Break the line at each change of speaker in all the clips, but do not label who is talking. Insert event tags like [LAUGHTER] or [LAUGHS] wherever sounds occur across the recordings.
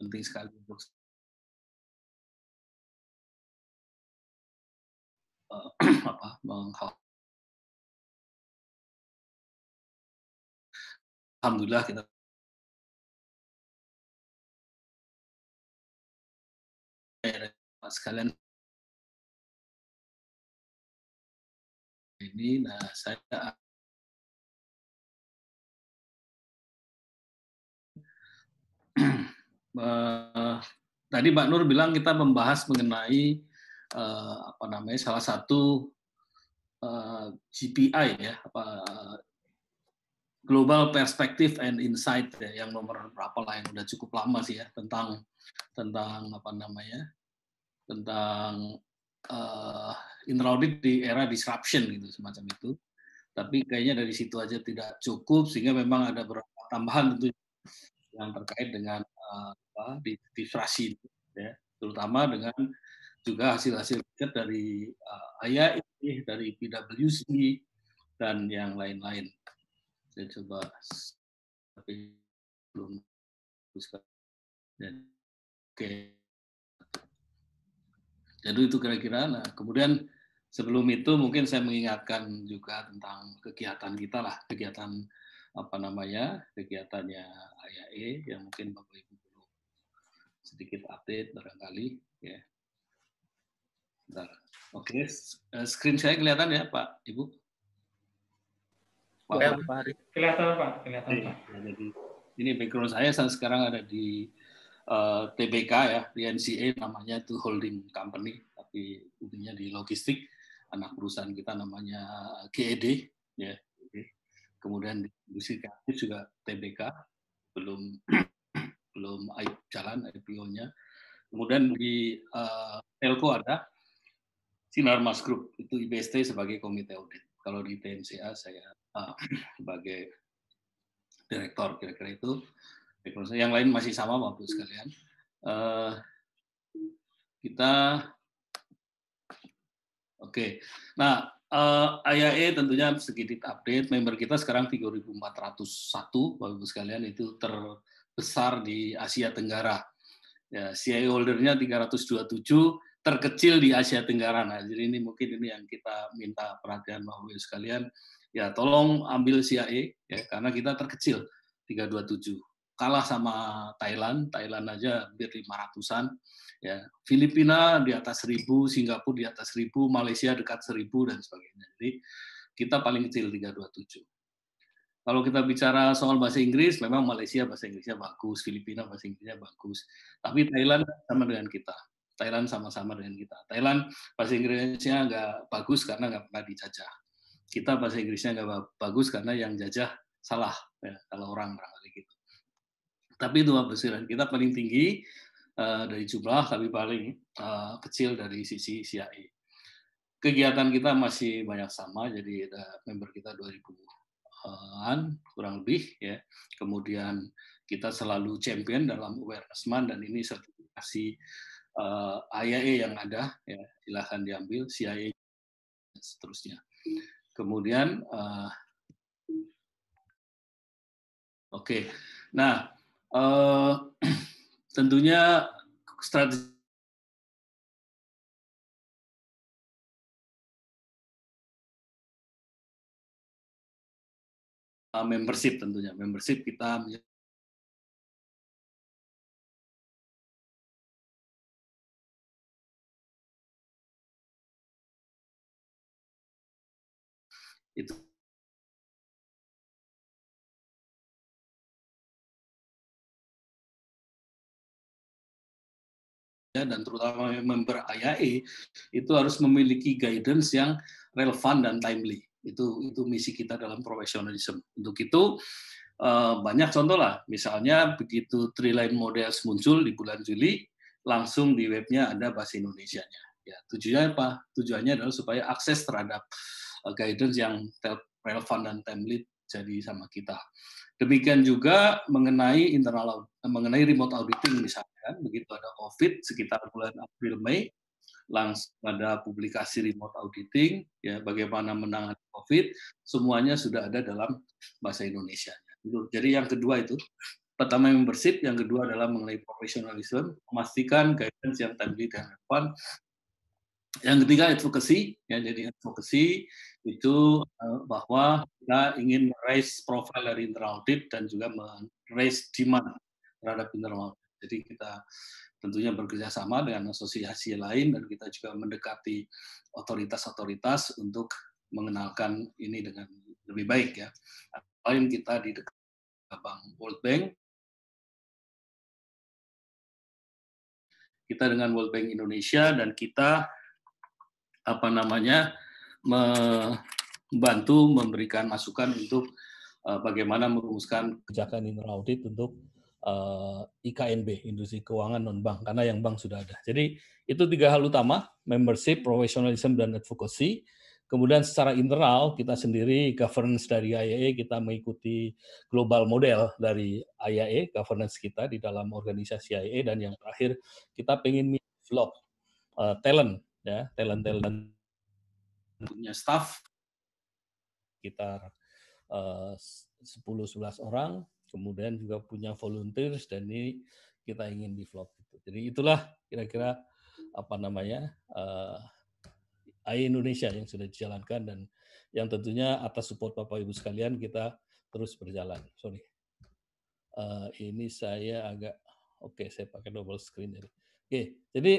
penting sekali untuk uh, [CLEARS THROAT] apa menghal Alhamdulillah kita sekalian ini nah saya
[CLEARS THROAT] Eh, tadi Mbak Nur bilang kita membahas mengenai uh, apa namanya salah satu uh, eh, GPI ya apa Global Perspective and Insight ya, yang nomor berapa lah yang udah cukup lama sih ya tentang tentang apa namanya tentang uh, audit di era disruption gitu semacam itu. Tapi kayaknya dari situ aja tidak cukup sehingga memang ada beberapa tambahan tentu yang terkait dengan apa, di, di frasi ya terutama dengan juga hasil-hasil riset dari uh, eh, IAI, dari PwC dan yang lain-lain. Saya coba tapi
belum dan ya. oke.
Jadi itu kira-kira. Nah, kemudian sebelum itu mungkin saya mengingatkan juga tentang kegiatan kita lah, kegiatan apa namanya, kegiatannya AYE yang mungkin Bapak sedikit update barangkali ya. Bentar. Oke, eh, screen saya kelihatan ya Pak Ibu?
Pak, kelihatan Pak. Kelihatan Pak.
Jadi iya, ini background saya saat sekarang ada di uh, eh, TBK ya, di NCA namanya itu holding company, tapi intinya di logistik. Anak perusahaan kita namanya GED ya. Kemudian di industri kreatif juga TBK belum belum jalan IPO-nya. Kemudian di uh, Telco ada Sinar Mas Group itu IBST sebagai komite audit. Kalau di TMCA saya uh, sebagai direktor kira-kira itu. Yang lain masih sama Bapak sekalian. Uh, kita oke. Okay. Nah, uh, IAE tentunya sedikit update member kita sekarang 3401 Bapak Ibu sekalian itu ter besar di Asia Tenggara. Ya, holdernya 327, terkecil di Asia Tenggara. Nah, jadi ini mungkin ini yang kita minta perhatian Pak Wil sekalian. Ya, tolong ambil CIA ya karena kita terkecil 327 kalah sama Thailand, Thailand aja hampir 500-an. Ya, Filipina di atas 1000, Singapura di atas 1000, Malaysia dekat 1000 dan sebagainya. Jadi kita paling kecil 327. Kalau kita bicara soal bahasa Inggris, memang Malaysia bahasa Inggrisnya bagus, Filipina bahasa Inggrisnya bagus. Tapi Thailand sama dengan kita. Thailand sama-sama dengan kita. Thailand bahasa Inggrisnya nggak bagus karena nggak pernah dijajah. Kita bahasa Inggrisnya nggak bagus karena yang jajah salah. Ya, kalau orang barangkali gitu. Tapi dua persiran kita paling tinggi uh, dari jumlah, tapi paling uh, kecil dari sisi CIA. kegiatan kita masih banyak sama, jadi ada member kita 2000 an kurang lebih ya. Kemudian kita selalu champion dalam awareness man dan ini sertifikasi uh, eh, IAE yang ada ya silahkan diambil CIA seterusnya. Kemudian uh, oke. Okay.
Nah, uh, [CLEARS THROAT] tentunya strategi Eh, membership tentunya. Membership kita itu ya, dan terutama
member IAE itu harus memiliki guidance yang relevan dan timely. Itu itu misi kita dalam profesionalisme. Untuk itu eh, banyak contoh lah, misalnya begitu Triline Models muncul di bulan Juli, langsung di webnya ada bahasa Indonesia-nya. Ya, tujuannya apa? Tujuannya adalah supaya akses terhadap eh, guidance yang relevan dan template jadi sama kita. Demikian juga mengenai internal mengenai remote auditing misalnya, kan. begitu ada COVID sekitar bulan April Mei, langsung pada publikasi remote auditing, ya bagaimana menangani COVID, semuanya sudah ada dalam bahasa Indonesia. Jadi yang kedua itu, pertama membership, yang kedua adalah mengenai profesionalisme, memastikan guidance yang tadi dan relevan. Yang ketiga advokasi, ya jadi advokasi itu eh, bahwa kita ingin raise profile dari internal audit dan juga raise demand terhadap internal audit. Jadi kita tentunya bekerjasama dengan asosiasi lain dan kita juga mendekati otoritas-otoritas untuk mengenalkan ini dengan lebih baik ya. Lain kita di dekat Bank World Bank,
kita dengan World Bank Indonesia
dan kita apa namanya membantu memberikan masukan untuk eh, bagaimana merumuskan kebijakan ini audit untuk uh, eh, IKNB, industri keuangan non bank, karena yang bank sudah ada. Jadi itu tiga hal utama: membership, professionalism, dan advocacy. Kemudian secara internal kita sendiri governance dari IAE kita mengikuti global model dari IAE governance kita di dalam organisasi IAE dan yang terakhir kita ingin develop uh, talent ya talent talent punya staff sekitar eh, uh, 10-11 orang kemudian juga punya volunteers dan ini kita ingin develop itu. Jadi itulah kira-kira apa namanya uh, eh, AI Indonesia yang sudah dijalankan dan yang tentunya atas support Bapak Ibu sekalian kita terus berjalan. Sorry, uh, ini saya agak oke okay, saya pakai double screen jadi. Oke, okay, jadi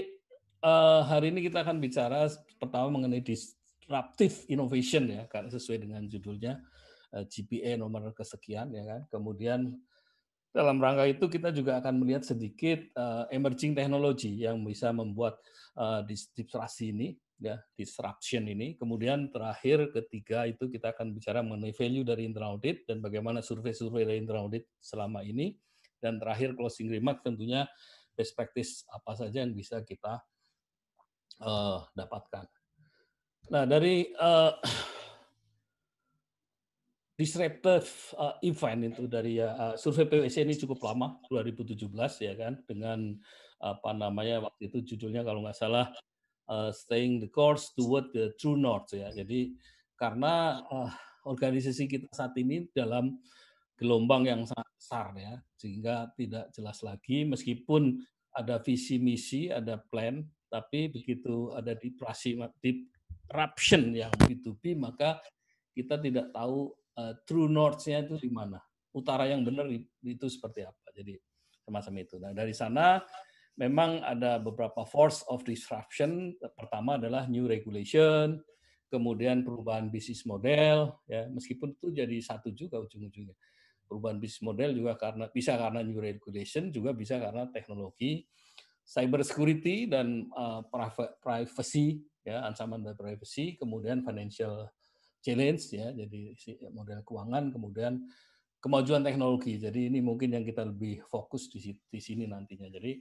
uh, hari ini kita akan bicara pertama mengenai disruptive innovation ya karena sesuai dengan judulnya Eh, GPA nomor kesekian ya kan. Kemudian dalam rangka itu kita juga akan melihat sedikit uh, emerging technology yang bisa membuat uh, disrupsi ini ya disruption ini. Kemudian terakhir ketiga itu kita akan bicara mengenai value dari internal audit dan bagaimana survei-survei dari internal audit selama ini. Dan terakhir closing remark tentunya best practice apa saja yang bisa kita uh, dapatkan. Nah dari uh, disruptive uh, event itu dari uh, uh survei PwC ini cukup lama 2017 ya kan dengan apa namanya waktu itu judulnya kalau nggak salah uh, staying the course toward the true north ya jadi karena uh, organisasi kita saat ini dalam gelombang yang sangat besar ya sehingga tidak jelas lagi meskipun ada visi misi ada plan tapi begitu ada disruption corruption yang B2B maka kita tidak tahu Eh, true north-nya itu di mana, utara yang benar itu seperti apa. Jadi semacam itu. Nah dari sana memang ada beberapa force of disruption. Pertama adalah new regulation, kemudian perubahan bisnis model, ya meskipun itu jadi satu juga ujung-ujungnya. Perubahan bisnis model juga karena bisa karena new regulation, juga bisa karena teknologi, cyber security dan uh, privacy, ya ancaman dari privacy, kemudian financial challenge ya, jadi model keuangan kemudian kemajuan teknologi. Jadi ini mungkin yang kita lebih fokus di, di sini nantinya. Jadi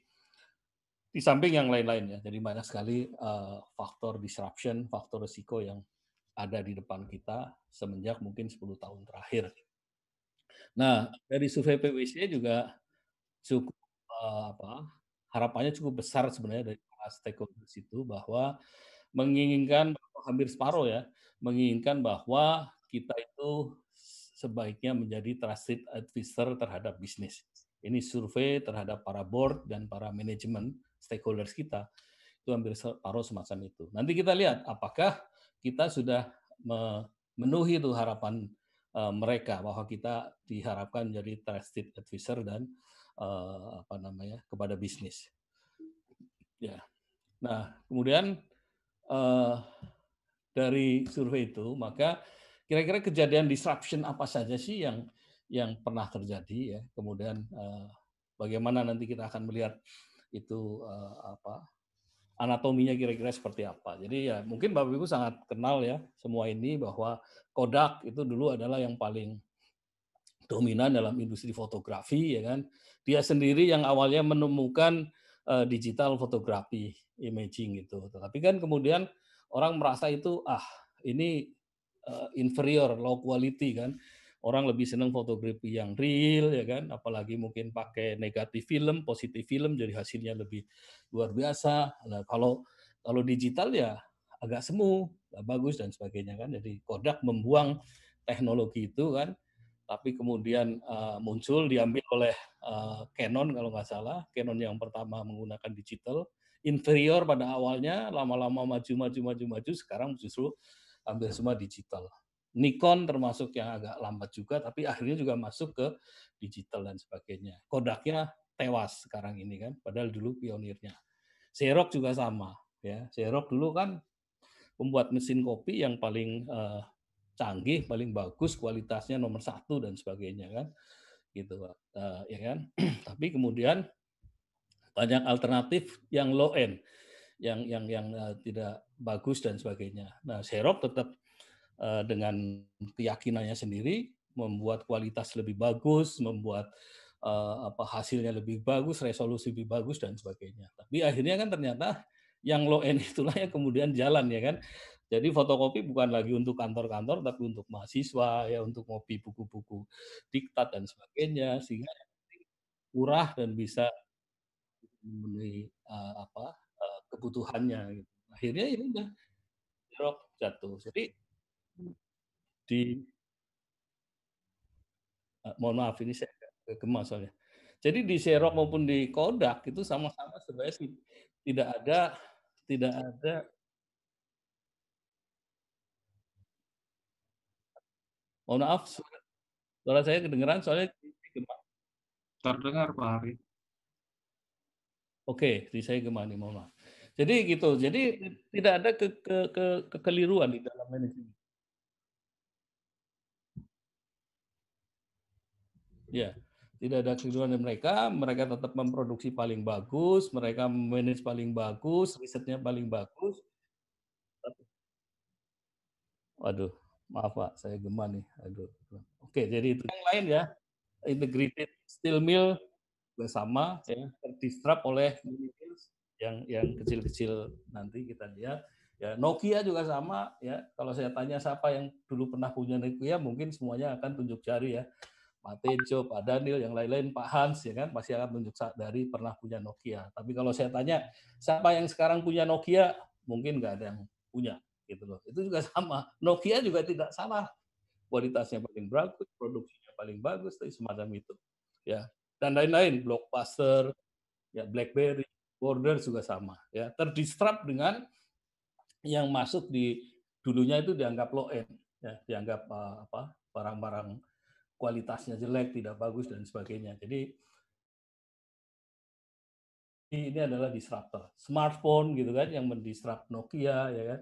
di samping yang lain-lain ya. Jadi banyak sekali uh, faktor disruption, faktor risiko yang ada di depan kita semenjak mungkin 10 tahun terakhir. Nah, dari survei PwC juga cukup uh, apa? harapannya cukup besar sebenarnya dari para stakeholders itu bahwa menginginkan hampir separuh ya menginginkan bahwa kita itu sebaiknya menjadi trusted advisor terhadap bisnis. Ini survei terhadap para board dan para manajemen stakeholders kita itu hampir separuh semacam itu. Nanti kita lihat apakah kita sudah memenuhi itu harapan eh, mereka bahwa kita diharapkan menjadi trusted advisor dan eh, apa namanya kepada bisnis. Ya. Nah, kemudian eh, dari survei itu, maka kira-kira kejadian disruption apa saja sih yang yang pernah terjadi ya. Kemudian eh, bagaimana nanti kita akan melihat itu eh, apa anatominya kira-kira seperti apa. Jadi ya mungkin Bapak Ibu sangat kenal ya semua ini bahwa Kodak itu dulu adalah yang paling dominan dalam industri fotografi ya kan. Dia sendiri yang awalnya menemukan eh, digital fotografi imaging itu. Tetapi kan kemudian orang merasa itu ah ini uh, inferior, low quality kan. Orang lebih senang fotografi yang real ya kan, apalagi mungkin pakai negatif film, positif film jadi hasilnya lebih luar biasa. Nah, kalau kalau digital ya agak semu, nggak bagus dan sebagainya kan. Jadi Kodak membuang teknologi itu kan, tapi kemudian uh, muncul diambil oleh uh, Canon kalau nggak salah, Canon yang pertama menggunakan digital inferior pada awalnya, lama-lama maju-maju maju-maju, sekarang justru hampir semua digital. Nikon termasuk yang agak lambat juga, tapi akhirnya juga masuk ke digital dan sebagainya. Kodaknya tewas sekarang ini kan, padahal dulu pionirnya. Xerox juga sama, ya. Xerox dulu kan membuat mesin kopi yang paling uh, canggih, paling bagus, kualitasnya nomor satu dan sebagainya kan, gitu, uh, ya kan. [CLEARS THROAT] tapi kemudian banyak alternatif yang low end, yang yang yang eh, tidak bagus dan sebagainya. Nah, Xerox tetap eh, dengan keyakinannya sendiri membuat kualitas lebih bagus, membuat eh, apa hasilnya lebih bagus, resolusi lebih bagus dan sebagainya. Tapi akhirnya kan ternyata yang low end [LAUGHS] itulah yang kemudian jalan ya kan. Jadi fotokopi bukan lagi untuk kantor-kantor tapi untuk mahasiswa ya untuk ngopi buku-buku diktat dan sebagainya sehingga murah dan bisa memenuhi
uh, apa uh,
kebutuhannya gitu. akhirnya ini ya udah
drop jatuh jadi
di uh, mohon maaf ini saya kemas soalnya jadi di serok maupun di Kodak itu sama-sama sebenarnya tidak ada tidak ada mohon maaf suara saya kedengeran soalnya terdengar Pak Hari Oke, okay, saya kemana mohon maaf. Jadi gitu, jadi tidak ada ke, ke, ke, kekeliruan di dalam manajemen. Ya, tidak ada kekeliruan dari mereka. Mereka tetap memproduksi paling bagus, mereka manage paling bagus, risetnya paling bagus. Waduh, maaf Pak, saya gemar nih. Aduh. Oke, jadi itu yang lain ya. Integrated steel mill sama ya. terdistrap oleh yang yang kecil-kecil nanti kita lihat ya Nokia juga sama ya kalau saya tanya siapa yang dulu pernah punya Nokia mungkin semuanya akan tunjuk jari ya Pak Tejo, Pak Daniel, yang lain-lain, Pak Hans, ya kan, pasti akan tunjuk dari pernah punya Nokia. Tapi kalau saya tanya, siapa yang sekarang punya Nokia? Mungkin nggak ada yang punya, gitu loh. Itu juga [LAUGHS] sama. Nokia juga tidak salah. Kualitasnya paling bagus, produksinya paling bagus, tapi semacam itu. Ya, dan lain-lain blockbuster ya BlackBerry Border juga sama ya terdistrap dengan yang masuk di dulunya itu dianggap low end ya dianggap eh, apa barang-barang kualitasnya jelek tidak bagus dan sebagainya jadi ini adalah disruptor smartphone gitu kan yang mendisrupt Nokia ya kan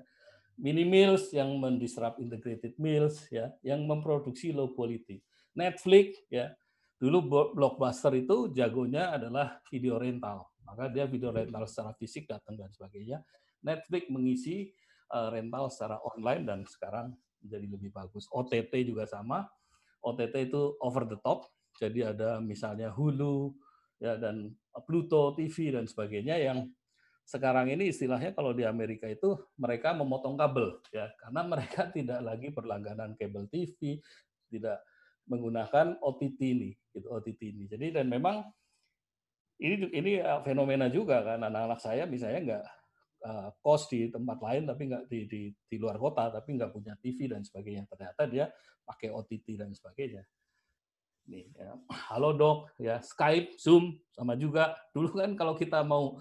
mini meals yang mendisrupt integrated meals ya yang memproduksi low quality Netflix ya Dulu blockbuster itu jagonya adalah video rental, maka dia video hmm. rental secara fisik datang dan sebagainya. Netflix mengisi eh, rental secara online dan sekarang jadi lebih bagus. OTT juga sama. OTT itu over the top, jadi ada misalnya Hulu ya dan Pluto TV dan sebagainya yang sekarang ini istilahnya kalau di Amerika itu mereka memotong kabel ya karena mereka [LAUGHS] tidak lagi berlangganan kabel TV, tidak menggunakan OTT ini, gitu OTT ini. Jadi dan memang ini ini eh, fenomena juga kan anak-anak saya misalnya nggak uh, kos di tempat lain tapi nggak di, di di luar kota tapi nggak punya TV dan sebagainya ternyata dia pakai OTT dan sebagainya. Nih, ya. halo dok, ya Skype, Zoom sama juga. Dulu kan kalau kita mau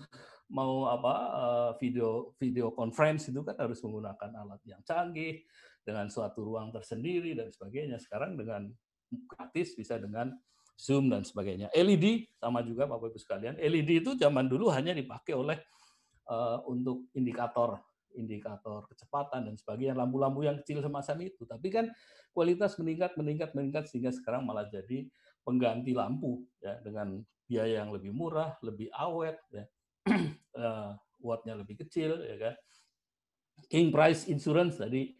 mau apa eh, video video conference itu kan harus menggunakan alat yang canggih dengan suatu ruang tersendiri dan sebagainya. Sekarang dengan gratis bisa dengan Zoom dan sebagainya. LED sama juga Bapak Ibu sekalian. LED itu zaman dulu hanya dipakai oleh uh, untuk indikator indikator kecepatan dan sebagainya lampu-lampu yang kecil semacam itu. Tapi kan kualitas meningkat meningkat meningkat sehingga sekarang malah jadi pengganti lampu ya dengan biaya yang lebih murah, lebih awet ya. uh, [CLEARS THROAT] wattnya lebih kecil ya kan. King price insurance tadi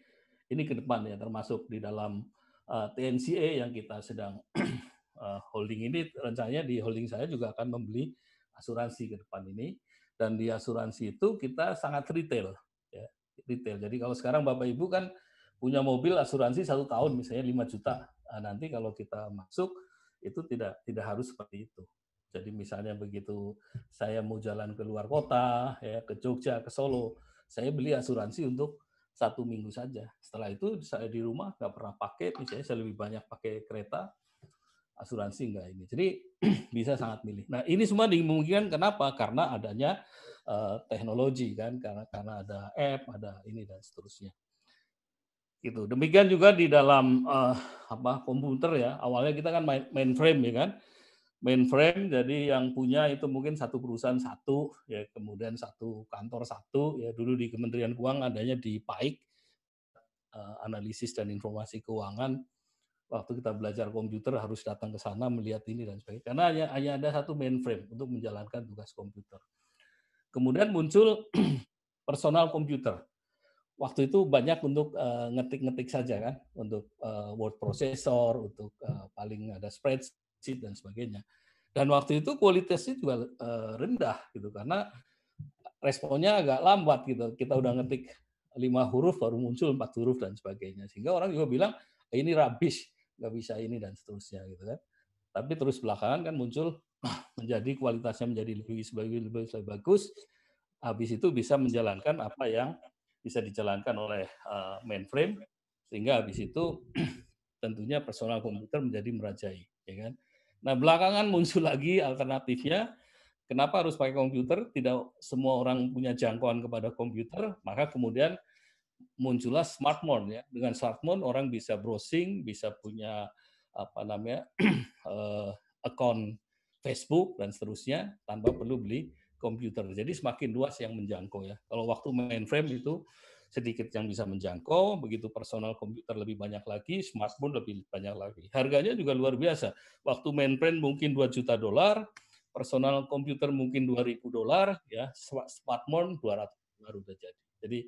ini ke depan ya termasuk di dalam Eh, TNCA yang kita sedang [CLEARS THROAT] eh, holding ini rencananya di holding saya juga akan membeli asuransi ke depan ini dan di asuransi itu kita sangat retail ya retail jadi kalau sekarang bapak ibu kan punya mobil asuransi satu tahun misalnya 5 juta nah, nanti kalau kita masuk itu tidak tidak harus seperti itu jadi misalnya begitu saya mau jalan ke luar kota ya ke Jogja ke Solo saya beli asuransi untuk satu minggu saja. Setelah itu saya di rumah nggak pernah pakai, misalnya saya lebih banyak pakai kereta, asuransi enggak ini. Jadi [CLEARS THROAT] bisa sangat milih. Nah ini semua dimungkinkan kenapa? Karena adanya uh, teknologi kan, karena karena ada app, ada ini dan seterusnya. Gitu. Demikian juga di dalam uh, apa komputer ya. Awalnya kita kan mainframe ya kan mainframe jadi yang punya itu mungkin satu perusahaan satu ya kemudian satu kantor satu ya dulu di Kementerian Keuangan adanya di PAIK eh, analisis dan informasi keuangan waktu kita belajar komputer harus datang ke sana melihat ini dan sebagainya karena hanya, hanya ada satu mainframe untuk menjalankan tugas komputer kemudian muncul [CLEARS THROAT] personal komputer waktu itu banyak untuk eh, ngetik-ngetik uh, saja kan untuk uh, word processor untuk uh, paling ada spreadsheet masjid dan sebagainya. Dan waktu itu kualitasnya juga eh, rendah gitu karena responnya agak lambat gitu. Kita udah ngetik lima huruf baru muncul empat huruf dan sebagainya sehingga orang juga bilang e, ini rubbish nggak bisa ini dan seterusnya gitu kan tapi terus belakangan kan muncul [CLEARS THROAT] menjadi kualitasnya menjadi lebih sebagai lebih, lebih bagus habis itu bisa menjalankan apa yang bisa dijalankan oleh eh, mainframe sehingga habis itu [CLEARS THROAT] tentunya personal komputer menjadi merajai ya kan Nah, belakangan muncul lagi alternatifnya, kenapa harus pakai komputer? Tidak semua orang punya jangkauan kepada komputer, maka kemudian muncullah smartphone ya. Dengan smartphone orang bisa browsing, bisa punya apa namanya [CLEARS THROAT] eh, account Facebook dan seterusnya tanpa perlu beli komputer. Jadi semakin luas yang menjangkau ya. Kalau waktu mainframe itu sedikit yang bisa menjangkau, begitu personal komputer lebih banyak lagi, smartphone lebih banyak lagi. Harganya juga luar biasa. Waktu mainframe mungkin 2 juta dolar, personal komputer mungkin 2000 dolar, ya smartphone 200 dolar udah jadi. Jadi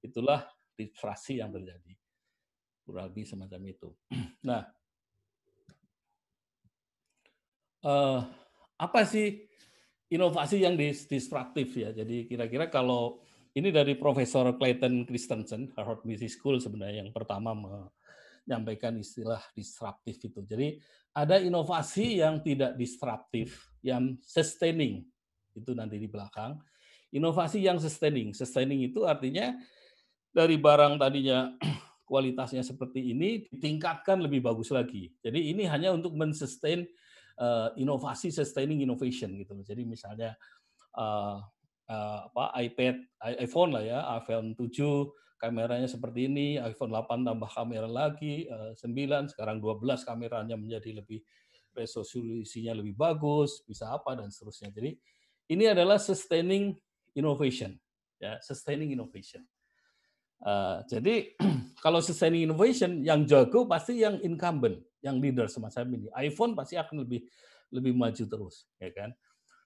itulah literasi yang terjadi. Kurang lebih semacam itu. [CLEARS THROAT] Nah, eh, apa sih inovasi yang dis distraktif ya? Jadi kira-kira kalau ini dari Profesor Clayton Christensen, Harvard Business School sebenarnya yang pertama menyampaikan istilah disruptif itu. Jadi ada inovasi yang tidak disruptif, yang sustaining itu nanti di belakang. Inovasi yang sustaining, sustaining itu artinya dari barang tadinya [CLEARS THROAT] kualitasnya seperti ini ditingkatkan lebih bagus lagi. Jadi ini hanya untuk mensustain uh, inovasi sustaining innovation gitu. Jadi misalnya uh, Eh, apa iPad, iPhone lah ya, iPhone 7 kameranya seperti ini, iPhone 8 tambah kamera lagi, uh, eh, 9 sekarang 12 kameranya menjadi lebih resolusinya lebih bagus, bisa apa dan seterusnya. Jadi ini adalah sustaining innovation, ya sustaining innovation. Uh, jadi [CLEARS THROAT] kalau sustaining innovation yang jago pasti yang incumbent, yang leader semacam ini. iPhone pasti akan lebih lebih maju terus, ya kan?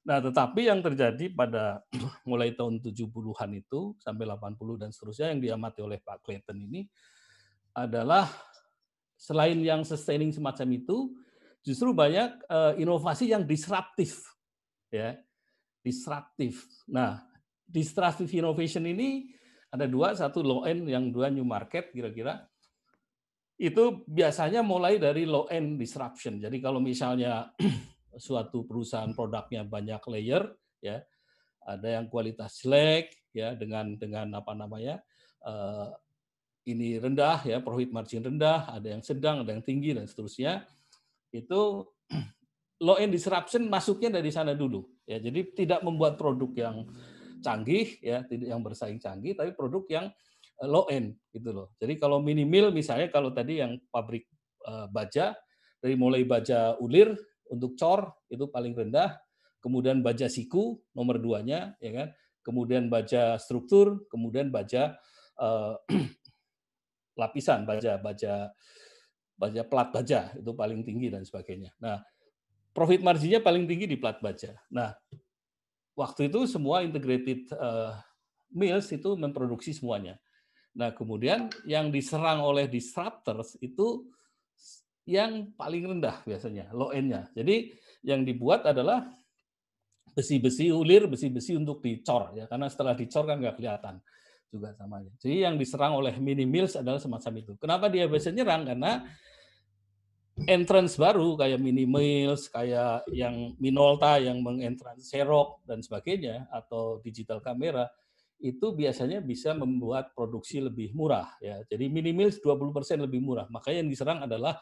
Nah, tetapi yang terjadi pada [CLEARS THROAT] mulai tahun 70-an itu sampai 80 dan seterusnya yang diamati oleh Pak Clayton ini adalah selain yang sustaining semacam itu, justru banyak eh, inovasi yang disruptif ya. Disruptif. Nah, disruptive innovation ini ada dua, satu low end, yang dua new market kira-kira. Itu biasanya mulai dari low end disruption. Jadi kalau misalnya [CLEARS THROAT] suatu perusahaan produknya banyak layer ya ada yang kualitas jelek ya dengan dengan apa namanya uh, ini rendah ya profit margin rendah ada yang sedang ada yang tinggi dan seterusnya itu low [CLEARS THROAT] end disruption masuknya dari sana dulu ya jadi tidak membuat produk yang canggih ya tidak yang bersaing canggih tapi produk yang eh, low end gitu loh jadi kalau minimal misalnya kalau tadi yang pabrik uh, baja dari mulai baja ulir untuk cor itu paling rendah, kemudian baja siku nomor duanya, ya kan? Kemudian baja struktur, kemudian baja eh, [CLEARS THROAT] lapisan, baja baja baja plat baja itu paling tinggi dan sebagainya. Nah, profit marginnya paling tinggi di plat baja. Nah, waktu itu semua integrated eh, mills itu memproduksi semuanya. Nah, kemudian yang diserang oleh disruptors itu yang paling rendah biasanya, low end-nya. Jadi yang dibuat adalah besi-besi ulir, besi-besi untuk dicor ya, karena setelah dicor kan nggak kelihatan juga sama. Jadi yang diserang oleh mini mills adalah semacam itu. Kenapa dia bisa nyerang? Karena entrance baru kayak mini mills, kayak yang Minolta yang mengentrance serok dan sebagainya atau digital kamera itu biasanya bisa membuat produksi lebih murah ya. Jadi mini mills 20% lebih murah. Makanya yang diserang adalah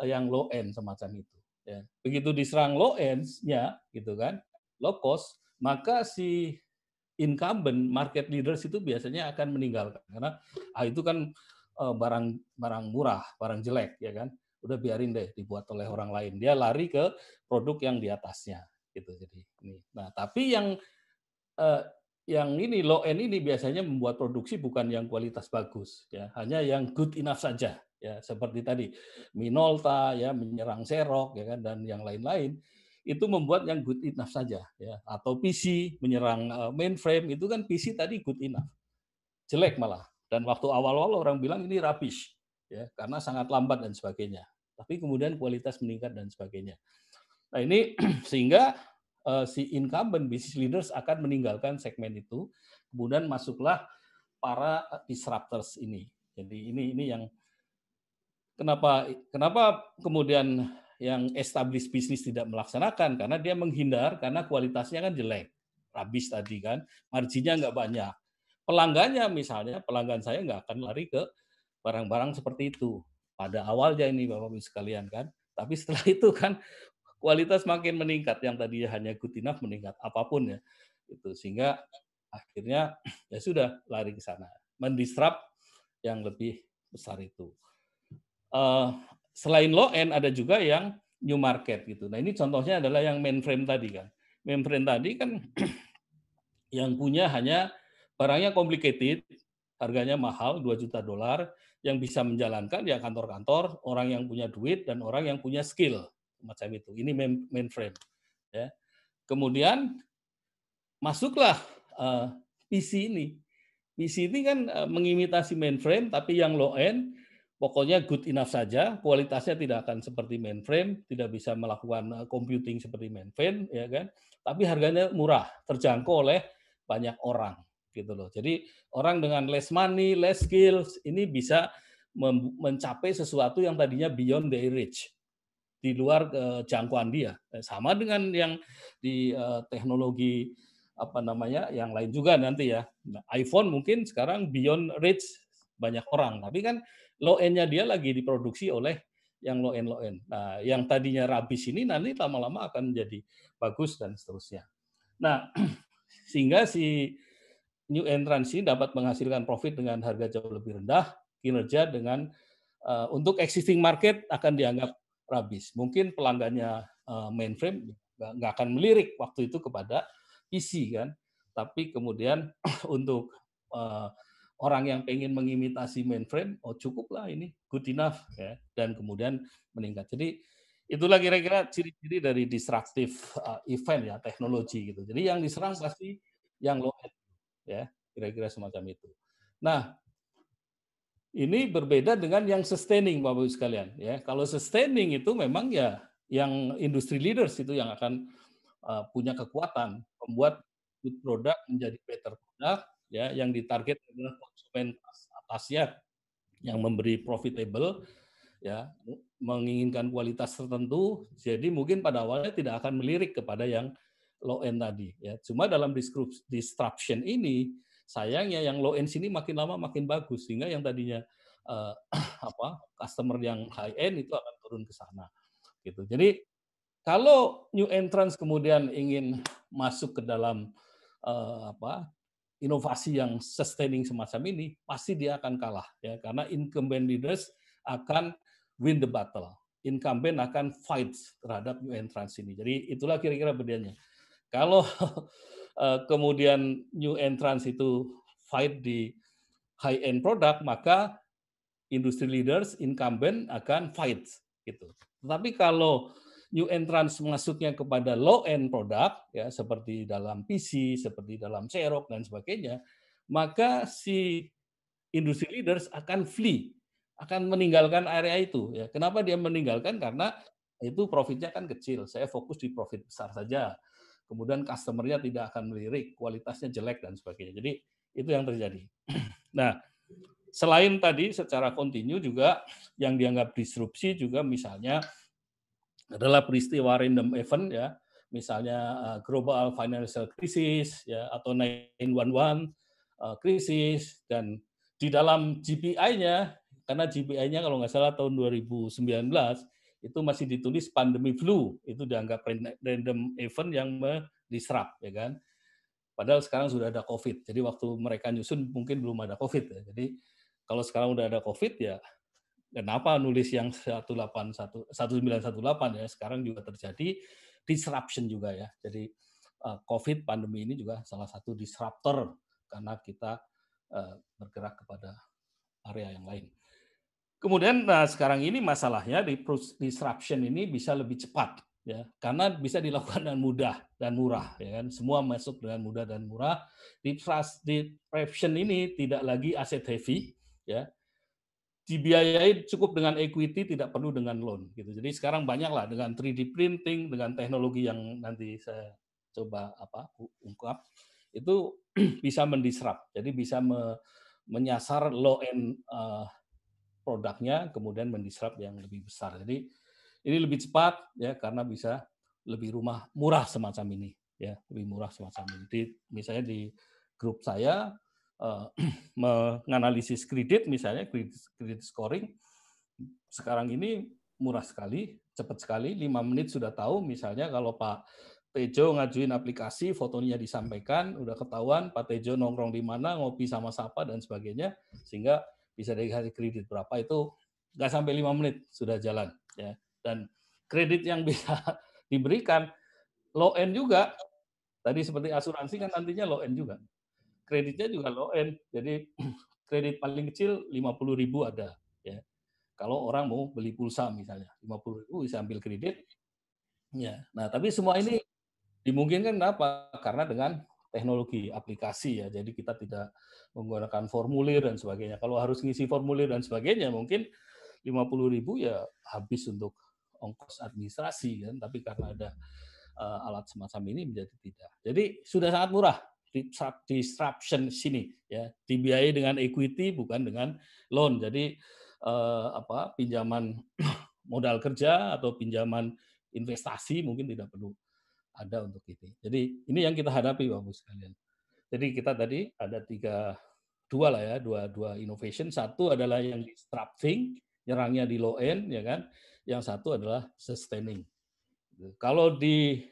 Eh, yang low end semacam itu. Ya. Begitu diserang low end-nya, gitu kan, low cost, maka si incumbent market leaders itu biasanya akan meninggalkan karena ah itu kan eh, barang barang murah, barang jelek, ya kan. Udah biarin deh dibuat oleh orang lain. Dia lari ke produk yang di atasnya, gitu. Jadi Nah, tapi yang eh, yang ini low end ini biasanya membuat produksi bukan yang kualitas bagus, ya hanya yang good enough saja, ya seperti tadi minolta ya menyerang serok ya kan dan yang lain-lain itu membuat yang good enough saja ya atau PC menyerang eh, mainframe itu kan PC tadi good enough jelek malah dan waktu awal-awal orang bilang ini rubbish ya karena sangat lambat dan sebagainya tapi kemudian kualitas meningkat dan sebagainya nah ini [CLEARS THROAT] sehingga uh, si incumbent business leaders akan meninggalkan segmen itu kemudian masuklah para eh, disruptors ini jadi ini ini yang Kenapa kenapa kemudian yang established bisnis tidak melaksanakan karena dia menghindar karena kualitasnya kan jelek, habis tadi kan, marginnya nggak banyak. Pelanggannya misalnya, pelanggan saya nggak akan lari ke barang-barang seperti itu. Pada awalnya ini Bapak Ibu sekalian kan, tapi setelah [LAUGHS] itu kan kualitas makin meningkat yang tadi hanya good enough meningkat apapun ya. Itu sehingga akhirnya [CLEARS THROAT] ya sudah lari ke sana, mendisrupt yang lebih besar itu uh, selain low end ada juga yang new market gitu. Nah ini contohnya adalah yang mainframe tadi kan. Mainframe tadi kan [CLEARS THROAT] yang punya hanya barangnya complicated, harganya mahal 2 juta dolar, yang bisa menjalankan ya kantor-kantor, orang yang punya duit dan orang yang punya skill macam itu. Ini main, mainframe. Ya. Kemudian masuklah uh, eh, PC ini. PC ini kan uh, mengimitasi mainframe tapi yang low end pokoknya good enough saja, kualitasnya tidak akan seperti mainframe, tidak bisa melakukan eh, computing seperti mainframe, ya kan? Tapi harganya murah, terjangkau oleh banyak orang, gitu loh. Jadi orang dengan less money, less skills ini bisa mencapai sesuatu yang tadinya beyond their reach, di luar eh, jangkauan dia. Eh, sama dengan yang di teknologi apa namanya, yang lain juga nanti ya. Nah, iPhone mungkin sekarang beyond reach banyak orang, tapi kan low end-nya dia lagi diproduksi oleh yang low end low end. Nah, yang tadinya rabis ini nanti lama-lama akan menjadi bagus dan seterusnya. Nah, [CLEARS THROAT] sehingga si new entrant ini dapat menghasilkan profit dengan harga jauh lebih rendah, kinerja dengan uh, untuk existing market akan dianggap rabis. Mungkin pelanggannya uh, mainframe nggak akan melirik waktu itu kepada PC kan, tapi kemudian [CLEARS THROAT] untuk uh, orang yang pengen mengimitasi mainframe, oh cukuplah ini good enough ya, dan kemudian meningkat. Jadi itulah kira-kira ciri-ciri dari destructive uh, eh, event ya teknologi gitu. Jadi yang diserang pasti yang low end ya, kira-kira semacam itu. Nah, ini berbeda dengan yang sustaining Bapak Ibu sekalian ya. Kalau sustaining itu memang ya yang industri leaders itu yang akan uh, punya kekuatan membuat good product menjadi better product ya yang ditarget adalah konsumen atasnya yang memberi profitable ya menginginkan kualitas tertentu jadi mungkin pada awalnya tidak akan melirik kepada yang low end tadi ya cuma dalam disruption ini sayangnya yang low end sini makin lama makin bagus sehingga yang tadinya eh, [CLEARS THROAT] apa customer yang high end itu akan turun ke sana gitu jadi kalau new entrance kemudian ingin masuk ke dalam eh, apa inovasi yang sustaining semacam ini pasti dia akan kalah ya karena incumbent leaders akan win the battle. Incumbent akan fight terhadap new entrants ini. Jadi itulah kira-kira bedanya. Kalau [LAUGHS] eh, kemudian new entrants itu fight di high end product maka industry leaders incumbent akan fight gitu. Tapi kalau new entrants masuknya kepada low end product ya seperti dalam PC, seperti dalam Xerox dan sebagainya, maka si industri leaders akan flee, akan meninggalkan area itu ya. Kenapa dia meninggalkan? Karena itu profitnya kan kecil. Saya fokus di profit besar saja. Kemudian customernya tidak akan melirik, kualitasnya jelek dan sebagainya. Jadi itu yang terjadi. [CLEARS THROAT] Nah, selain tadi secara kontinu juga yang dianggap disrupsi juga misalnya adalah peristiwa random event ya, misalnya uh, global financial crisis ya atau 911 uh, eh, krisis dan di dalam GPI-nya karena GPI-nya kalau nggak salah tahun 2019 itu masih ditulis pandemi flu itu dianggap random event yang disrupt ya kan padahal sekarang sudah ada covid jadi waktu mereka nyusun mungkin belum ada covid ya. jadi kalau sekarang sudah ada covid ya Kenapa nulis yang 181 1918 ya sekarang juga terjadi disruption juga ya. Jadi eh, COVID pandemi ini juga salah satu disruptor karena kita eh, bergerak kepada area yang lain. Kemudian nah sekarang ini masalahnya di disruption ini bisa lebih cepat ya karena bisa dilakukan dengan mudah dan murah ya kan semua masuk dengan mudah dan murah di disruption ini tidak lagi aset heavy ya dibiayai cukup dengan equity tidak perlu dengan loan gitu. Jadi sekarang banyaklah dengan 3D printing, dengan teknologi yang nanti saya coba apa ungkap itu [CLEARS THROAT] bisa mendisrup Jadi bisa me, menyasar low end uh, produknya kemudian mendisrup yang lebih besar. Jadi ini lebih cepat ya karena bisa lebih rumah murah semacam ini ya, lebih murah semacam ini. Di, misalnya di grup saya Eh, [CLEARS THROAT] menganalisis kredit misalnya kredit, kredit scoring sekarang ini murah sekali, cepat sekali, lima menit sudah tahu misalnya kalau Pak Tejo ngajuin aplikasi, fotonya disampaikan, udah ketahuan Pak Tejo nongkrong di mana, ngopi sama siapa dan sebagainya sehingga bisa dikasih kredit berapa itu nggak sampai lima menit sudah jalan ya dan kredit yang [LAUGHS] bisa diberikan low end juga tadi seperti asuransi kan nantinya low end juga kreditnya juga low end. Jadi [CLEARS THROAT] kredit paling kecil 50 ribu ada. Ya. Kalau orang mau beli pulsa misalnya, 50 ribu bisa ambil kredit. Ya. Nah, tapi semua ini dimungkinkan kenapa? Karena dengan teknologi aplikasi ya. Jadi kita tidak menggunakan formulir dan sebagainya. Kalau harus ngisi formulir dan sebagainya mungkin 50 ribu ya habis untuk ongkos administrasi kan, tapi karena ada eh, alat semacam ini menjadi tidak. Jadi sudah sangat murah disruption sini ya dibiayai dengan equity bukan dengan loan jadi eh, apa pinjaman [CLEARS THROAT] modal kerja atau pinjaman investasi mungkin tidak perlu ada untuk itu jadi ini yang kita hadapi bapak sekalian jadi kita tadi ada tiga dua lah ya dua dua innovation satu adalah yang disrupting nyerangnya di low end ya kan yang satu adalah sustaining kalau di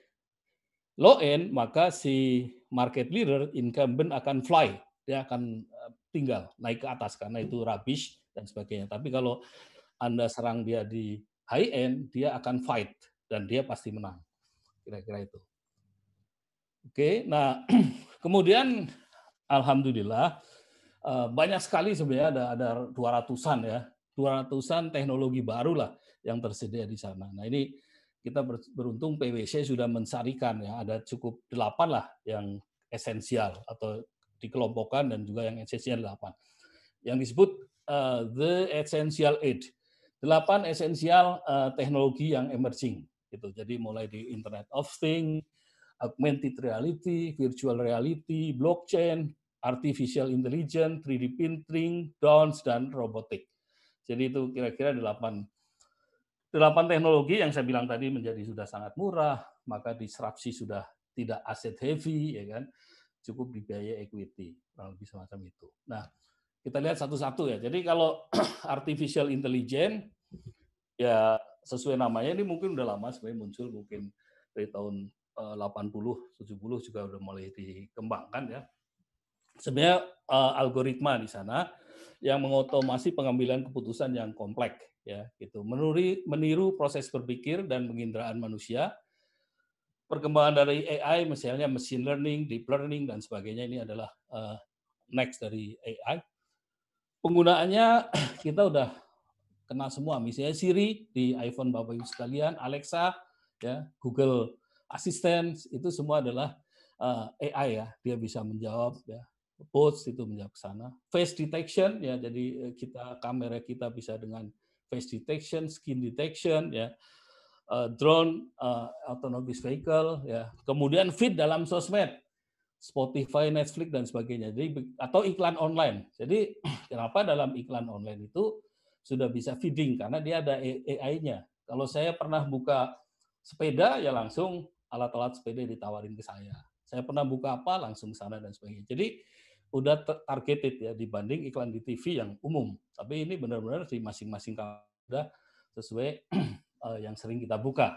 low end maka si market leader, incumbent akan fly, dia akan eh, tinggal naik ke atas karena itu rubbish dan sebagainya. Tapi kalau Anda serang dia di high end, dia akan fight dan dia pasti menang. Kira-kira itu. Oke, nah [CLEARS THROAT] kemudian alhamdulillah eh, banyak sekali sebenarnya ada ada 200-an ya. dua ratusan teknologi barulah yang tersedia di sana. Nah, ini kita beruntung PwC sudah mensarikan ya ada cukup delapan lah yang esensial atau dikelompokkan dan juga yang esensial delapan yang disebut uh, the essential eight delapan esensial uh, teknologi yang emerging gitu jadi mulai di Internet of Things augmented reality virtual reality blockchain artificial intelligence 3D printing drones dan robotik jadi itu kira-kira delapan Delapan teknologi yang saya bilang tadi menjadi sudah sangat murah, maka disrupsi sudah tidak aset heavy, ya kan? Cukup di biaya equity, kurang lebih semacam itu. Nah, kita lihat satu-satu ya. Jadi kalau [CLEARS THROAT] artificial intelligence, ya sesuai namanya ini mungkin udah lama sebenarnya muncul mungkin dari tahun 80, eh, 70 juga udah mulai dikembangkan ya.
Sebenarnya eh,
algoritma di sana yang mengotomasi pengambilan keputusan yang kompleks ya gitu menuri, meniru proses berpikir dan penginderaan manusia perkembangan dari AI misalnya machine learning deep learning dan sebagainya ini adalah uh, next dari AI penggunaannya [CLEARS THROAT] kita udah kenal semua misalnya Siri di iPhone Bapak Ibu sekalian Alexa ya Google Assistant itu semua adalah uh, eh, AI ya dia bisa menjawab ya bots itu menjawab ke sana. Face detection ya jadi eh, kita kamera kita bisa dengan face detection, skin detection, ya, uh, drone, uh, autonomous vehicle, ya, kemudian feed dalam sosmed, Spotify, Netflix dan sebagainya. Jadi atau iklan online. Jadi [CLEARS THROAT] kenapa dalam iklan online itu sudah bisa feeding karena dia ada AI-nya. Kalau saya pernah buka sepeda ya langsung alat-alat sepeda ditawarin ke saya. Saya pernah buka apa langsung ke sana dan sebagainya. Jadi udah targeted ya dibanding iklan di TV yang umum. Tapi ini benar-benar di masing-masing udah sesuai [CLEARS THROAT] eh, yang sering kita buka.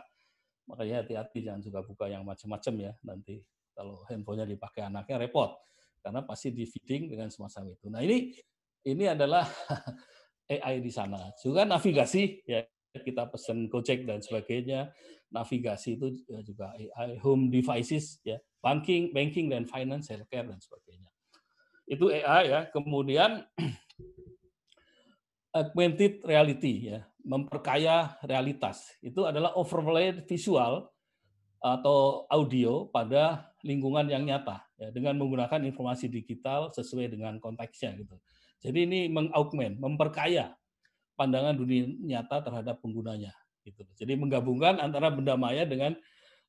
Makanya hati-hati jangan suka buka yang macam-macam ya nanti kalau handphonenya dipakai anaknya repot karena pasti di feeding dengan semacam itu. Nah ini ini adalah AI [LAUGHS] di sana. Juga navigasi ya kita pesen Gojek dan sebagainya. Navigasi itu ya, juga AI, home devices ya, banking, banking dan finance, healthcare dan sebagainya itu AI ya. Kemudian [CLEARS THROAT] augmented reality ya, memperkaya realitas. Itu adalah overlay visual atau audio pada lingkungan yang nyata ya, dengan menggunakan informasi digital sesuai dengan konteksnya gitu. Jadi ini mengaugment, memperkaya pandangan dunia nyata terhadap penggunanya gitu. Jadi menggabungkan antara benda maya dengan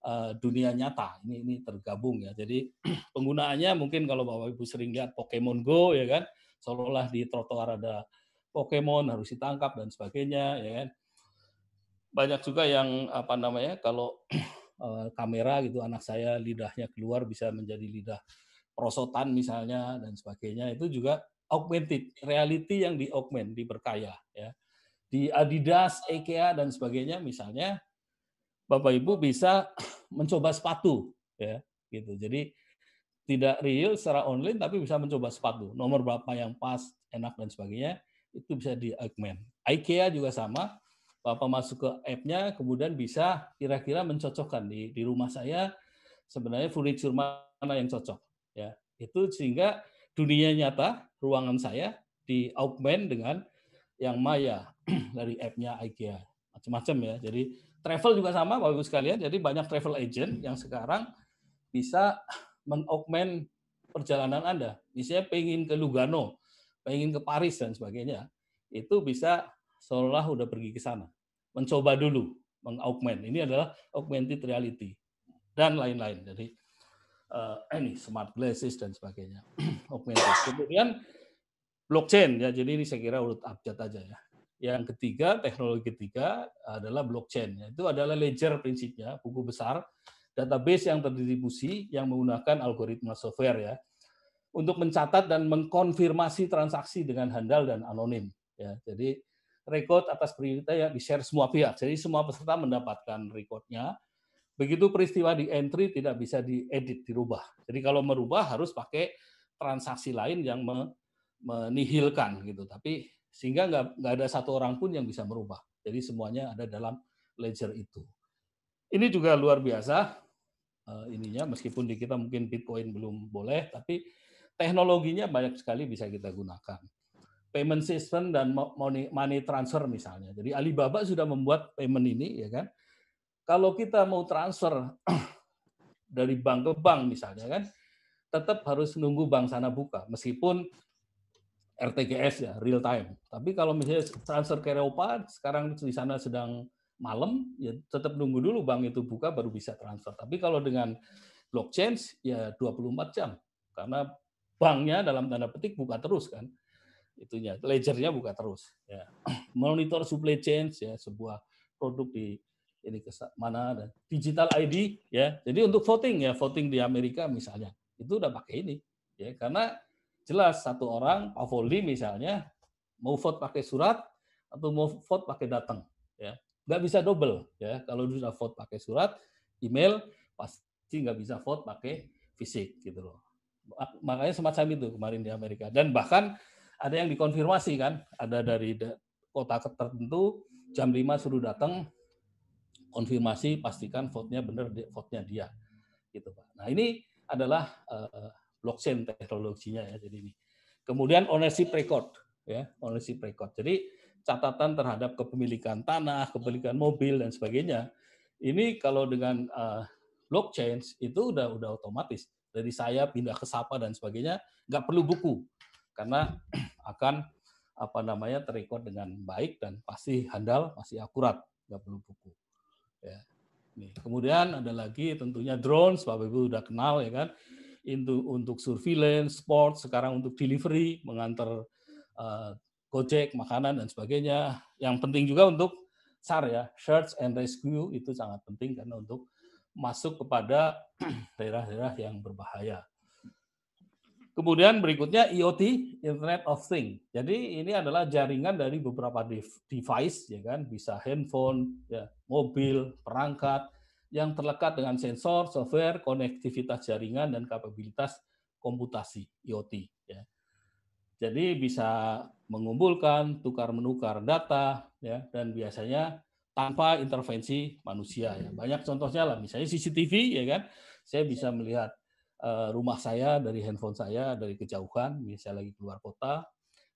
Eh, dunia nyata. Ini ini tergabung ya. Jadi [CLEARS THROAT] penggunaannya mungkin kalau Bapak Ibu sering lihat Pokemon Go ya kan, seolah-olah di trotoar ada Pokemon harus ditangkap dan sebagainya ya kan. Banyak juga yang apa namanya kalau [CLEARS THROAT] eh, kamera gitu anak saya lidahnya keluar bisa menjadi lidah prosotan misalnya dan sebagainya itu juga augmented reality yang di augment diperkaya ya di Adidas, IKEA dan sebagainya misalnya Bapak Ibu bisa [CLEARS THROAT] mencoba sepatu ya gitu. Jadi tidak real secara online tapi bisa mencoba sepatu. Nomor berapa yang pas, enak dan sebagainya itu bisa di augment. IKEA juga sama. Bapak masuk ke app-nya kemudian bisa kira-kira mencocokkan di di rumah saya sebenarnya furniture mana yang cocok ya. Itu sehingga dunia nyata ruangan saya di augment dengan yang maya [CLEARS THROAT] dari app-nya IKEA macam-macam ya. Jadi Travel juga sama, Bapak Ibu sekalian. Jadi banyak travel agent yang sekarang bisa mengaugment perjalanan Anda. Misalnya pengen ke Lugano, pengen ke Paris dan sebagainya, itu bisa seolah udah pergi ke sana. Mencoba dulu, mengaugment. Ini adalah augmented reality dan lain-lain. Jadi uh, ini smart glasses dan sebagainya. [CLEARS THROAT] augmented. Kemudian blockchain ya. Jadi ini saya kira urut abjad aja ya. Yang ketiga, teknologi ketiga adalah blockchain. Itu adalah ledger prinsipnya, buku besar, database yang terdistribusi yang menggunakan algoritma software ya untuk mencatat dan mengkonfirmasi transaksi dengan handal dan anonim. Ya, jadi record atas berita yang di-share semua pihak. Jadi semua peserta mendapatkan recordnya Begitu peristiwa di entry tidak bisa diedit, dirubah. Jadi kalau merubah harus pakai transaksi lain yang menihilkan gitu. Tapi sehingga nggak nggak ada satu orang pun yang bisa merubah. Jadi semuanya ada dalam ledger itu. Ini juga luar biasa eh, ininya meskipun di kita mungkin Bitcoin belum boleh tapi teknologinya banyak sekali bisa kita gunakan. Payment system dan money transfer misalnya. Jadi Alibaba sudah membuat payment ini ya kan. Kalau kita mau transfer [CLEARS THROAT] dari bank ke bank misalnya kan tetap harus nunggu bank sana buka meskipun RTGS ya real time. Tapi kalau misalnya transfer ke Eropa sekarang di sana sedang malam ya tetap nunggu dulu bank itu buka baru bisa transfer. Tapi kalau dengan blockchain ya 24 jam karena banknya dalam tanda petik buka terus kan itunya ledgernya buka terus ya [CLEARS THROAT] monitor supply chain ya sebuah produk di ini ke mana dan digital ID ya jadi untuk voting ya voting di Amerika misalnya itu udah pakai ini ya karena Jelas satu orang, Pak Foli misalnya, mau vote pakai surat atau mau vote pakai datang. Ya. Nggak bisa double. ya Kalau sudah vote pakai surat, email, pasti nggak bisa vote pakai fisik. gitu loh. Makanya semacam itu kemarin di Amerika. Dan bahkan ada yang dikonfirmasi kan, ada dari kota tertentu, jam 5 suruh datang, konfirmasi pastikan vote-nya benar vote-nya dia gitu Pak. Nah, ini adalah uh, blockchain teknologinya ya. Jadi ini. Kemudian ownership record ya, ownership record. Jadi catatan terhadap kepemilikan tanah, kepemilikan mobil dan sebagainya. Ini kalau dengan uh, blockchain itu udah udah otomatis dari saya pindah ke Sapa dan sebagainya nggak perlu buku karena [CLEARS THROAT] akan apa namanya terekod dengan baik dan pasti handal pasti akurat nggak perlu buku ya Nih. kemudian ada lagi tentunya drone Bapak Ibu sudah kenal ya kan itu untuk surveillance, sport, sekarang untuk delivery, mengantar eh, gojek, makanan, dan sebagainya. Yang penting juga untuk SAR ya, Search and Rescue itu sangat penting karena untuk masuk kepada [CLEARS THROAT] daerah-daerah yang berbahaya. Kemudian berikutnya IoT, Internet of Things. Jadi ini adalah jaringan dari beberapa device, ya kan, bisa handphone, ya, mobil, perangkat, yang terlekat dengan sensor, software, konektivitas jaringan, dan kapabilitas komputasi IoT. Ya. Jadi bisa mengumpulkan, tukar menukar data, ya, dan biasanya tanpa intervensi manusia. Ya. Banyak contohnya lah, misalnya CCTV, ya kan, saya bisa melihat eh, rumah saya dari handphone saya dari kejauhan, misalnya lagi keluar kota.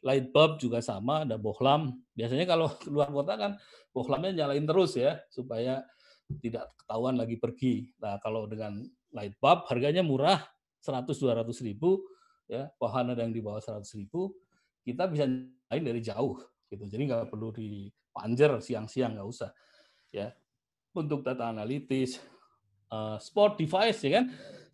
Light bulb juga sama, ada bohlam. Biasanya kalau [LAUGHS] keluar kota kan bohlamnya nyalain terus ya, supaya tidak ketahuan lagi pergi. Nah, kalau dengan light bulb harganya murah 100 200 ribu ya wahana yang di bawah 100 ribu kita bisa lain dari jauh gitu jadi nggak perlu dipanjer siang-siang nggak usah ya untuk data analitis uh, sport device ya kan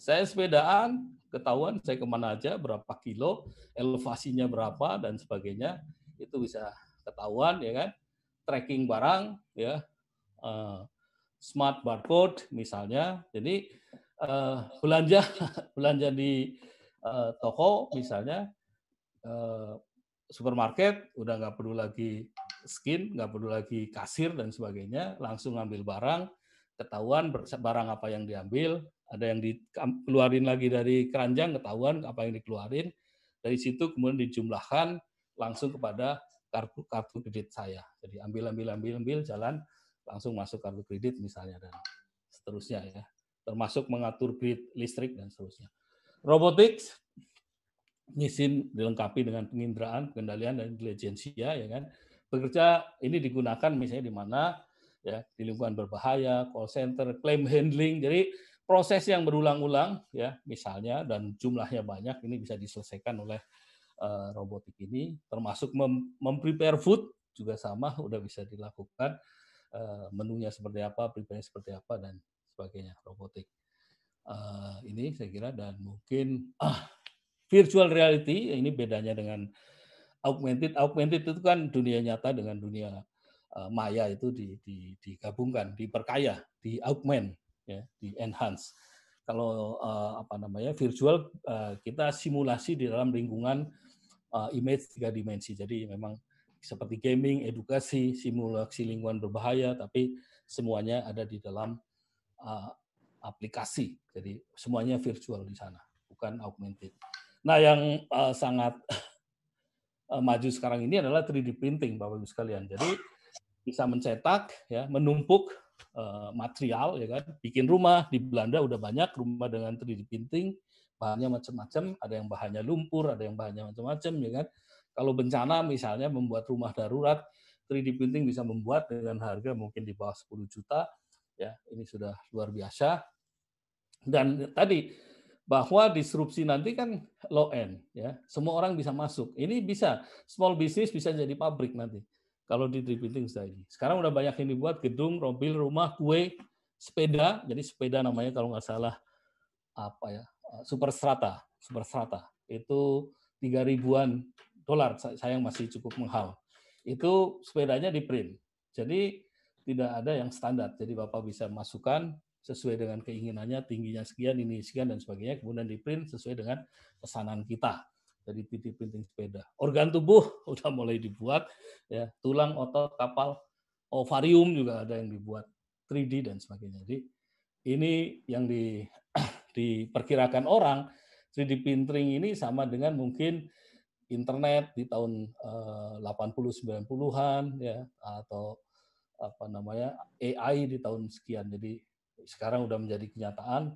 saya sepedaan ketahuan saya kemana aja berapa kilo elevasinya berapa dan sebagainya itu bisa ketahuan ya kan tracking barang ya uh, smart barcode misalnya. Jadi uh, belanja [LAUGHS] belanja di uh, toko misalnya uh, supermarket udah nggak perlu lagi skin, nggak perlu lagi kasir dan sebagainya, langsung ngambil barang, ketahuan barang apa yang diambil, ada yang dikeluarin lagi dari keranjang, ketahuan apa yang dikeluarin, dari situ kemudian dijumlahkan langsung kepada kartu kartu kredit saya. Jadi ambil ambil ambil ambil jalan langsung masuk kartu kredit misalnya dan seterusnya ya. Termasuk mengatur grid listrik dan seterusnya. Robotik mesin dilengkapi dengan penginderaan, pengendalian dan intelijensia ya kan. Bekerja ini digunakan misalnya di mana ya di lingkungan berbahaya, call center, claim handling. Jadi proses yang berulang-ulang ya misalnya dan jumlahnya banyak ini bisa diselesaikan oleh uh, robotik ini termasuk mem memprepare food juga sama udah bisa dilakukan Eh, menunya seperti apa, pribadinya seperti apa dan sebagainya, robotik. Eh, ini saya kira dan mungkin ah, virtual reality ini bedanya dengan augmented. Augmented itu kan dunia nyata dengan dunia eh, maya itu di, digabungkan, diperkaya, di augment, ya, di enhance. Kalau apa namanya virtual kita simulasi di dalam lingkungan image tiga dimensi. Jadi memang seperti gaming, edukasi, simulasi lingkungan berbahaya, tapi semuanya ada di dalam uh, aplikasi. Jadi semuanya virtual di sana, bukan augmented. Nah, yang uh, sangat [LAUGHS] uh, maju sekarang ini adalah 3D printing, Bapak Ibu sekalian. Jadi bisa mencetak, ya, menumpuk uh, material, ya kan. Bikin rumah di Belanda udah banyak rumah dengan 3D printing, bahannya macam-macam. Ada yang bahannya lumpur, ada yang bahannya macam-macam, ya kan kalau bencana misalnya membuat rumah darurat, 3D printing bisa membuat dengan harga mungkin di bawah 10 juta. Ya, ini sudah luar biasa. Dan tadi bahwa disrupsi nanti kan low end ya. Semua orang bisa masuk. Ini bisa small business bisa jadi pabrik nanti. Kalau di 3D printing sudah ini. Sekarang udah banyak yang dibuat gedung, mobil, rumah, kue, sepeda. Jadi sepeda namanya kalau nggak salah apa ya? Super strata, super strata. Itu tiga ribuan dolar, sayang masih cukup mahal. Itu sepedanya di print. Jadi tidak ada yang standar. Jadi Bapak bisa masukkan sesuai dengan keinginannya, tingginya sekian, ini sekian, dan sebagainya. Kemudian di print sesuai dengan pesanan kita dari titik printing sepeda. Organ tubuh [LAUGHS] udah mulai dibuat, ya tulang, otot, kapal, ovarium juga ada yang dibuat 3D dan sebagainya. Jadi ini yang di, [CLEARS THROAT] diperkirakan orang 3D printing ini sama dengan mungkin internet di tahun uh, 80 90-an
ya atau apa
namanya AI di tahun sekian. Jadi sekarang sudah menjadi kenyataan.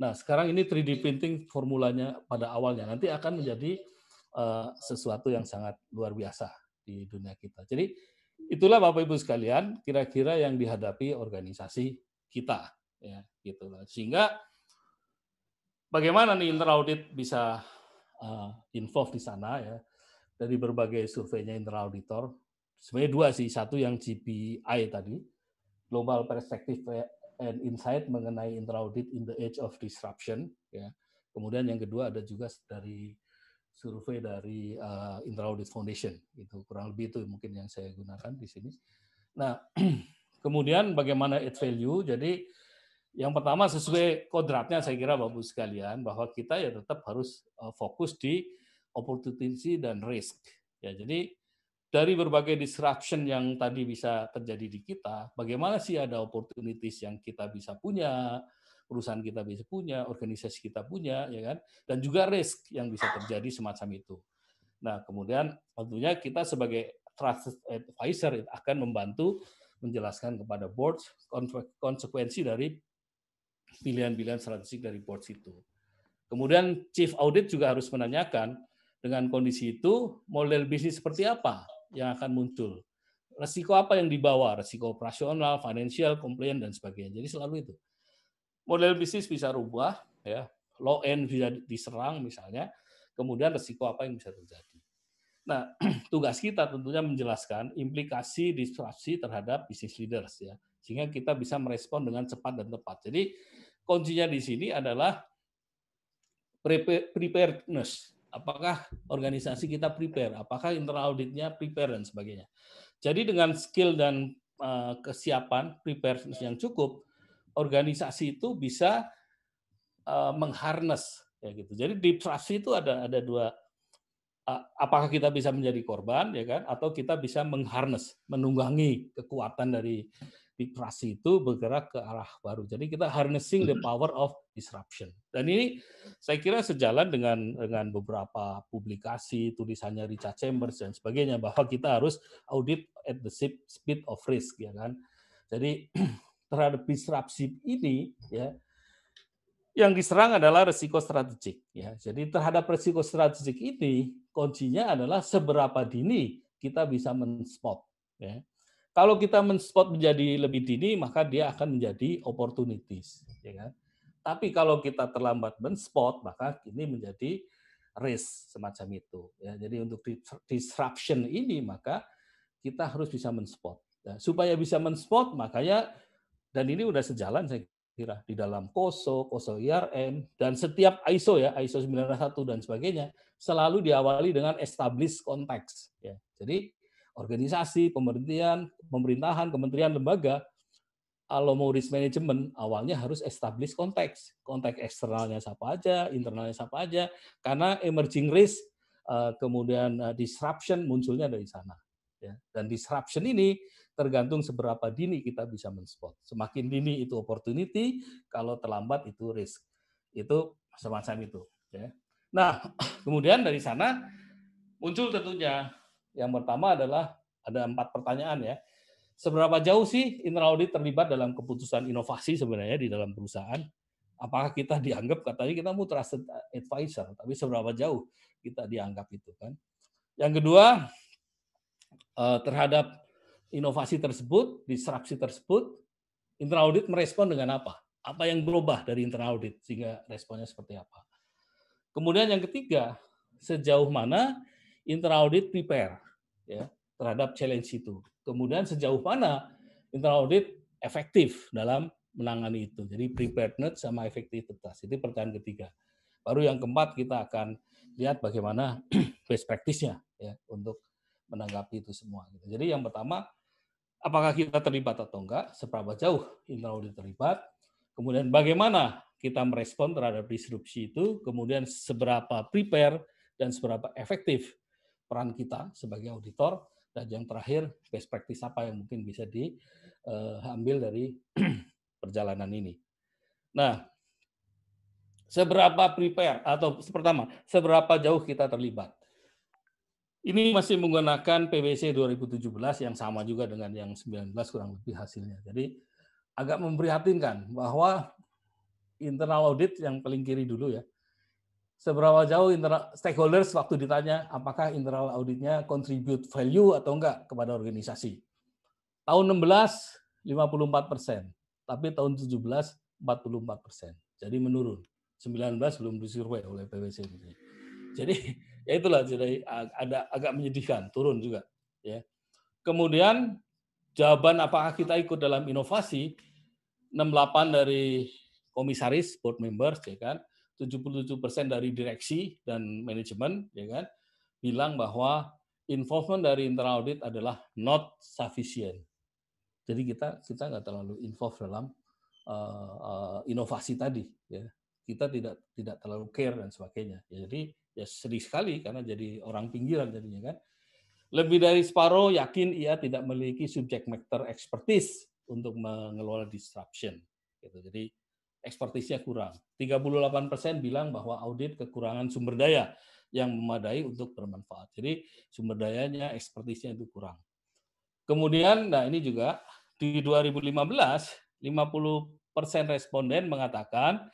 Nah, sekarang ini 3D printing formulanya pada awalnya nanti akan menjadi uh, sesuatu yang sangat luar biasa
di dunia kita.
Jadi itulah Bapak Ibu sekalian kira-kira yang dihadapi organisasi kita ya, gitulah Sehingga bagaimana nih audit bisa uh, involved di sana ya dari berbagai surveinya internal auditor. Sebenarnya dua sih, satu yang GPI tadi, Global Perspective and Insight mengenai internal audit in the age of disruption. Ya. Kemudian yang kedua ada juga dari survei dari uh, Internal Audit Foundation. Itu kurang lebih itu mungkin yang saya gunakan di sini. Nah, [CLEARS THROAT] kemudian bagaimana its value? Jadi yang pertama sesuai kodratnya saya kira Bapak sekalian bahwa kita ya tetap harus eh, fokus di opportunity dan risk. Ya, jadi dari berbagai disruption yang tadi bisa terjadi di kita, bagaimana sih ada opportunities yang kita bisa punya, perusahaan kita bisa punya, organisasi kita punya, ya kan? Dan juga risk yang bisa terjadi semacam itu. Nah, kemudian tentunya kita sebagai trusted advisor akan membantu menjelaskan kepada board konsekuensi dari pilihan-pilihan strategik dari board itu. Kemudian chief audit juga harus menanyakan dengan kondisi itu model bisnis seperti apa yang akan muncul. Resiko apa yang dibawa, resiko operasional, finansial, komplain dan sebagainya. Jadi selalu itu. Model bisnis bisa rubah ya. Low end bisa diserang misalnya, kemudian resiko apa yang bisa terjadi. Nah, [CLEARS THROAT] tugas kita tentunya menjelaskan implikasi disrupsi terhadap bisnis leaders ya, sehingga kita bisa merespon dengan cepat dan tepat. Jadi kuncinya di sini adalah preparedness. Apakah organisasi kita prepare? Apakah internal auditnya prepare dan sebagainya? Jadi dengan skill dan eh, kesiapan preparedness yang cukup, organisasi itu bisa eh, mengharness ya gitu. Jadi trust itu ada ada dua apakah kita bisa menjadi korban ya kan atau kita bisa mengharness menunggangi kekuatan dari literasi itu bergerak ke arah baru. Jadi kita harnessing the power of disruption. Dan ini saya kira sejalan dengan dengan beberapa publikasi tulisannya Richard Chambers dan sebagainya bahwa kita harus audit at the speed of risk ya kan. Jadi [CLEARS THROAT] terhadap disrupsi ini ya yang diserang adalah risiko strategik ya. Jadi terhadap risiko strategik ini kuncinya adalah seberapa dini kita bisa menspot ya kalau kita men-spot menjadi lebih dini, maka dia akan menjadi opportunities. Ya kan? Tapi kalau kita terlambat men-spot, maka ini menjadi risk semacam itu. Ya, jadi untuk disruption ini, maka kita harus bisa men-spot. Ya, supaya bisa men-spot, makanya dan ini udah sejalan saya kira di dalam COSO, COSO IRM, e dan setiap ISO ya, ISO satu dan sebagainya, selalu diawali dengan establish konteks. Ya. Jadi organisasi, pemerintahan, pemerintahan, kementerian, lembaga, kalau mau risk management, awalnya harus establish konteks. Konteks eksternalnya siapa aja, internalnya siapa aja, karena emerging risk, eh, kemudian eh, disruption munculnya dari sana. Ya. Dan disruption ini tergantung seberapa dini kita bisa menspot. Semakin dini itu opportunity, kalau terlambat itu risk. Itu semacam itu. Ya. Nah, [CLEARS THROAT] kemudian dari sana muncul tentunya yang pertama adalah ada empat pertanyaan ya. Seberapa jauh sih internal audit terlibat dalam keputusan inovasi sebenarnya di dalam perusahaan? Apakah kita dianggap katanya kita mau trusted advisor, tapi seberapa jauh kita dianggap itu kan? Yang kedua eh, terhadap inovasi tersebut, disrupsi tersebut, internal audit merespon dengan apa? Apa yang berubah dari internal audit sehingga responnya seperti apa? Kemudian yang ketiga, sejauh mana intraaudit prepare ya terhadap challenge itu. Kemudian sejauh mana intraaudit efektif dalam menangani itu. Jadi preparedness sama efektivitas itu pertanyaan ketiga. Baru yang keempat kita akan lihat bagaimana [CLEARS THROAT] best practice-nya ya untuk menanggapi itu semua. Gitu. Jadi yang pertama apakah kita terlibat atau enggak, seberapa jauh intraaudit terlibat, kemudian bagaimana kita merespon terhadap disrupsi itu, kemudian seberapa prepare dan seberapa efektif peran kita sebagai auditor dan yang terakhir best practice apa yang mungkin bisa diambil eh, dari [CLEARS THROAT] perjalanan ini. Nah, seberapa prepare atau pertama seberapa jauh kita terlibat. Ini masih menggunakan PwC 2017 yang sama juga dengan yang 19 kurang lebih hasilnya. Jadi agak memprihatinkan bahwa internal audit yang paling kiri dulu ya seberapa jauh internal stakeholders waktu ditanya apakah internal auditnya contribute value atau enggak kepada organisasi. Tahun 16 54 persen, tapi tahun 17 44 persen. Jadi menurun. 19 belum disurvey oleh PwC. Jadi [LAUGHS] ya itulah jadi ada agak menyedihkan, turun juga. Ya. Kemudian jawaban apakah kita ikut dalam inovasi 68 dari komisaris board members ya kan 77% dari direksi dan manajemen ya kan bilang bahwa involvement dari internal audit adalah not sufficient. Jadi kita kita nggak terlalu involved dalam uh, uh, inovasi tadi ya. Kita tidak tidak terlalu care dan sebagainya. Ya, jadi ya sedih sekali karena jadi orang pinggiran jadinya kan. Lebih dari separuh yakin ia tidak memiliki subject matter expertise untuk mengelola disruption. Gitu. Jadi ekspertisnya kurang. 38% bilang bahwa audit kekurangan sumber daya yang memadai untuk bermanfaat. Jadi sumber dayanya, ekspertisnya itu kurang. Kemudian, nah ini juga di 2015, 50% responden mengatakan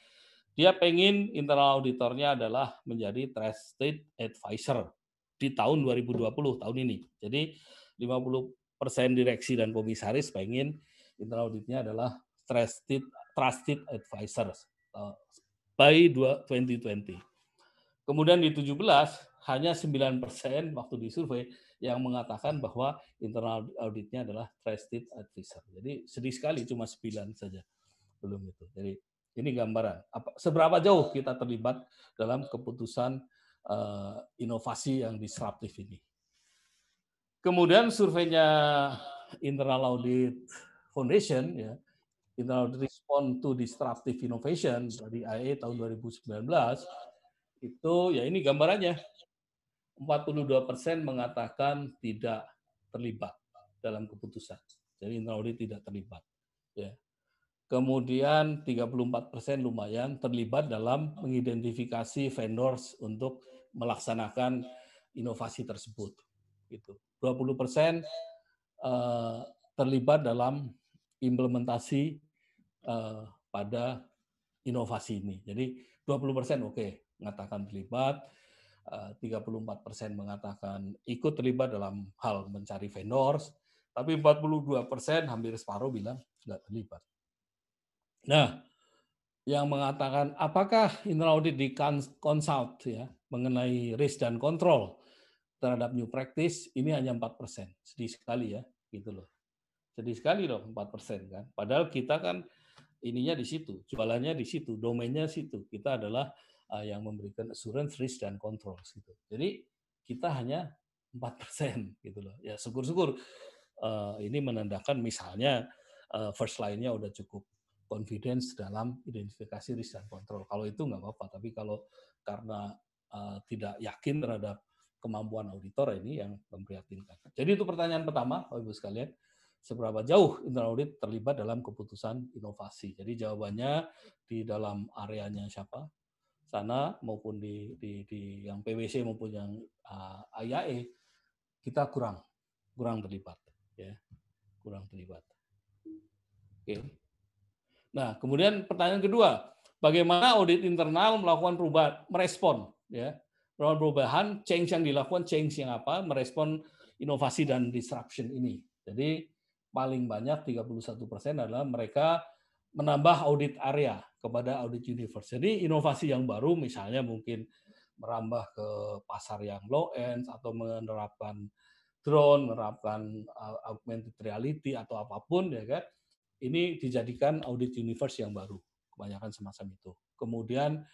dia pengen internal auditornya adalah menjadi trusted advisor di tahun 2020, tahun ini. Jadi 50% direksi dan komisaris pengen internal auditnya adalah trusted trusted advisors uh, by 2020. Kemudian di 17 hanya 9 persen waktu survei yang mengatakan bahwa internal auditnya adalah trusted advisor. Jadi sedih sekali cuma 9 saja belum itu. Jadi ini gambaran apa, seberapa jauh kita terlibat dalam keputusan uh, inovasi yang disruptif ini. Kemudian surveinya Internal Audit Foundation ya in our response to disruptive innovation dari AE tahun 2019 iya. itu ya ini gambarannya 42 persen mengatakan tidak terlibat dalam keputusan. Jadi internal audit tidak terlibat. Ya. Kemudian 34 persen lumayan terlibat dalam mengidentifikasi vendors untuk melaksanakan inovasi tersebut. Gitu. 20 persen eh, terlibat dalam implementasi Eh, pada inovasi ini. Jadi 20 persen oke okay, mengatakan terlibat, 34 eh, persen mengatakan ikut terlibat dalam hal mencari vendors, tapi 42 persen hampir separuh bilang tidak terlibat. Nah, yang mengatakan apakah internal audit di consult ya mengenai risk dan kontrol terhadap new practice ini hanya 4%. Sedih sekali ya, gitu loh. Sedih sekali dong 4% kan. Padahal kita kan ininya di situ, jualannya di situ, domainnya situ. Kita adalah eh, yang memberikan assurance, risk dan control gitu. Jadi kita hanya 4% [LAUGHS] gitu loh. Ya syukur-syukur eh, ini menandakan misalnya eh, first line-nya udah cukup confidence dalam identifikasi risk dan kontrol. Kalau itu nggak apa-apa, tapi kalau karena tidak yakin terhadap kemampuan auditor ini yang memprihatinkan. Jadi itu pertanyaan pertama, Bapak Ibu sekalian seberapa jauh internal audit terlibat dalam keputusan inovasi. Jadi jawabannya di dalam areanya siapa, sana maupun di, di, di yang PwC maupun yang uh, ah, IAE, kita kurang kurang terlibat, ya kurang terlibat. Oke. Nah, kemudian pertanyaan kedua, bagaimana audit internal melakukan perubahan, merespon, ya, Perubahan, perubahan, change yang dilakukan, change yang apa, merespon inovasi dan disruption ini. Jadi paling banyak 31 persen adalah mereka menambah audit area kepada audit universe. Jadi inovasi yang baru misalnya mungkin merambah ke pasar yang low end atau menerapkan drone, menerapkan uh, augmented reality atau apapun ya kan. Ini dijadikan audit universe yang baru, kebanyakan semacam itu. Kemudian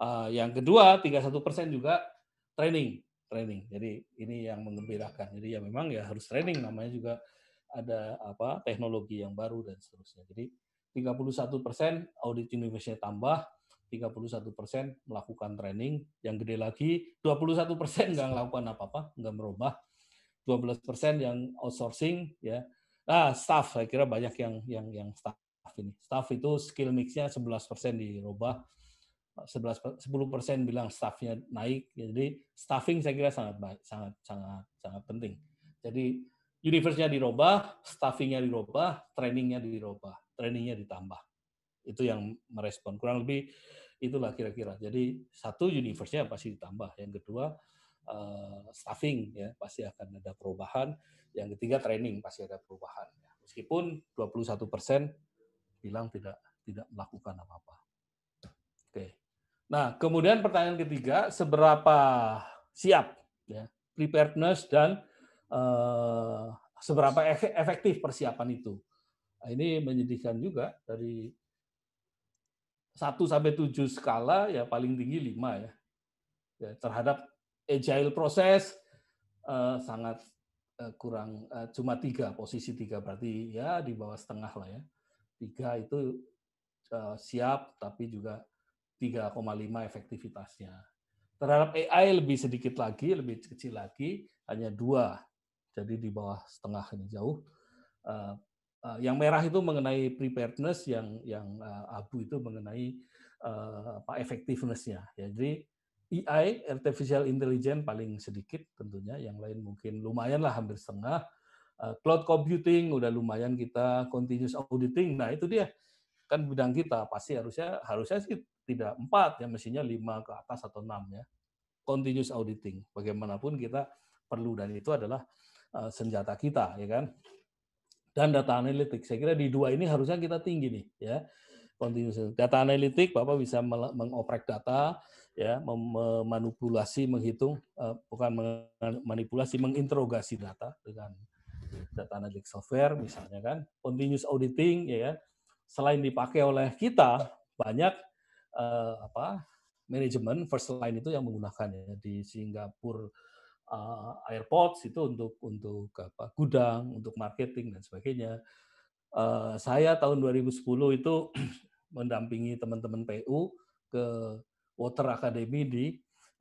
uh, yang kedua 31% juga training, training. Jadi ini yang mengembirakan. Jadi ya memang ya harus training namanya juga ada apa teknologi yang baru dan seterusnya. Jadi 31 persen audit universitasnya tambah, 31 persen melakukan training, yang gede lagi 21 persen nggak melakukan apa-apa, nggak merubah, 12 persen yang outsourcing ya. Nah, staff saya kira banyak yang yang yang staff ini. Staff itu skill mixnya 11 persen dirubah, 11 10 persen bilang staffnya naik. Ya. Jadi staffing saya kira sangat sangat sangat sangat penting. Jadi universe-nya dirubah, staffing-nya dirubah, training-nya dirubah, training-nya ditambah. Itu yang merespon. Kurang lebih itulah kira-kira. Jadi satu universe-nya pasti ditambah, yang kedua eh, staffing ya pasti akan ada perubahan, yang ketiga training pasti ada perubahan. Ya. Meskipun 21 persen bilang tidak tidak melakukan apa-apa. Oke. Nah kemudian pertanyaan ketiga, seberapa siap ya preparedness dan Eh, seberapa efektif persiapan itu. Nah, ini menyedihkan juga dari 1 sampai 7 skala ya paling tinggi 5 ya. ya terhadap agile proses uh, sangat uh, kurang uh, cuma tiga posisi tiga berarti ya di bawah setengah lah ya. Tiga itu uh, siap tapi juga 3,5 efektivitasnya. Terhadap AI lebih sedikit lagi, lebih kecil lagi, hanya dua jadi di bawah setengah ini jauh. Uh, uh, yang merah itu mengenai preparedness, yang yang uh, abu itu mengenai uh, apa efektivitasnya. Ya, jadi AI artificial intelligence paling sedikit tentunya, yang lain mungkin lumayan lah hampir setengah. Uh, cloud computing udah lumayan kita continuous auditing. Nah, itu dia kan bidang kita pasti harusnya harusnya sih tidak empat ya mestinya lima ke atas atau enam ya continuous auditing bagaimanapun kita perlu dan itu adalah Eh, senjata kita, ya kan? Dan data analitik, saya kira di dua ini harusnya kita tinggi nih, ya. Continuous data analitik, bapak bisa mengoprek data, ya, memanipulasi, menghitung, eh, bukan manipulasi, menginterogasi data
dengan data analitik software, misalnya
kan. Continuous auditing, ya kan? Selain dipakai oleh kita, banyak uh, apa manajemen first line itu yang menggunakannya di Singapura uh, eh, AirPods itu untuk untuk apa gudang, untuk marketing dan sebagainya. Uh, saya tahun 2010 itu [CLEARS THROAT] mendampingi teman-teman PU ke Water Academy di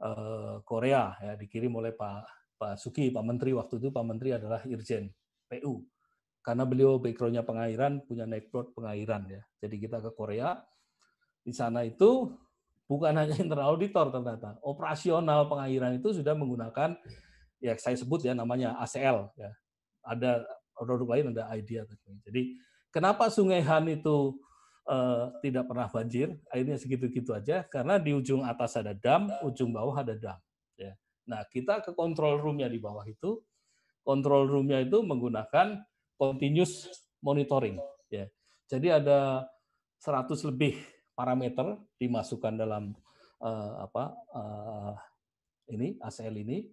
uh, Korea ya dikirim oleh Pak Pak Suki, Pak Menteri waktu itu Pak Menteri adalah Irjen PU. Karena beliau backgroundnya pengairan, punya network pengairan ya. Jadi kita ke Korea, di sana itu bukan hanya internal auditor ternyata operasional pengairan itu sudah menggunakan ya saya sebut ya namanya ACL ya ada produk lain ada idea jadi kenapa Sungai Han itu eh, tidak pernah banjir airnya segitu-gitu aja karena di ujung atas ada dam ujung bawah ada dam ya nah kita ke control roomnya di bawah itu control roomnya itu menggunakan continuous monitoring ya jadi ada 100 lebih parameter dimasukkan dalam uh, apa uh, ini ACL ini.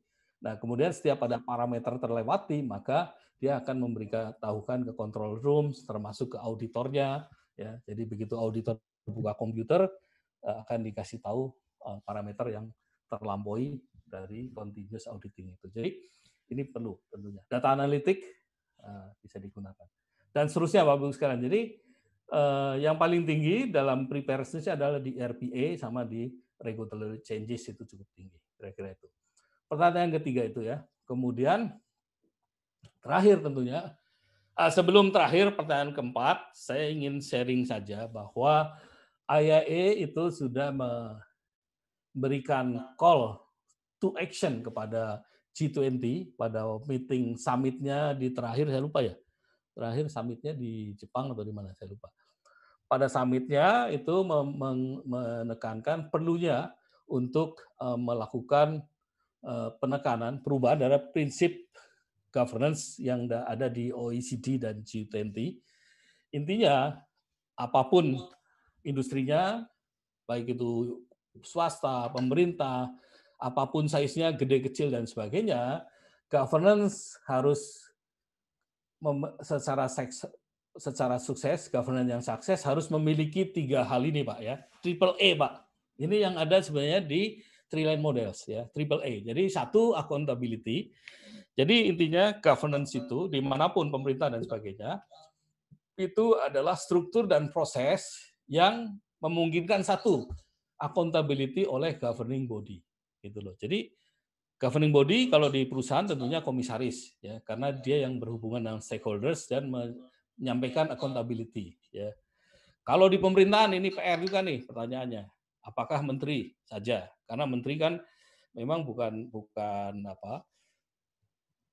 Nah, kemudian setiap ada parameter terlewati, maka dia akan memberikan tahukan ke control room termasuk ke auditornya ya. Jadi begitu auditor buka komputer uh, akan dikasih tahu uh, parameter yang terlampaui dari continuous auditing itu. Jadi ini perlu tentunya. Data analitik
uh, bisa digunakan.
Dan seterusnya Bapak Ibu sekalian. Jadi Eh, yang paling tinggi dalam preparedness adalah di RPA sama di regulatory changes itu cukup tinggi kira-kira itu. Pertanyaan ketiga itu ya. Kemudian terakhir tentunya ah, sebelum terakhir pertanyaan keempat saya ingin sharing saja bahwa IAE itu sudah memberikan call to action kepada G20 pada meeting summitnya di terakhir saya lupa ya terakhir summitnya di Jepang atau di mana saya lupa pada summitnya itu menekankan perlunya untuk eh, melakukan eh, penekanan perubahan dari prinsip governance yang ada di OECD dan G20. Intinya apapun industrinya, baik itu swasta, pemerintah, apapun size-nya, gede kecil dan sebagainya, governance harus secara seks secara sukses, governance yang sukses harus memiliki tiga hal ini, Pak ya. Triple A, Pak. Ini yang ada sebenarnya di three line models ya, triple A. Jadi satu accountability. Jadi intinya governance itu dimanapun pemerintah dan sebagainya itu adalah struktur dan proses yang memungkinkan satu accountability oleh governing body gitu loh. Jadi governing body kalau di perusahaan tentunya komisaris ya karena dia yang berhubungan dengan stakeholders dan menyampaikan accountability. Ya. Kalau di pemerintahan ini PR juga nih pertanyaannya, apakah menteri saja? Karena menteri kan memang bukan bukan apa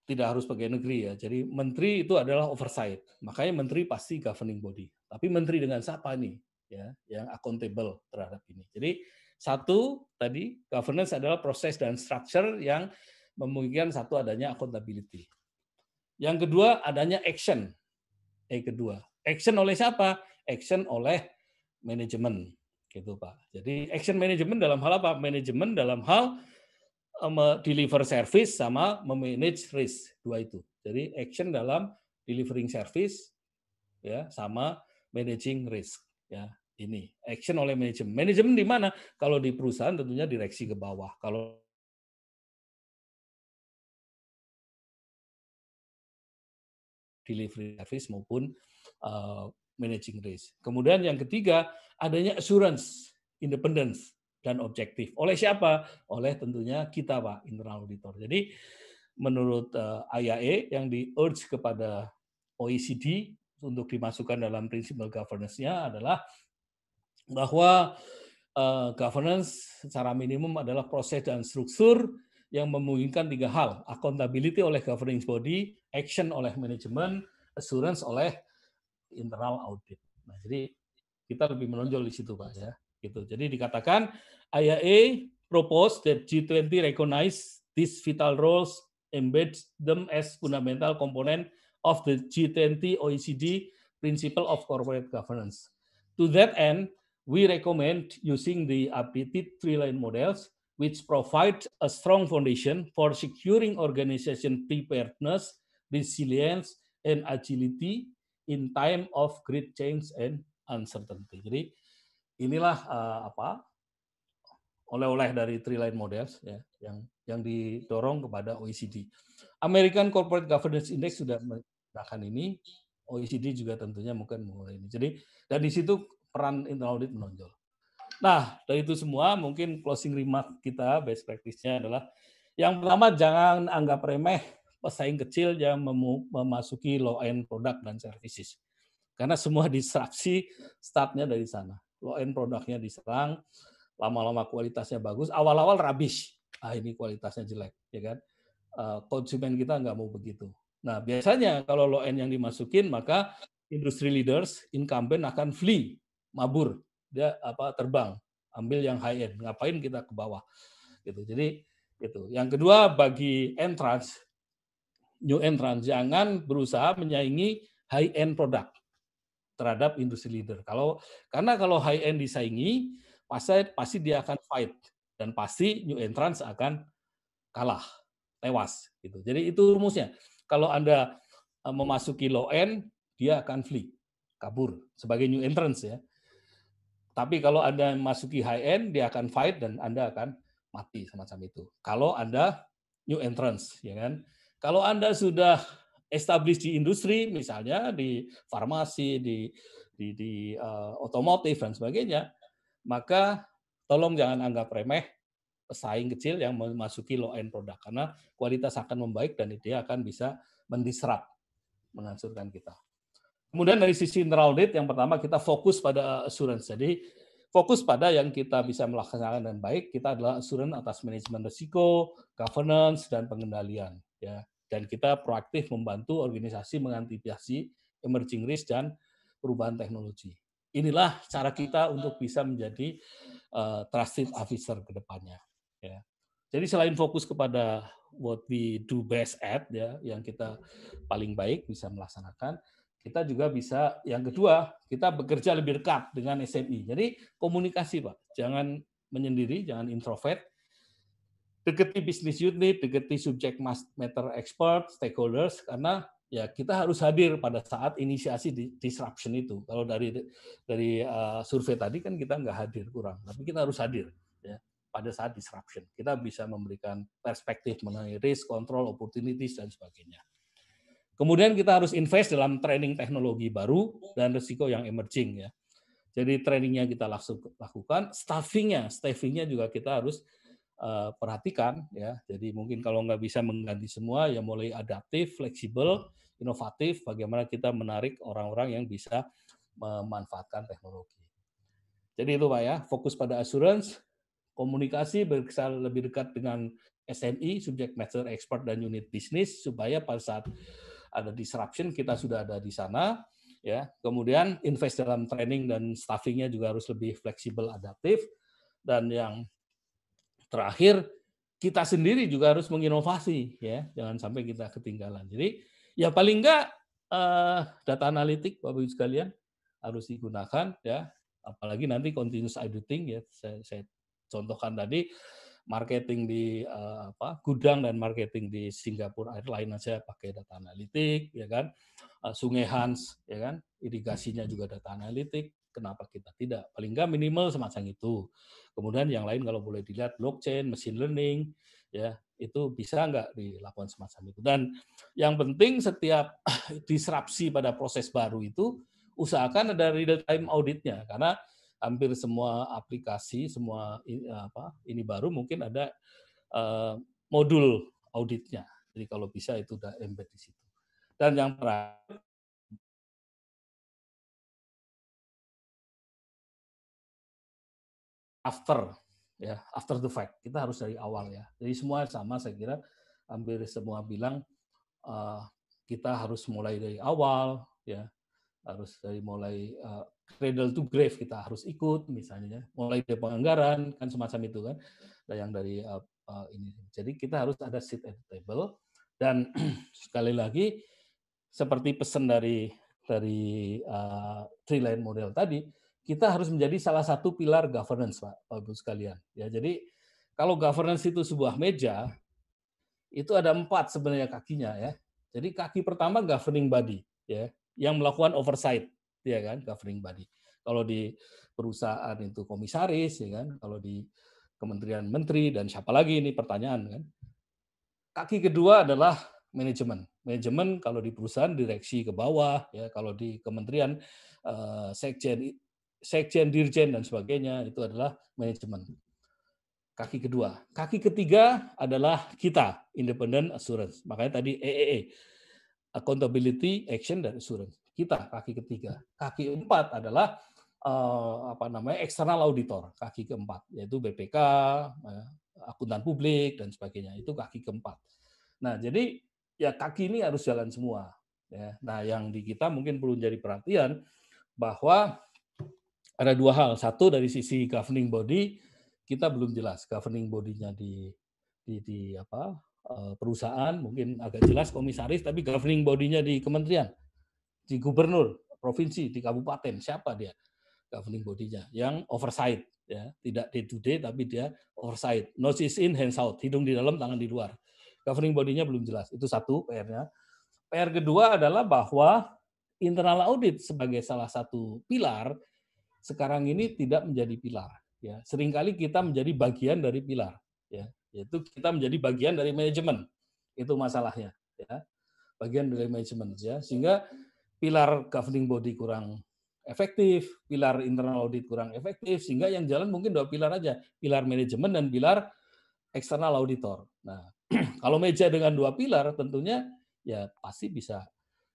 tidak harus pegawai negeri ya. Jadi menteri itu adalah oversight. Makanya menteri pasti governing body. Tapi menteri dengan siapa nih ya yang accountable terhadap ini. Jadi satu tadi governance adalah proses dan structure yang memungkinkan satu adanya accountability. Yang kedua adanya action. E kedua. Action oleh siapa? Action oleh manajemen. Gitu Pak. Jadi action manajemen dalam hal apa? Manajemen dalam hal eh, deliver service sama memanage risk dua itu. Jadi action dalam delivering service ya sama managing risk ya ini action oleh manajemen. Manajemen di mana? Kalau di perusahaan tentunya direksi ke bawah. Kalau delivery service maupun uh, managing risk. Kemudian yang ketiga, adanya assurance, independence, dan objektif. Oleh siapa? Oleh tentunya kita, Pak, internal auditor. Jadi menurut uh, eh, IAE yang di-urge kepada OECD untuk dimasukkan dalam prinsipal governance-nya adalah bahwa uh, governance secara minimum adalah proses dan struktur yang memungkinkan tiga hal, accountability oleh governing body, action oleh manajemen, assurance oleh internal audit. Nah, jadi kita lebih menonjol di situ, Pak ya. Gitu. Jadi dikatakan IAE propose that G20 recognize these vital roles embed them as fundamental component of the G20 OECD principle of corporate governance. To that end, we recommend using the updated three-line models which provides a strong foundation for securing organization preparedness, resilience, and agility in time of great change and uncertainty. Jadi inilah uh, apa oleh-oleh dari three line models ya yang yang didorong kepada OECD. American Corporate Governance Index sudah menggunakan ini, OECD juga tentunya mungkin mulai ini. Jadi dan di situ peran internal audit menonjol. Nah, dari itu semua mungkin closing remark kita best practice-nya adalah yang pertama jangan anggap remeh pesaing kecil yang mem memasuki low end produk dan services. Karena semua [LAUGHS] disrupsi startnya dari sana. Low end produknya diserang, lama-lama kualitasnya bagus, awal-awal rabis Ah ini kualitasnya jelek, ya kan? Eh, konsumen kita nggak mau begitu. Nah, biasanya kalau low end yang dimasukin maka industri leaders, incumbent akan flee, mabur dia apa terbang ambil yang high end ngapain kita ke bawah gitu jadi itu yang kedua bagi entrance new entrance jangan berusaha menyaingi high end produk terhadap industri leader kalau karena kalau high end disaingi pasti pasti dia akan fight dan pasti new entrance akan kalah tewas gitu jadi itu rumusnya kalau anda eh, memasuki low end dia akan flee kabur sebagai new entrance ya tapi kalau Anda masuki high end, dia akan fight dan Anda akan mati semacam itu. Kalau Anda new entrance, ya kan? Kalau Anda sudah established di industri, misalnya di farmasi, di di, di uh, otomotif dan sebagainya, maka tolong jangan anggap remeh pesaing kecil yang memasuki low end produk karena kualitas akan membaik dan dia akan bisa mendisrupt menghancurkan kita. Kemudian dari sisi internal audit, yang pertama kita fokus pada assurance. Jadi fokus pada yang kita bisa melaksanakan dengan baik, kita adalah assurance atas manajemen risiko, governance, dan pengendalian. Ya. Dan kita proaktif membantu organisasi mengantisipasi emerging risk dan perubahan teknologi. Inilah cara kita untuk bisa menjadi uh, trusted officer ke depannya. Ya. Jadi selain fokus kepada what we do best at, ya, yang kita paling baik bisa melaksanakan, kita juga bisa yang kedua kita bekerja lebih dekat dengan SMI. Jadi komunikasi pak, jangan menyendiri, jangan introvert. Deketi bisnis unit, deketi subjek matter expert, stakeholders, karena ya kita harus hadir pada saat inisiasi disruption itu. Kalau dari dari eh, survei tadi kan kita nggak hadir kurang, tapi kita harus hadir ya pada saat disruption. Kita bisa memberikan perspektif mengenai risk, control, opportunities dan sebagainya. Kemudian kita harus invest dalam training teknologi baru dan risiko yang emerging ya. Jadi trainingnya kita langsung lakukan, staffingnya, staffingnya juga kita harus eh, perhatikan ya. Jadi mungkin kalau nggak bisa mengganti semua, ya mulai adaptif, fleksibel, inovatif. Bagaimana kita menarik orang-orang yang bisa memanfaatkan teknologi. Jadi itu pak ya, fokus pada assurance, komunikasi berkesan lebih dekat dengan SMI, e, subject matter expert dan unit bisnis supaya pada saat ada disruption, kita sudah ada di sana. Ya, kemudian invest dalam training dan staffingnya juga harus lebih fleksibel, adaptif. Dan yang terakhir, kita sendiri juga harus menginovasi, ya, jangan sampai kita ketinggalan. Jadi ya paling enggak uh, eh, data analitik, bapak ibu sekalian harus digunakan, ya, apalagi nanti continuous auditing, ya, saya, saya contohkan tadi marketing di uh, apa gudang dan marketing di Singapura lain aja pakai data analitik ya kan uh, Sungai Hans ya kan irigasinya juga data analitik kenapa kita tidak paling nggak minimal semacam itu kemudian yang lain kalau boleh dilihat blockchain machine learning ya itu bisa nggak dilakukan semacam itu dan yang penting setiap [CLEARS THROAT] disrupsi pada proses baru itu usahakan ada real time auditnya karena hampir semua aplikasi, semua apa ini baru mungkin ada uh, modul auditnya. Jadi kalau bisa itu udah embed di situ. Dan yang terakhir after ya after the fact kita harus dari awal ya jadi semua sama saya kira hampir semua bilang uh, kita harus mulai dari awal ya harus dari mulai uh, cradle to grave kita harus ikut misalnya mulai dari penganggaran kan semacam itu kan yang dari uh, uh, ini jadi kita harus ada seat at the table dan [CLEARS THROAT] sekali lagi seperti pesan dari dari uh, eh, three line model tadi kita harus menjadi salah satu pilar governance pak Bapak ibu sekalian ya jadi kalau governance itu sebuah meja itu ada empat sebenarnya kakinya ya jadi kaki pertama governing body ya yang melakukan oversight ya kan governing body kalau di perusahaan itu komisaris ya kan kalau di kementerian menteri dan siapa lagi ini pertanyaan kan kaki kedua adalah manajemen manajemen kalau di perusahaan direksi ke bawah ya kalau di kementerian eh, sekjen sekjen dirjen dan sebagainya itu adalah manajemen kaki kedua kaki ketiga adalah kita independent assurance makanya tadi EEE e e, accountability action dan assurance kita kaki ketiga. Kaki empat adalah uh, apa namanya eksternal auditor kaki keempat yaitu BPK, eh, akuntan publik dan sebagainya itu kaki keempat. Nah jadi ya kaki ini harus jalan semua. Ya. Nah yang di kita mungkin perlu jadi perhatian bahwa ada dua hal. Satu dari sisi governing body kita belum jelas governing bodinya di di, di apa eh, perusahaan mungkin agak jelas komisaris tapi governing bodinya di kementerian di gubernur provinsi, di kabupaten, siapa dia governing body yang oversight ya, tidak day to day tapi dia oversight. Nose is in, hands out, hidung di dalam, tangan di luar. Governing body belum jelas. Itu satu PR-nya. PR kedua adalah bahwa internal audit sebagai salah satu pilar sekarang ini tidak menjadi pilar ya. Seringkali kita menjadi bagian dari pilar ya, yaitu kita menjadi bagian dari manajemen. Itu masalahnya ya. Bagian dari manajemen ya. Sehingga pilar governing body kurang efektif, pilar internal audit kurang efektif, sehingga yang jalan mungkin dua pilar aja, pilar manajemen dan pilar eksternal auditor. Nah, [CLEARS THROAT] kalau meja dengan dua pilar tentunya ya pasti bisa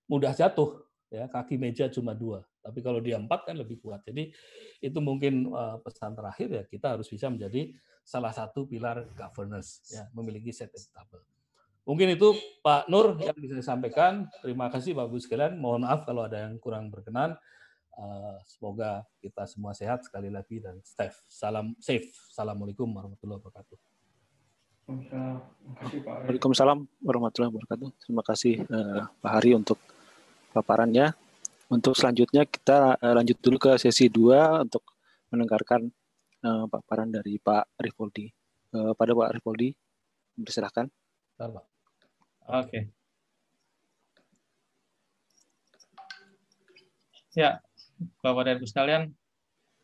mudah jatuh ya kaki meja cuma dua tapi kalau dia empat kan lebih kuat jadi itu mungkin eh, pesan terakhir ya kita harus bisa menjadi salah satu pilar governance ya memiliki set table Mungkin itu Pak Nur yang bisa disampaikan. Terima kasih Pak Ibu sekalian. Mohon maaf kalau ada yang kurang berkenan. Eh, semoga kita semua sehat sekali lagi dan safe. Salam safe. Assalamualaikum warahmatullahi wabarakatuh.
Waalaikumsalam warahmatullahi wabarakatuh. Terima kasih eh, Pak Hari untuk paparannya. Untuk selanjutnya kita eh, lanjut dulu ke sesi 2 untuk mendengarkan paparan dari Pak Rifoldi. Pada Pak Rifoldi, Terima
kasih. Oke. Okay. Ya, Bapak dan Ibu sekalian,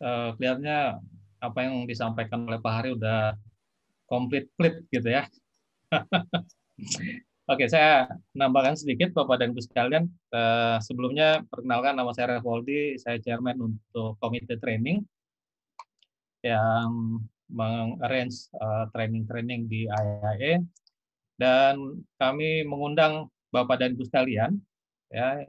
eh, kelihatannya apa yang disampaikan oleh Pak Hari udah komplit flip gitu ya. [LAUGHS] Oke, saya nambahkan sedikit Bapak dan Ibu sekalian. Eh, sebelumnya perkenalkan nama saya Revoldi, saya chairman untuk komite training yang mengarrange uh, training-training di IAE dan kami mengundang Bapak dan Ibu sekalian ya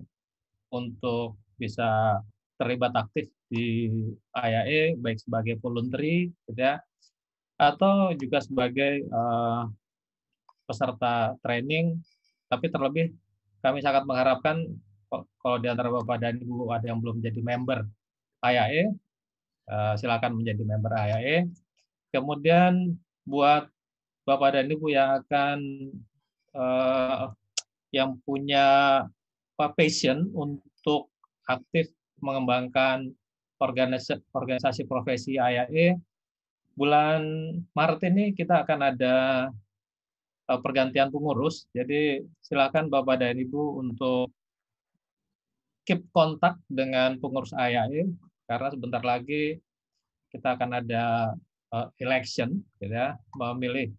untuk bisa terlibat aktif di IAE baik sebagai voluntary gitu ya atau juga sebagai uh, peserta training tapi terlebih kami sangat mengharapkan kalau di antara Bapak dan Ibu ada yang belum jadi member IAE uh, eh, silakan menjadi member IAE kemudian buat Bapak dan Ibu yang akan uh, yang punya passion untuk aktif mengembangkan organisasi, organisasi profesi AYAE. Bulan Maret ini kita akan ada uh, pergantian pengurus, jadi silakan Bapak dan Ibu untuk keep kontak dengan pengurus AYAE karena sebentar lagi kita akan ada uh, election, gitu ya, memilih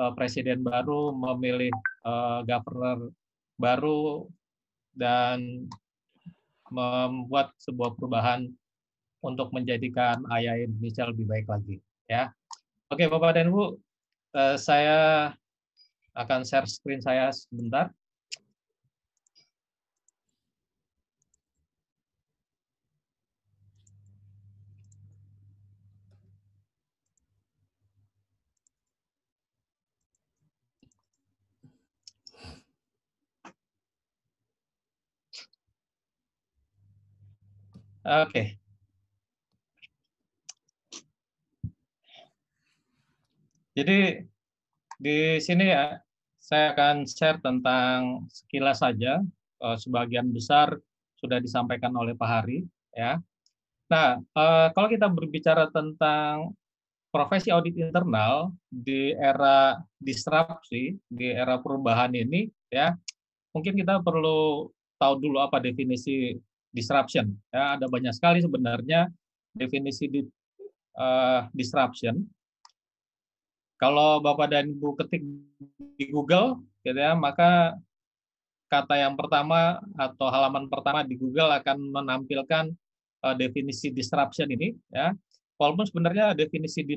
uh, presiden baru, memilih uh, governor baru, dan membuat sebuah perubahan untuk menjadikan ayah Indonesia lebih baik lagi. Ya, oke Bapak dan Bu, uh, eh, saya akan share screen saya sebentar. Oke. Okay. Jadi di sini ya saya akan share tentang sekilas saja. Eh, sebagian besar sudah disampaikan oleh Pak Hari ya. Nah, eh, kalau kita berbicara tentang profesi audit internal di era disrupsi, di era perubahan ini ya, mungkin kita perlu tahu dulu apa definisi disruption. Ya, ada banyak sekali sebenarnya definisi di, uh, disruption. Kalau Bapak dan Ibu ketik di Google, gitu ya, maka kata yang pertama atau halaman pertama di Google akan menampilkan uh, definisi disruption ini. Ya, walaupun sebenarnya definisi di,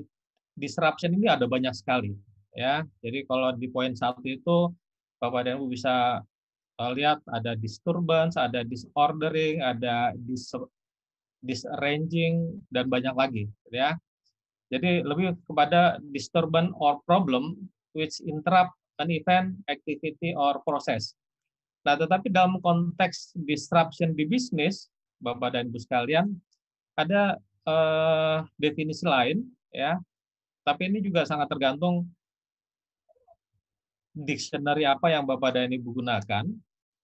disruption ini ada banyak sekali. Ya, jadi kalau di poin satu itu Bapak dan Ibu bisa lihat ada disturbance, ada disordering, ada dis disarranging dan banyak lagi, gitu ya. Jadi lebih kepada disturbance or problem which interrupt an event, activity or process. Nah, tetapi dalam konteks disruption di bisnis, Bapak dan Ibu sekalian, ada uh, definisi lain, ya. Tapi ini juga sangat tergantung dictionary apa yang Bapak dan Dhani gunakan.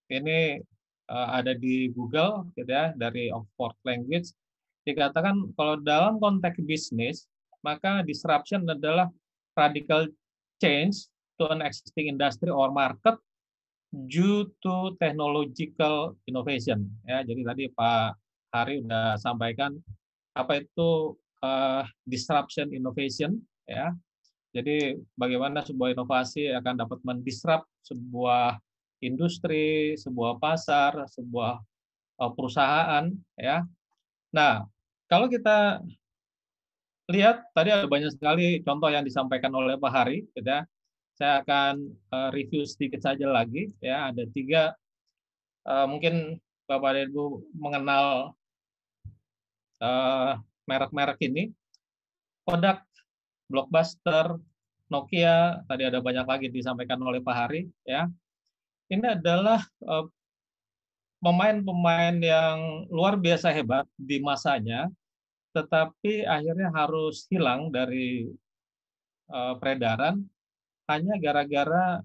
Ini uh, ada di Google gitu ya dari Oxford Language dikatakan kalau dalam konteks bisnis maka disruption adalah radical change to an existing industry or market due to technological innovation ya jadi tadi Pak Hari sudah sampaikan apa itu uh, disruption innovation ya jadi bagaimana sebuah inovasi akan dapat mendisrupt sebuah industri, sebuah pasar, sebuah e, perusahaan ya. Nah, kalau kita lihat tadi ada banyak sekali contoh yang disampaikan oleh Pak Hari, gitu ya. Saya akan e, review sedikit saja lagi ya. Ada tiga e, mungkin Bapak dan Ibu mengenal merek-merek ini. Produk Blockbuster, Nokia, tadi ada banyak lagi disampaikan oleh Pak Hari ya. Ini adalah eh, pemain-pemain yang luar biasa hebat di masanya, tetapi akhirnya harus hilang dari uh, peredaran hanya gara-gara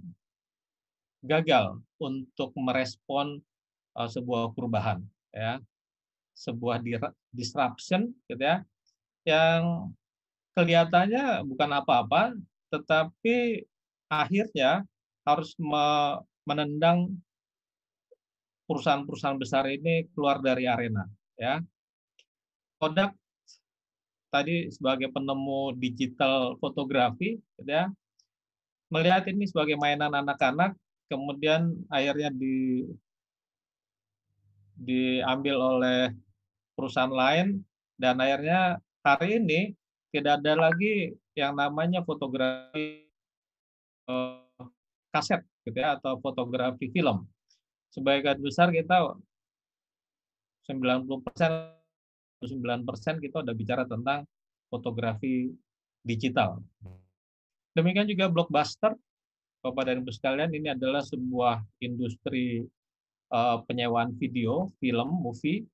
gagal untuk merespon uh, sebuah perubahan ya sebuah disruption gitu ya yang kelihatannya bukan apa-apa, tetapi akhirnya harus menendang perusahaan-perusahaan besar ini keluar dari arena. Ya, Kodak tadi sebagai penemu digital fotografi, ya, melihat ini sebagai mainan anak-anak, kemudian akhirnya di diambil oleh perusahaan lain dan akhirnya hari ini tidak ada lagi yang namanya fotografi eh, kaset gitu ya atau fotografi film. Sebagian besar kita 90 persen 9 persen kita udah bicara tentang fotografi digital. Demikian juga blockbuster, Bapak dan Ibu sekalian, ini adalah sebuah industri uh, penyewaan video, film, movie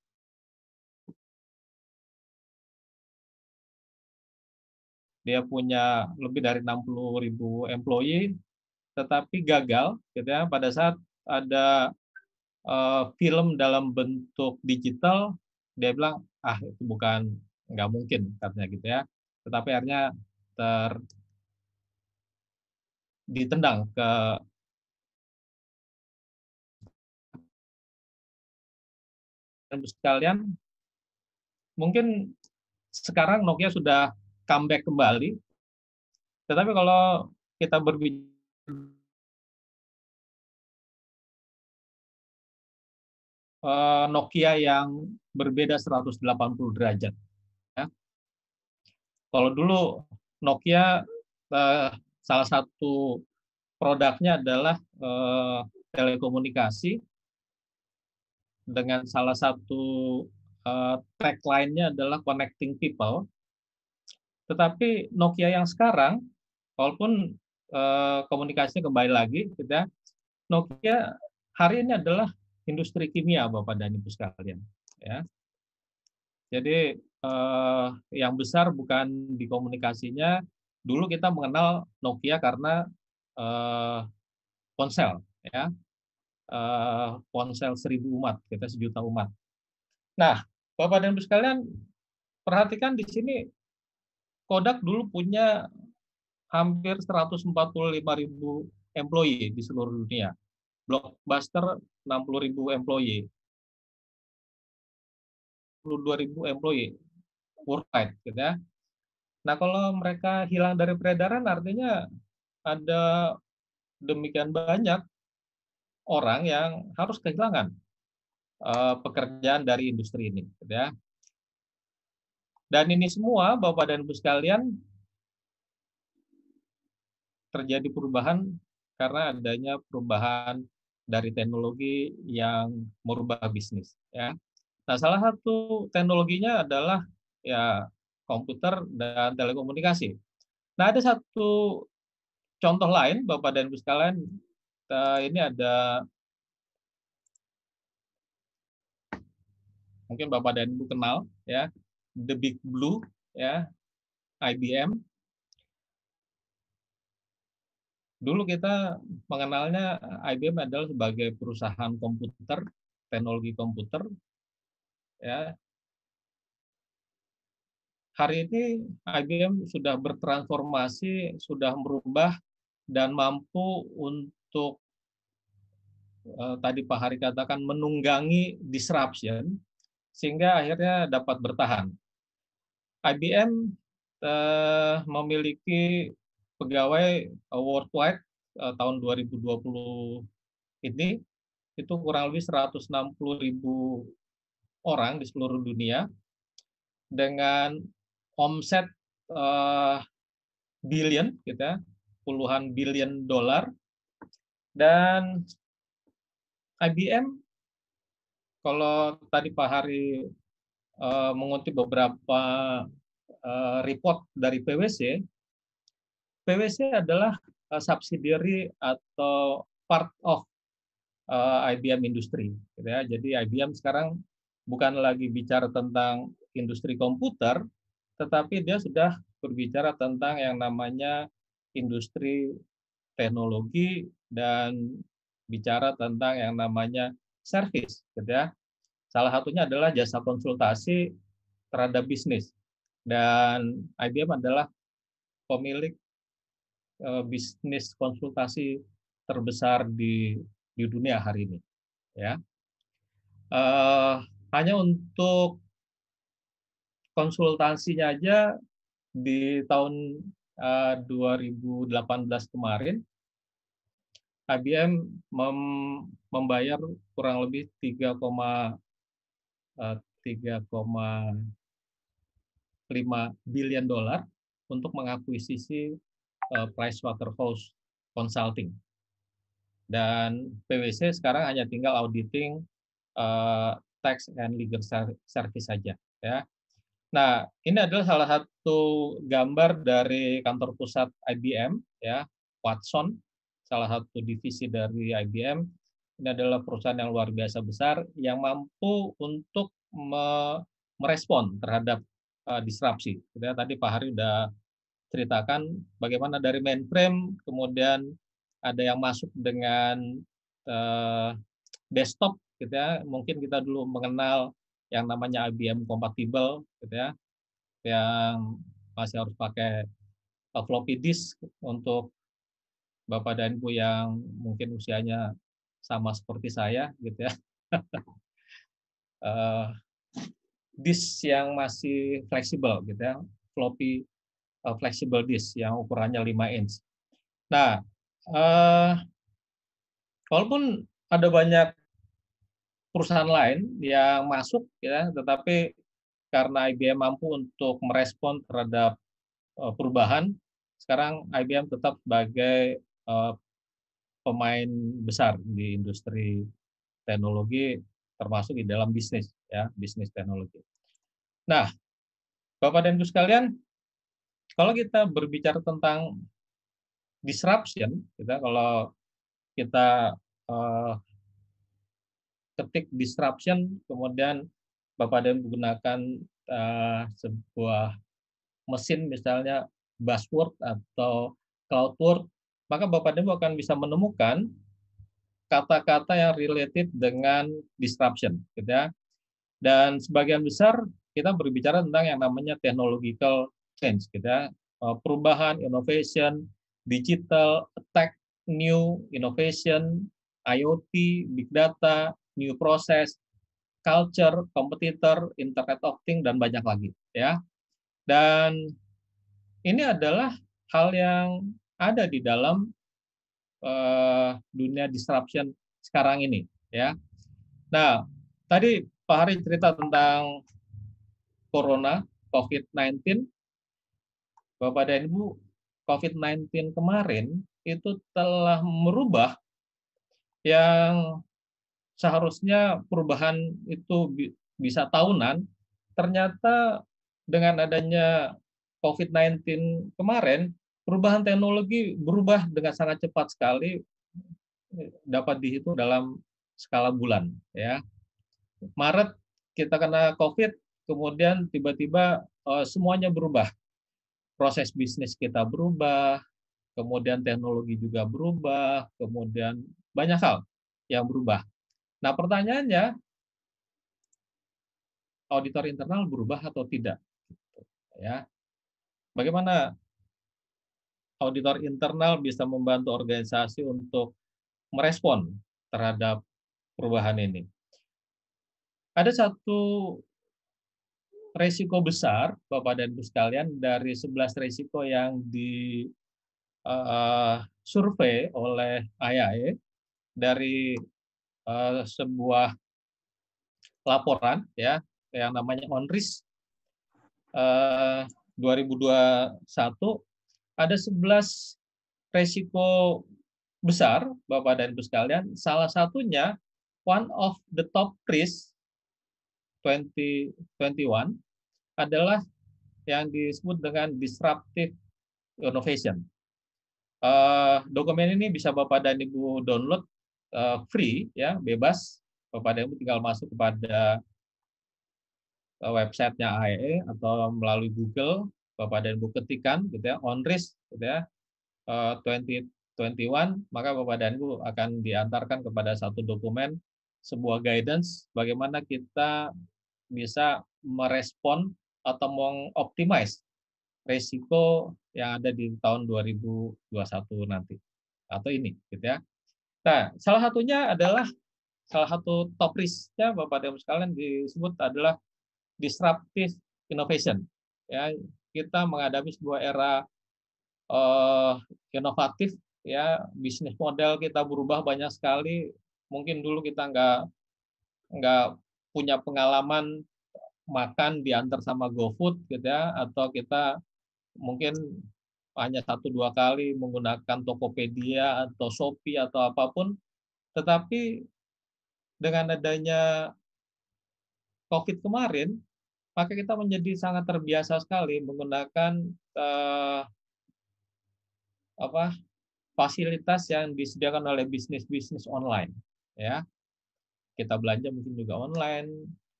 dia punya lebih dari
60 ribu employee, tetapi gagal gitu ya pada saat ada uh, film dalam bentuk digital, dia bilang ah itu bukan nggak mungkin katanya gitu ya, tetapi akhirnya ter
ditendang ke sekalian mungkin sekarang Nokia sudah comeback kembali. Tetapi kalau kita berbicara eh, Nokia yang berbeda 180
derajat. Ya. Kalau dulu Nokia eh, salah satu produknya adalah eh, telekomunikasi dengan salah satu eh, tagline-nya adalah connecting people. Tetapi Nokia yang sekarang, walaupun eh, komunikasinya kembali lagi, kita gitu ya, Nokia hari ini adalah industri kimia, Bapak dan Ibu sekalian. Ya. Jadi eh, yang besar bukan di komunikasinya. Dulu kita mengenal Nokia karena eh, ponsel, ya, eh, ponsel seribu umat, kita sejuta umat. Nah, Bapak dan Ibu sekalian, perhatikan di sini Kodak dulu punya hampir 145 ribu employee di seluruh dunia. Blockbuster 60 ribu employee. 22 ribu employee worldwide. Gitu ya. Nah kalau mereka hilang dari peredaran artinya ada demikian banyak orang yang harus kehilangan eh, pekerjaan dari industri ini. Gitu ya. Dan ini semua, Bapak dan Ibu sekalian, terjadi perubahan karena adanya perubahan dari teknologi yang merubah bisnis. Ya. Nah, salah satu teknologinya adalah ya komputer dan telekomunikasi. Nah, ada satu contoh lain, Bapak dan Ibu sekalian, ini ada mungkin Bapak dan Ibu kenal ya the big blue ya IBM dulu kita mengenalnya eh, IBM adalah sebagai perusahaan komputer teknologi komputer ya hari ini IBM sudah bertransformasi sudah merubah dan mampu untuk eh, tadi Pak Hari katakan menunggangi disruption sehingga akhirnya dapat bertahan. IBM eh, memiliki pegawai worldwide eh, tahun 2020 ini itu kurang lebih 160 ribu orang di seluruh dunia dengan omset eh, billion kita gitu ya, puluhan billion dolar dan IBM kalau tadi Pak Hari uh, mengutip beberapa uh, report dari PwC, PwC adalah uh, subsidiary atau part of uh, IBM industry, Gitu ya. Jadi IBM sekarang bukan lagi bicara tentang industri komputer, tetapi dia sudah berbicara tentang yang namanya industri teknologi dan bicara tentang yang namanya service gitu ya. Salah satunya adalah jasa konsultasi terhadap bisnis. Dan IBM adalah pemilik e, bisnis konsultasi terbesar di di dunia hari ini ya. E, hanya untuk konsultasinya aja di tahun e, eh, 2018 kemarin IBM mem membayar kurang lebih 3,5 eh, billion dolar untuk mengakuisisi eh, Price Waterhouse Consulting. Dan PwC sekarang hanya tinggal auditing uh, tax and legal service saja, ya. Nah, ini adalah salah satu gambar dari kantor pusat IBM, ya, Watson, salah satu divisi dari IBM ini adalah perusahaan yang luar biasa besar yang mampu untuk me merespon terhadap uh, disrupsi. Kita gitu ya, tadi Pak Hari sudah ceritakan bagaimana dari mainframe kemudian ada yang masuk dengan uh, desktop gitu ya. Mungkin kita dulu mengenal yang namanya IBM compatible gitu ya. Yang masih harus pakai eh, floppy disk untuk Bapak dan Ibu yang mungkin usianya sama seperti saya gitu ya. uh, [LAUGHS] eh, disk yang masih fleksibel gitu ya, floppy uh, eh, flexible disk yang ukurannya 5 inch. Nah, uh, walaupun ada banyak perusahaan lain yang masuk ya, tetapi karena IBM mampu untuk merespon terhadap uh, perubahan, sekarang IBM tetap sebagai uh, pemain besar di industri teknologi termasuk di dalam bisnis ya, bisnis teknologi. Nah, Bapak dan Ibu sekalian, kalau kita berbicara tentang disruption, kita kalau kita uh, ketik disruption kemudian Bapak dan menggunakan uh, eh, sebuah mesin misalnya buzzword atau cloudword maka Bapak dan Ibu akan bisa menemukan kata-kata yang related dengan disruption gitu ya. Dan sebagian besar kita berbicara tentang yang namanya technological change gitu ya. Eh, perubahan, innovation, digital, tech, new innovation, IoT, big data, new process, culture, competitor, internet of things dan banyak lagi ya. Dan ini adalah hal yang ada di dalam uh, dunia disruption sekarang ini ya. Nah, tadi Pak Hari cerita tentang corona COVID-19. Bapak dan Ibu, COVID-19 kemarin itu telah merubah yang seharusnya perubahan itu bisa tahunan, ternyata dengan adanya COVID-19 kemarin perubahan teknologi berubah dengan sangat cepat sekali dapat dihitung dalam skala bulan ya. Maret kita kena Covid, kemudian tiba-tiba eh, semuanya berubah. Proses bisnis kita berubah, kemudian teknologi juga berubah, kemudian banyak hal yang berubah. Nah, pertanyaannya auditor internal berubah atau tidak? Gitu, ya. Bagaimana auditor internal bisa membantu organisasi untuk merespon terhadap perubahan ini. Ada satu resiko besar, Bapak dan Ibu sekalian, dari 11 resiko yang di eh, survei oleh IAE dari eh, sebuah laporan ya yang namanya on risk 2021 ada 11 resiko besar, Bapak dan Ibu sekalian. Salah satunya, one of the top risk 2021 adalah yang disebut dengan disruptive innovation. Uh, dokumen ini bisa Bapak dan Ibu download uh, free, ya bebas. Bapak dan Ibu tinggal masuk kepada eh, websitenya AE e atau melalui Google Bapak dan Ibu ketikan gitu ya on risk gitu ya 2021 eh, maka Bapak dan Ibu akan diantarkan kepada satu dokumen sebuah guidance bagaimana kita bisa merespon atau mengoptimize risiko yang ada di tahun 2021 nanti atau ini gitu ya. Nah, salah satunya adalah salah satu top risk ya Bapak dan Ibu sekalian disebut adalah disruptive innovation. Ya, kita menghadapi sebuah era uh, inovatif ya bisnis model kita berubah banyak sekali mungkin dulu kita nggak nggak punya pengalaman makan diantar sama GoFood gitu ya atau kita mungkin hanya satu dua kali menggunakan Tokopedia atau Shopee atau apapun tetapi dengan adanya COVID kemarin maka kita menjadi sangat terbiasa sekali menggunakan uh, apa fasilitas yang disediakan oleh bisnis-bisnis online ya kita belanja mungkin juga online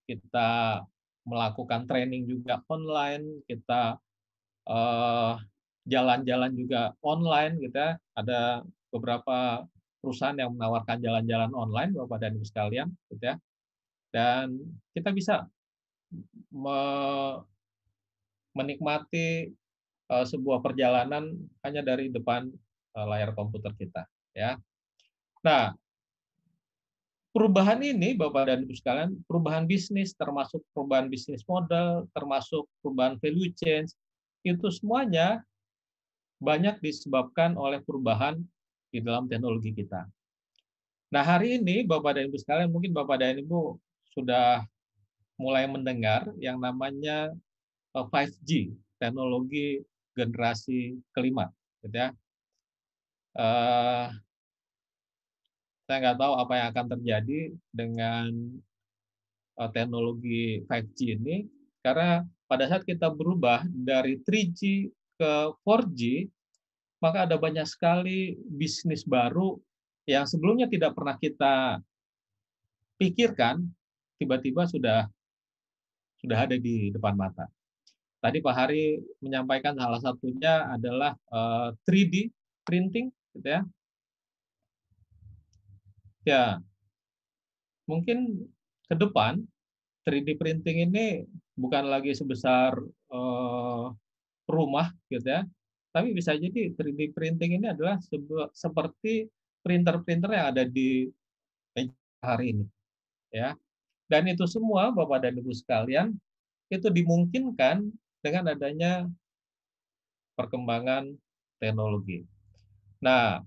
kita melakukan training juga online kita jalan eh, jalan-jalan juga online kita gitu ya. ada beberapa perusahaan yang menawarkan jalan-jalan online Bapak dan Ibu sekalian gitu ya dan kita bisa me menikmati uh, sebuah perjalanan hanya dari depan uh, layar komputer kita ya. Nah, perubahan ini Bapak dan Ibu sekalian, perubahan bisnis termasuk perubahan bisnis model, termasuk perubahan value change itu semuanya banyak disebabkan oleh perubahan di dalam teknologi kita. Nah, hari ini Bapak dan Ibu sekalian, mungkin Bapak dan Ibu sudah mulai mendengar yang namanya 5G, eh, teknologi generasi kelima, gitu ya. Eh, saya nggak tahu apa yang akan terjadi dengan eh, teknologi 5G ini, karena pada saat kita berubah dari 3G ke 4G, maka ada banyak sekali bisnis baru yang sebelumnya tidak pernah kita pikirkan, tiba-tiba sudah sudah ada di depan mata. Tadi Pak Hari menyampaikan salah satunya adalah 3D eh, printing, gitu ya. Ya, mungkin ke depan 3D printing ini bukan lagi sebesar eh, rumah, gitu ya. Tapi bisa jadi 3D printing ini adalah seperti printer-printer yang ada di hari ini, ya dan itu semua, Bapak dan Ibu sekalian, itu dimungkinkan dengan adanya perkembangan teknologi. Nah,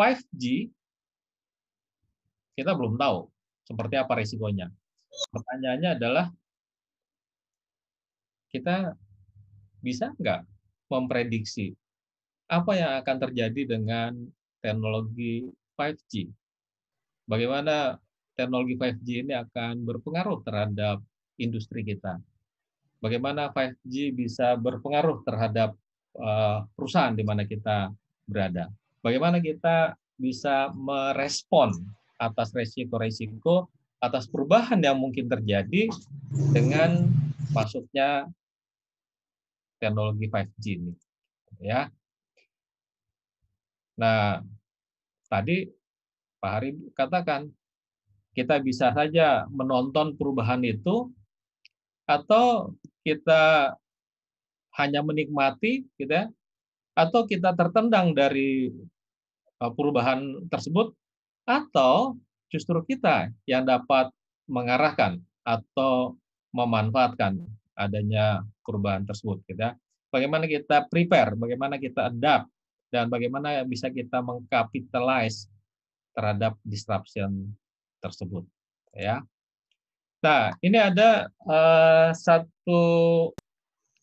5G kita belum tahu seperti apa risikonya. Pertanyaannya adalah kita bisa nggak memprediksi apa yang akan terjadi dengan teknologi 5G bagaimana teknologi 5G ini akan berpengaruh terhadap industri kita. Bagaimana 5G bisa berpengaruh terhadap uh, perusahaan di mana kita berada. Bagaimana kita bisa merespon atas resiko-resiko atas perubahan yang mungkin terjadi dengan masuknya teknologi 5G ini. Ya. Nah, tadi Pak Hari katakan, kita bisa saja menonton perubahan itu atau kita hanya menikmati gitu ya, atau kita tertendang dari e, perubahan tersebut atau justru kita yang dapat mengarahkan atau memanfaatkan adanya perubahan tersebut kita gitu ya. bagaimana kita prepare bagaimana kita adapt dan bagaimana bisa kita mengkapitalize terhadap disruption tersebut ya. Nah, ini ada uh, satu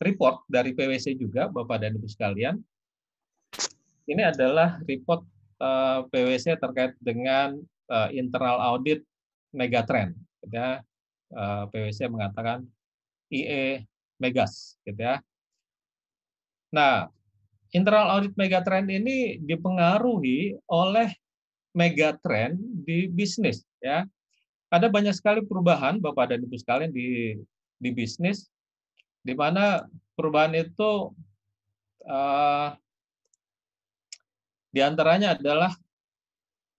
report dari PwC juga Bapak dan Ibu sekalian. Ini adalah report uh, eh, PwC terkait dengan uh, internal audit megatrend ya. Uh, PwC mengatakan IE Megas gitu ya. Nah, internal audit megatrend ini dipengaruhi oleh Mega megatrend di bisnis ya. Ada banyak sekali perubahan Bapak dan Ibu sekalian di di bisnis di mana perubahan itu uh, di adalah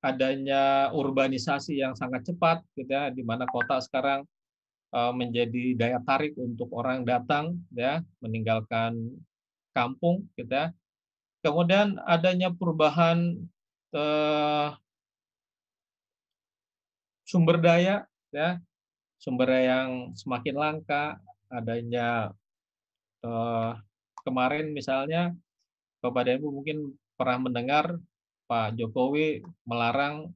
adanya urbanisasi yang sangat cepat gitu ya di mana kota sekarang uh, menjadi daya tarik untuk orang datang ya meninggalkan kampung gitu ya. Kemudian adanya perubahan uh, sumber daya ya sumber daya yang semakin langka adanya eh, kemarin misalnya Bapak Ibu mungkin pernah mendengar Pak Jokowi melarang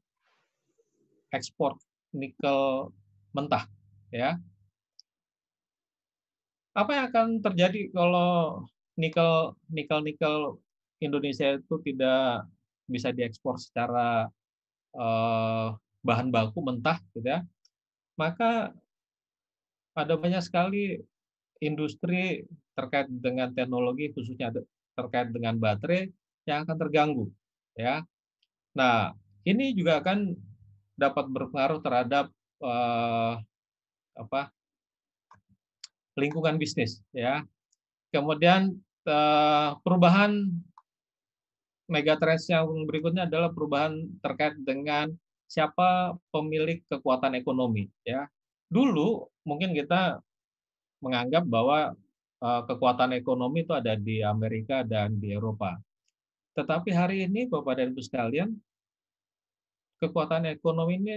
ekspor nikel mentah ya apa yang akan terjadi kalau nikel nikel nikel Indonesia itu tidak bisa diekspor secara uh, bahan baku mentah gitu ya maka ada banyak sekali industri terkait dengan teknologi khususnya terkait dengan baterai yang akan terganggu ya nah ini juga akan dapat berpengaruh terhadap eh, apa lingkungan bisnis ya kemudian eh, perubahan megatrends yang berikutnya adalah perubahan terkait dengan siapa pemilik kekuatan ekonomi ya. Dulu mungkin kita menganggap bahwa eh, kekuatan ekonomi itu ada di Amerika dan di Eropa. Tetapi hari ini Bapak dan Ibu sekalian, kekuatan ekonomi ini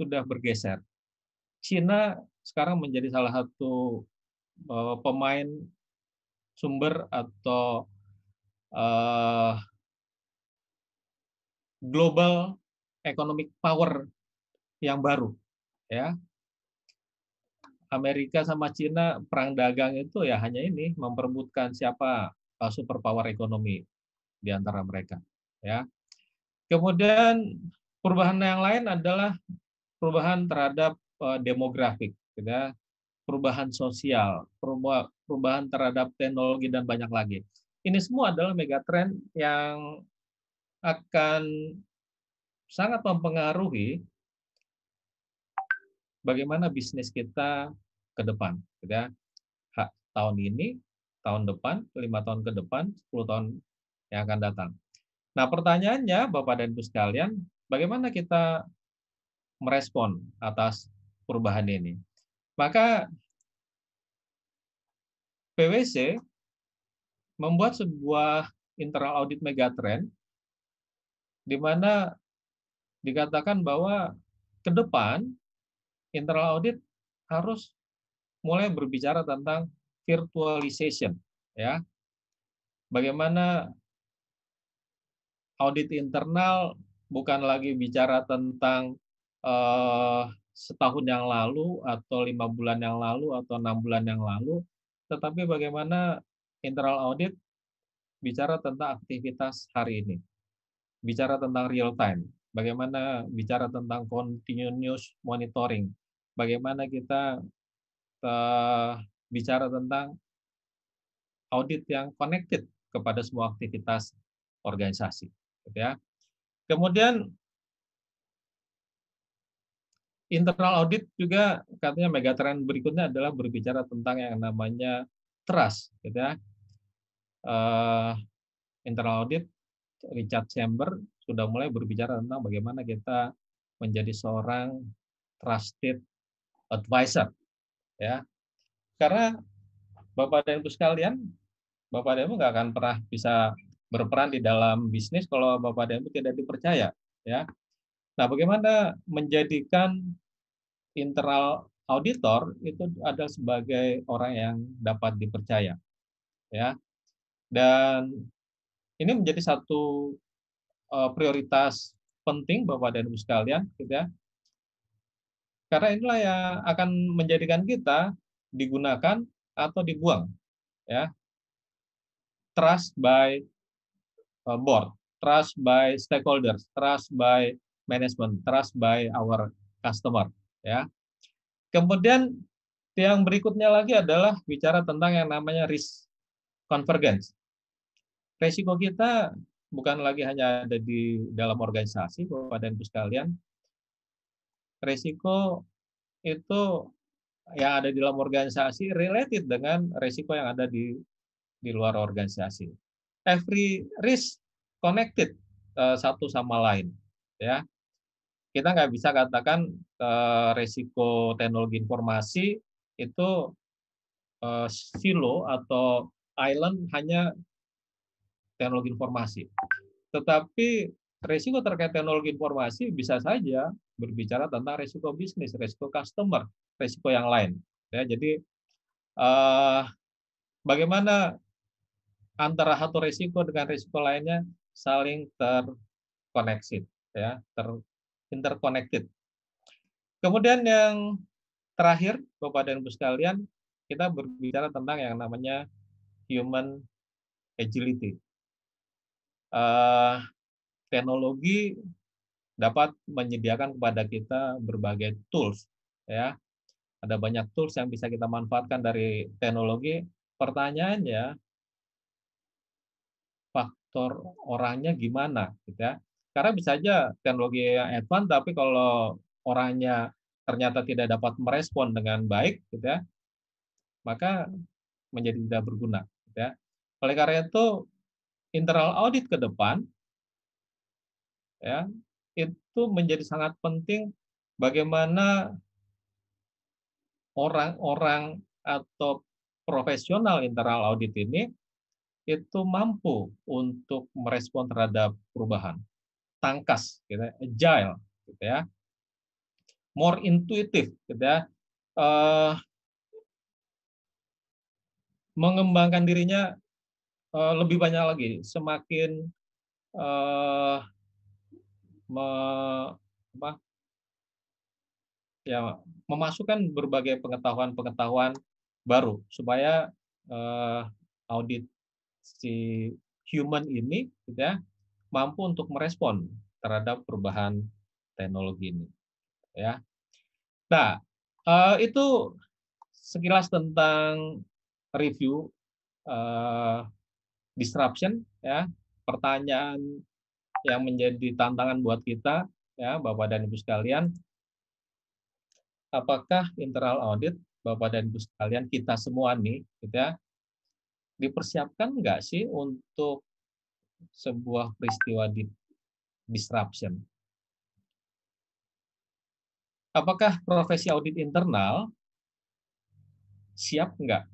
sudah bergeser. Cina sekarang menjadi salah satu eh, pemain sumber atau eh, global economic power yang baru ya Amerika sama Cina perang dagang itu ya hanya ini memperebutkan siapa uh, superpower ekonomi di antara mereka ya kemudian perubahan yang lain adalah perubahan terhadap uh, demografik gitu ya perubahan sosial perubahan terhadap teknologi dan banyak lagi ini semua adalah megatrend yang akan sangat mempengaruhi bagaimana bisnis kita ke depan. Ya. Tahun ini, tahun depan, lima tahun ke depan, 10 tahun yang akan datang. Nah pertanyaannya Bapak dan Ibu sekalian, bagaimana kita merespon atas perubahan ini? Maka PwC membuat sebuah internal audit megatrend di mana dikatakan bahwa ke depan internal audit harus mulai berbicara tentang virtualization ya. Bagaimana audit internal bukan lagi bicara tentang eh, setahun yang lalu atau lima bulan yang lalu atau enam bulan yang lalu, tetapi bagaimana internal audit bicara tentang aktivitas hari ini, bicara tentang real time, bagaimana bicara tentang continuous monitoring, bagaimana kita uh, bicara tentang audit yang connected kepada semua aktivitas organisasi, gitu ya. Kemudian internal audit juga katanya megatrend berikutnya adalah berbicara tentang yang namanya trust, gitu ya. Uh, internal audit Richard Chamber sudah mulai berbicara tentang bagaimana kita menjadi seorang trusted advisor ya karena bapak dan ibu sekalian bapak dan ibu nggak akan pernah bisa berperan di dalam bisnis kalau bapak dan ibu tidak dipercaya ya nah bagaimana menjadikan internal auditor itu adalah sebagai orang yang dapat dipercaya ya dan ini menjadi satu uh, prioritas penting Bapak dan Ibu sekalian gitu ya. Karena inilah yang akan menjadikan kita digunakan atau dibuang ya. Trust by eh, board, trust by stakeholders, trust by management, trust by our customer ya. Kemudian yang berikutnya lagi adalah bicara tentang yang namanya risk convergence Resiko kita bukan lagi hanya ada di dalam organisasi, Bapak dan Ibu sekalian. Resiko itu yang ada di dalam organisasi related dengan resiko yang ada di di luar organisasi. Every risk connected eh, satu sama lain, ya. Kita nggak bisa katakan eh, resiko teknologi informasi itu eh, silo atau island hanya teknologi informasi. Tetapi resiko terkait teknologi informasi bisa saja berbicara tentang resiko bisnis, resiko customer, resiko yang lain. Ya, jadi uh, bagaimana antara satu resiko dengan resiko lainnya saling terkoneksi, ya, ter interconnected. Kemudian yang terakhir, Bapak dan Ibu sekalian, kita berbicara tentang yang namanya human agility uh, teknologi dapat menyediakan kepada kita berbagai tools ya ada banyak tools yang bisa kita manfaatkan dari teknologi pertanyaannya faktor orangnya gimana gitu ya karena bisa aja teknologi yang advance tapi kalau orangnya ternyata tidak dapat merespon dengan baik gitu ya maka menjadi tidak berguna gitu ya oleh karena itu internal audit ke depan ya itu menjadi sangat penting bagaimana orang-orang atau profesional internal audit ini itu mampu untuk merespon terhadap perubahan tangkas gitu ya, agile gitu ya more intuitive gitu ya uh, mengembangkan dirinya Eh, lebih banyak lagi, semakin uh, me, apa, ya memasukkan berbagai pengetahuan-pengetahuan baru supaya uh, audit si human ini gitu ya, mampu untuk merespon terhadap perubahan teknologi ini gitu ya nah uh, itu sekilas tentang review uh, disruption ya pertanyaan yang menjadi tantangan buat kita ya Bapak dan Ibu sekalian apakah internal audit Bapak dan Ibu sekalian kita semua nih gitu ya dipersiapkan enggak sih untuk sebuah peristiwa di disruption apakah profesi audit internal siap enggak?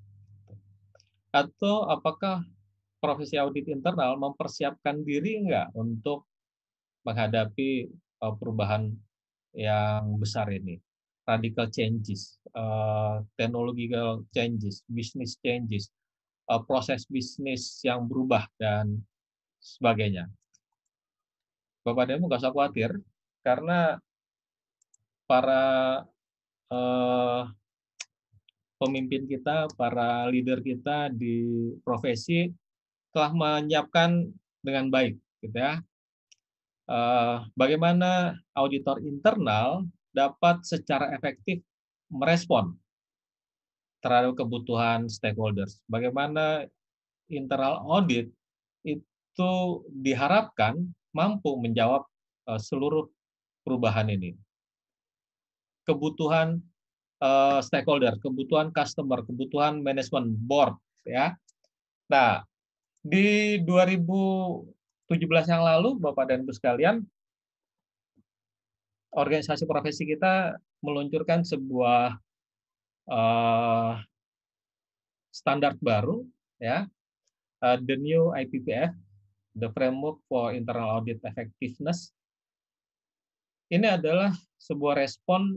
atau apakah profesi audit internal mempersiapkan diri nggak untuk menghadapi e, perubahan yang besar ini? Radical changes, e, technological changes, business changes, e, proses bisnis yang berubah, dan sebagainya. Bapak dan Ibu nggak usah khawatir, karena para eh, pemimpin kita, para leader kita di profesi telah menyiapkan dengan baik, gitu ya. Eh, bagaimana auditor internal dapat secara efektif merespon terhadap kebutuhan stakeholders. Bagaimana internal audit itu diharapkan mampu menjawab eh, seluruh perubahan ini. Kebutuhan eh, stakeholder, kebutuhan customer, kebutuhan manajemen board, ya. Nah, di 2017 yang lalu, Bapak dan Ibu sekalian, organisasi profesi kita meluncurkan sebuah uh, standar baru, ya, uh, the new IPPF, the framework for internal audit effectiveness. Ini adalah sebuah respon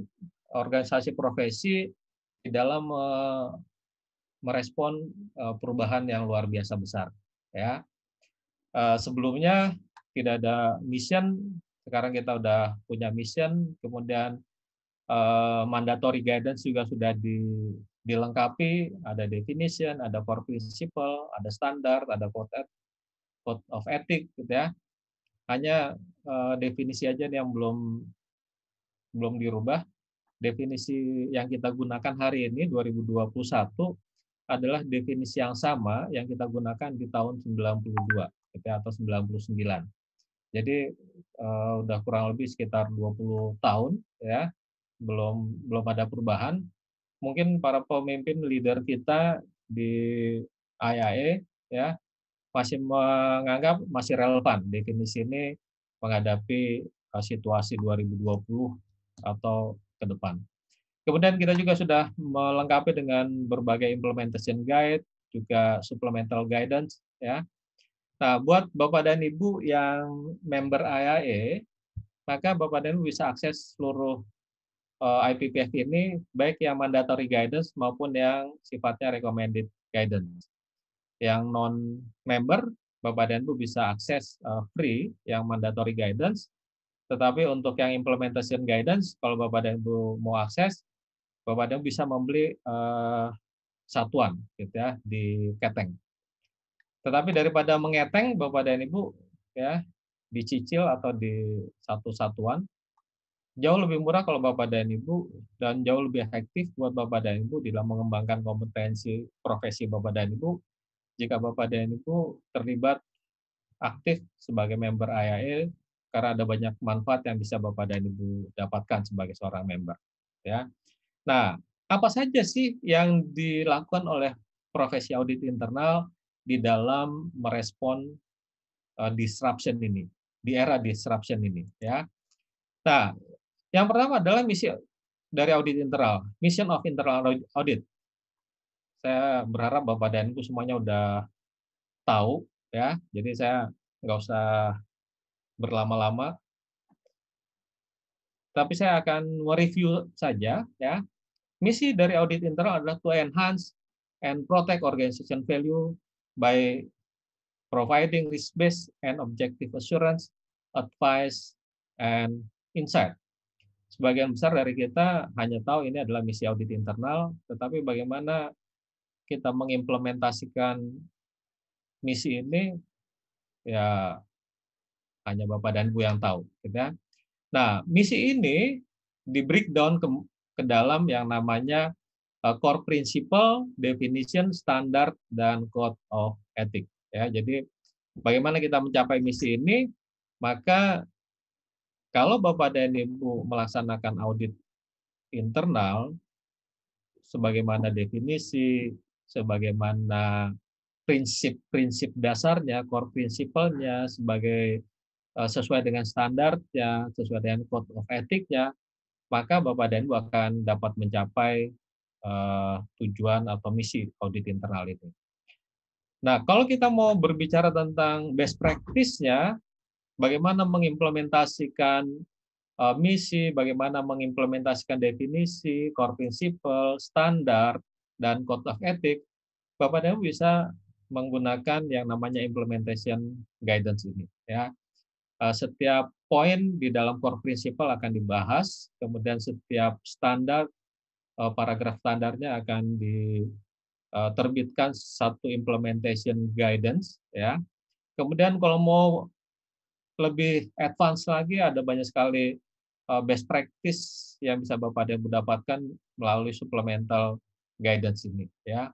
organisasi profesi di dalam eh, merespon perubahan yang luar biasa besar ya eh, sebelumnya tidak ada mission sekarang kita sudah punya mission kemudian eh, mandatory guidance juga sudah di, dilengkapi ada definition ada core principle ada standar ada code, code of ethic gitu ya hanya eh, definisi aja yang belum belum dirubah definisi yang kita gunakan hari ini 2021 adalah definisi yang sama yang kita gunakan di tahun 92 gitu ya, atau 99. Jadi uh, udah kurang lebih sekitar 20 tahun ya belum belum ada perubahan. Mungkin para pemimpin leader kita di IAE ya masih menganggap masih relevan definisi ini menghadapi eh, situasi 2020 atau ke depan. Kemudian kita juga sudah melengkapi dengan berbagai implementation guide, juga supplemental guidance ya. Nah, buat Bapak dan Ibu yang member IAE, maka Bapak dan Ibu bisa akses seluruh eh, IPPF ini baik yang mandatory guidance maupun yang sifatnya recommended guidance. Yang non member Bapak dan Ibu bisa akses eh, free yang mandatory guidance, tetapi untuk yang implementation guidance kalau Bapak dan Ibu mau akses Bapak Ibu bisa membeli uh, satuan gitu ya di keteng. Tetapi daripada mengeteng Bapak dan Ibu ya dicicil atau di satu satuan jauh lebih murah kalau Bapak dan Ibu dan jauh lebih efektif buat Bapak dan Ibu dalam mengembangkan kompetensi profesi Bapak dan Ibu jika Bapak dan Ibu terlibat aktif sebagai member IAE karena ada banyak manfaat yang bisa Bapak dan Ibu dapatkan sebagai seorang member ya Nah, apa saja sih yang dilakukan oleh profesi audit internal di dalam merespon eh, disruption ini, di era disruption ini, ya. Nah, yang pertama adalah misi dari audit internal, mission of internal audit. Saya berharap Bapak dan ibu semuanya sudah tahu, ya. Jadi saya nggak usah berlama-lama. Tapi saya akan mereview saja, ya. Misi dari audit internal adalah to enhance and protect organization value by providing risk-based and objective assurance, advice, and insight. Sebagian besar dari kita hanya tahu ini adalah misi audit internal, tetapi bagaimana kita mengimplementasikan misi ini ya hanya Bapak dan Bu yang tahu, ya. Nah, misi ini di breakdown ke ke dalam yang namanya eh, core principle, definition, standard, dan code of ethics. Ya, jadi bagaimana kita mencapai misi ini? Maka kalau Bapak dan Ibu melaksanakan audit internal, sebagaimana definisi, sebagaimana prinsip-prinsip dasarnya, core principle-nya, sebagai eh, sesuai dengan standarnya, sesuai dengan code of ethic-nya, maka Bapak dan Ibu akan dapat mencapai uh, tujuan atau misi audit internal itu. Nah, kalau kita mau berbicara tentang best practice-nya, bagaimana mengimplementasikan uh, misi, bagaimana mengimplementasikan definisi, core principle, standar, dan code of ethics, Bapak dan Ibu bisa menggunakan yang namanya implementation guidance ini. Ya, Eh, setiap poin di dalam core principle akan dibahas, kemudian setiap standar eh, paragraf standarnya akan diterbitkan eh, satu implementation guidance ya. Kemudian kalau mau lebih advance lagi ada banyak sekali best practice yang bisa Bapak dan Ibu dapatkan melalui supplemental guidance ini ya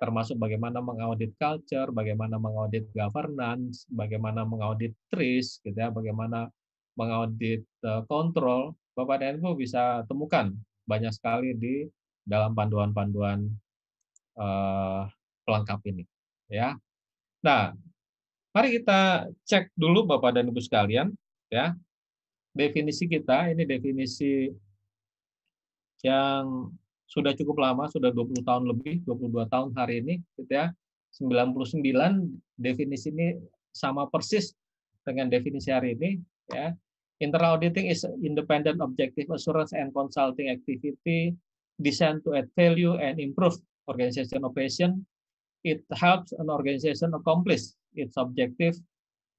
termasuk bagaimana mengaudit culture, bagaimana mengaudit governance, bagaimana mengaudit trace, gitu ya, bagaimana mengaudit eh, kontrol, Bapak dan Ibu bisa temukan banyak sekali di dalam panduan-panduan uh, pelengkap ini, ya. Nah, mari kita cek dulu Bapak dan Ibu sekalian, ya. Definisi kita ini definisi yang sudah cukup lama, sudah 20 tahun lebih, 22 tahun hari ini, gitu ya. 99 definisi ini sama persis dengan definisi hari ini, ya. Internal auditing is independent objective assurance and consulting activity designed to add value and improve organization operation. It helps an organization accomplish its objective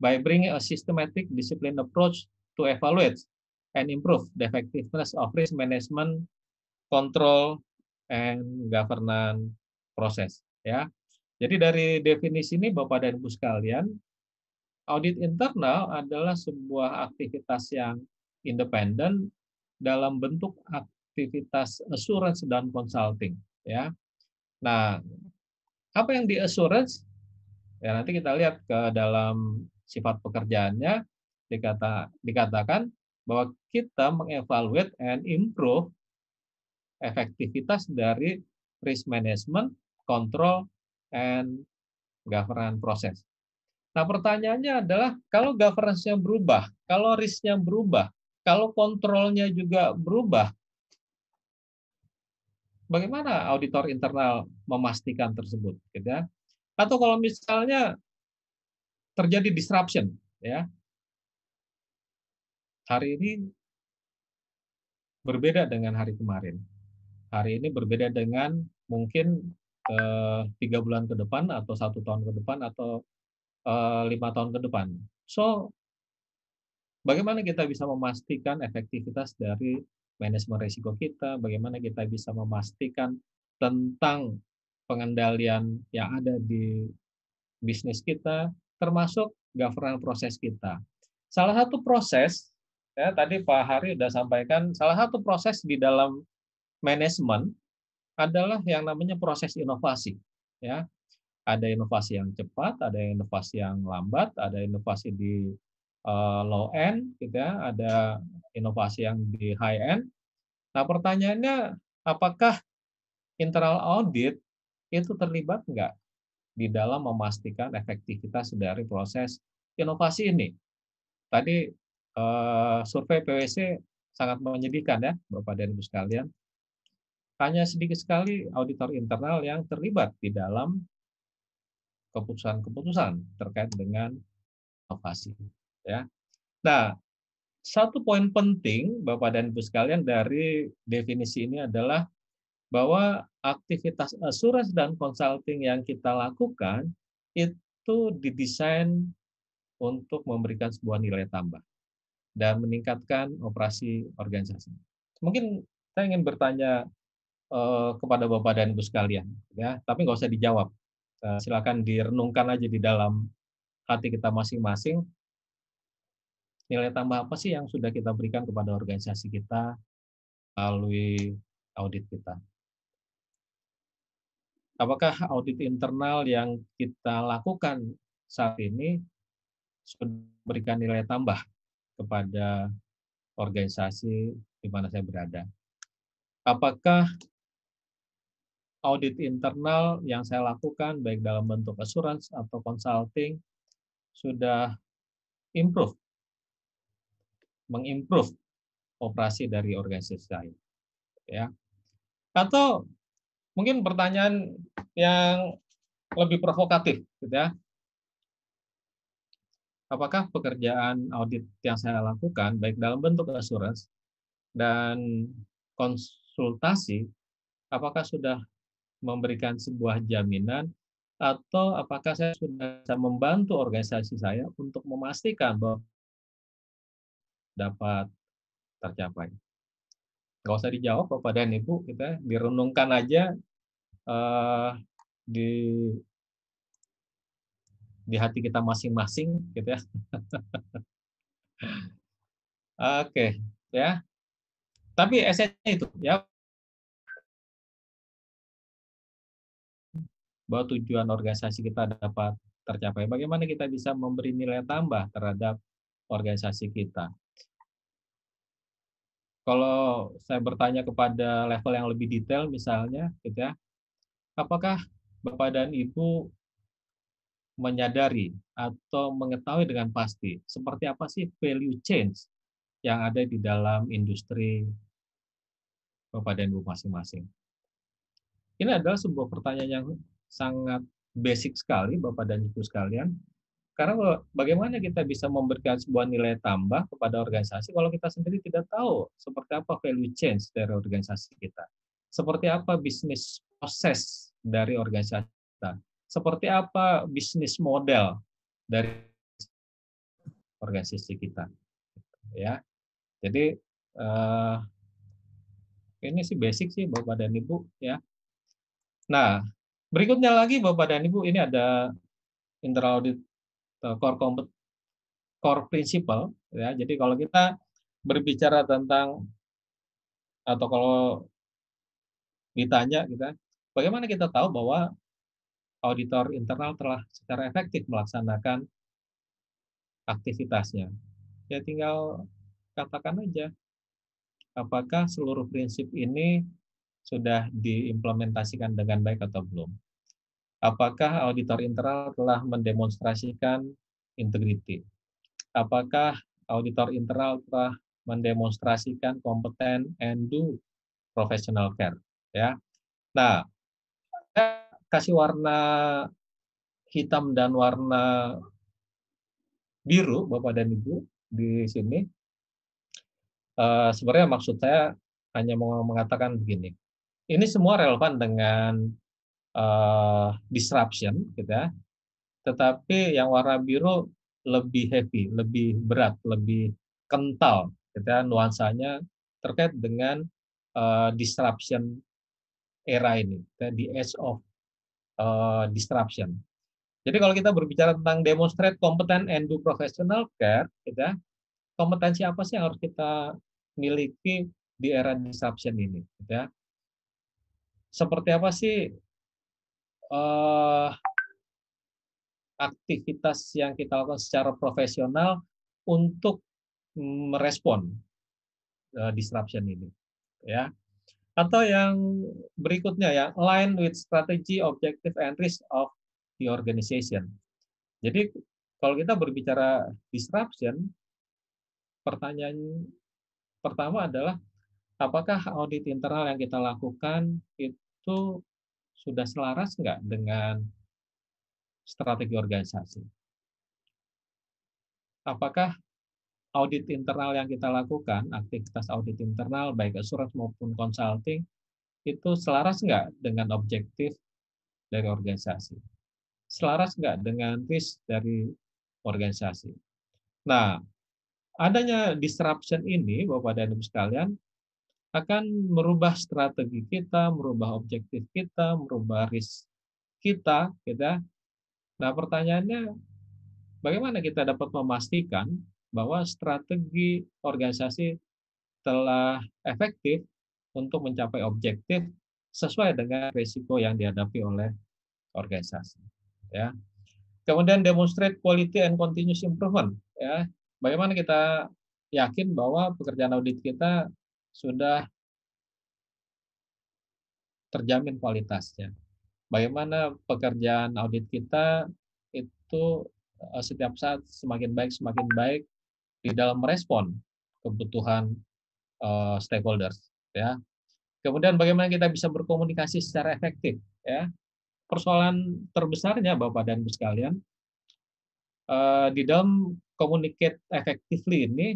by bringing a systematic, disciplined approach to evaluate and improve the effectiveness of risk management control and governance proses ya. Jadi dari definisi ini Bapak dan Ibu sekalian, audit internal adalah sebuah aktivitas yang independen dalam bentuk aktivitas assurance dan consulting ya. Nah, apa yang di assurance? Ya nanti kita lihat ke dalam sifat pekerjaannya dikata dikatakan bahwa kita mengevaluate and improve efektivitas dari risk management, control, and governance proses. Nah pertanyaannya adalah kalau governance-nya berubah, kalau risk-nya berubah, kalau kontrolnya juga berubah, bagaimana auditor internal memastikan tersebut? Gitu ya? Atau kalau misalnya terjadi disruption, ya hari ini berbeda dengan hari kemarin hari ini berbeda dengan mungkin eh, tiga bulan ke depan atau satu tahun ke depan atau eh, lima tahun ke depan. So, bagaimana kita bisa memastikan efektivitas dari manajemen risiko kita? Bagaimana kita bisa memastikan tentang pengendalian yang ada di bisnis kita, termasuk governance proses kita. Salah satu proses, ya tadi Pak Hari sudah sampaikan, salah satu proses di dalam manajemen adalah yang namanya proses inovasi. Ya, ada inovasi yang cepat, ada inovasi yang lambat, ada inovasi di uh, low end, gitu ya, ada inovasi yang di high end. Nah, pertanyaannya, apakah internal audit itu terlibat enggak di dalam memastikan efektivitas dari proses inovasi ini? Tadi uh, survei PwC sangat menyedihkan ya, Bapak dan Ibu sekalian hanya sedikit sekali auditor internal yang terlibat di dalam keputusan-keputusan terkait dengan inovasi. Ya. Nah, satu poin penting Bapak dan Ibu sekalian dari definisi ini adalah bahwa aktivitas asuransi dan consulting yang kita lakukan itu didesain untuk memberikan sebuah nilai tambah dan meningkatkan operasi organisasi. Mungkin saya ingin bertanya uh, kepada Bapak dan Ibu sekalian, ya. Tapi nggak usah dijawab. Uh, silakan direnungkan aja di dalam hati kita masing-masing. Nilai tambah apa sih yang sudah kita berikan kepada organisasi kita melalui audit kita? Apakah audit internal yang kita lakukan saat ini sudah nilai tambah kepada organisasi di mana saya berada? apakah audit internal yang saya lakukan baik dalam bentuk assurance atau consulting sudah improve mengimprove operasi dari organisasi saya. Ya. Atau mungkin pertanyaan yang lebih provokatif gitu ya. Apakah pekerjaan audit yang saya lakukan baik dalam bentuk assurance dan konsultasi apakah sudah memberikan sebuah jaminan atau apakah saya sudah bisa membantu organisasi saya untuk memastikan bahwa dapat tercapai. Gak usah dijawab Bapak dan Ibu, kita direnungkan aja uh, di di hati kita masing-masing gitu ya. [LAUGHS] Oke, okay,
ya. Tapi esensinya itu ya
bahwa tujuan organisasi kita dapat tercapai. Bagaimana kita bisa memberi nilai tambah terhadap organisasi kita? Kalau saya bertanya kepada level yang lebih detail misalnya, gitu ya, apakah Bapak dan Ibu menyadari atau mengetahui dengan pasti seperti apa sih value change yang ada di dalam industri Bapak dan Ibu masing-masing? Ini adalah sebuah pertanyaan yang sangat basic sekali Bapak dan Ibu sekalian. Karena bagaimana kita bisa memberikan sebuah nilai tambah kepada organisasi kalau kita sendiri tidak tahu seperti apa value change dari organisasi kita. Seperti apa bisnis proses dari organisasi kita. Seperti apa bisnis model dari organisasi kita. Ya. Jadi uh, ini sih basic sih Bapak dan Ibu ya. Nah, Berikutnya lagi Bapak dan Ibu, ini ada internal audit eh, core core principle ya. Jadi kalau kita berbicara tentang atau kalau ditanya kita gitu ya, bagaimana kita tahu bahwa auditor internal telah secara efektif melaksanakan aktivitasnya. Ya tinggal katakan aja apakah seluruh prinsip ini sudah diimplementasikan dengan baik atau belum. Apakah auditor internal telah mendemonstrasikan integriti? Apakah auditor internal telah mendemonstrasikan kompeten and do professional care? Ya. Nah, saya kasih warna hitam dan warna biru, Bapak dan Ibu, di sini. Uh, sebenarnya maksud saya hanya mau mengatakan begini. Ini semua relevan dengan uh, disruption gitu ya. Tetapi yang warna biru lebih heavy, lebih berat, lebih kental gitu ya nuansanya terkait dengan uh, disruption era ini, the gitu ya, edge of uh, disruption. Jadi kalau kita berbicara tentang demonstrate competent and do professional care, gitu ya, kompetensi apa sih yang harus kita miliki di era disruption ini? Gitu ya. Seperti apa sih uh, aktivitas yang kita lakukan secara profesional untuk merespon uh, disruption ini, ya. Atau yang berikutnya ya, align with strategy, objective, and risk of the organization. Jadi kalau kita berbicara disruption, pertanyaan pertama adalah apakah audit internal yang kita lakukan itu sudah selaras nggak dengan strategi organisasi? Apakah audit internal yang kita lakukan, aktivitas audit internal baik surat maupun consulting itu selaras nggak dengan objektif dari organisasi? Selaras nggak dengan risk dari organisasi? Nah, adanya disruption ini, Bapak dan Ibu sekalian, akan merubah strategi kita, merubah objektif kita, merubah risk kita, kita. Gitu ya. Nah, pertanyaannya bagaimana kita dapat memastikan bahwa strategi organisasi telah efektif untuk mencapai objektif sesuai dengan risiko yang dihadapi oleh organisasi. Ya. Kemudian demonstrate quality and continuous improvement. Ya. Bagaimana kita yakin bahwa pekerjaan audit kita sudah terjamin kualitasnya. Bagaimana pekerjaan audit kita itu eh, setiap saat semakin baik semakin baik di dalam merespon kebutuhan uh, stakeholders ya. Kemudian bagaimana kita bisa berkomunikasi secara efektif ya. Persoalan terbesarnya Bapak dan Ibu sekalian uh, di dalam communicate efektif ini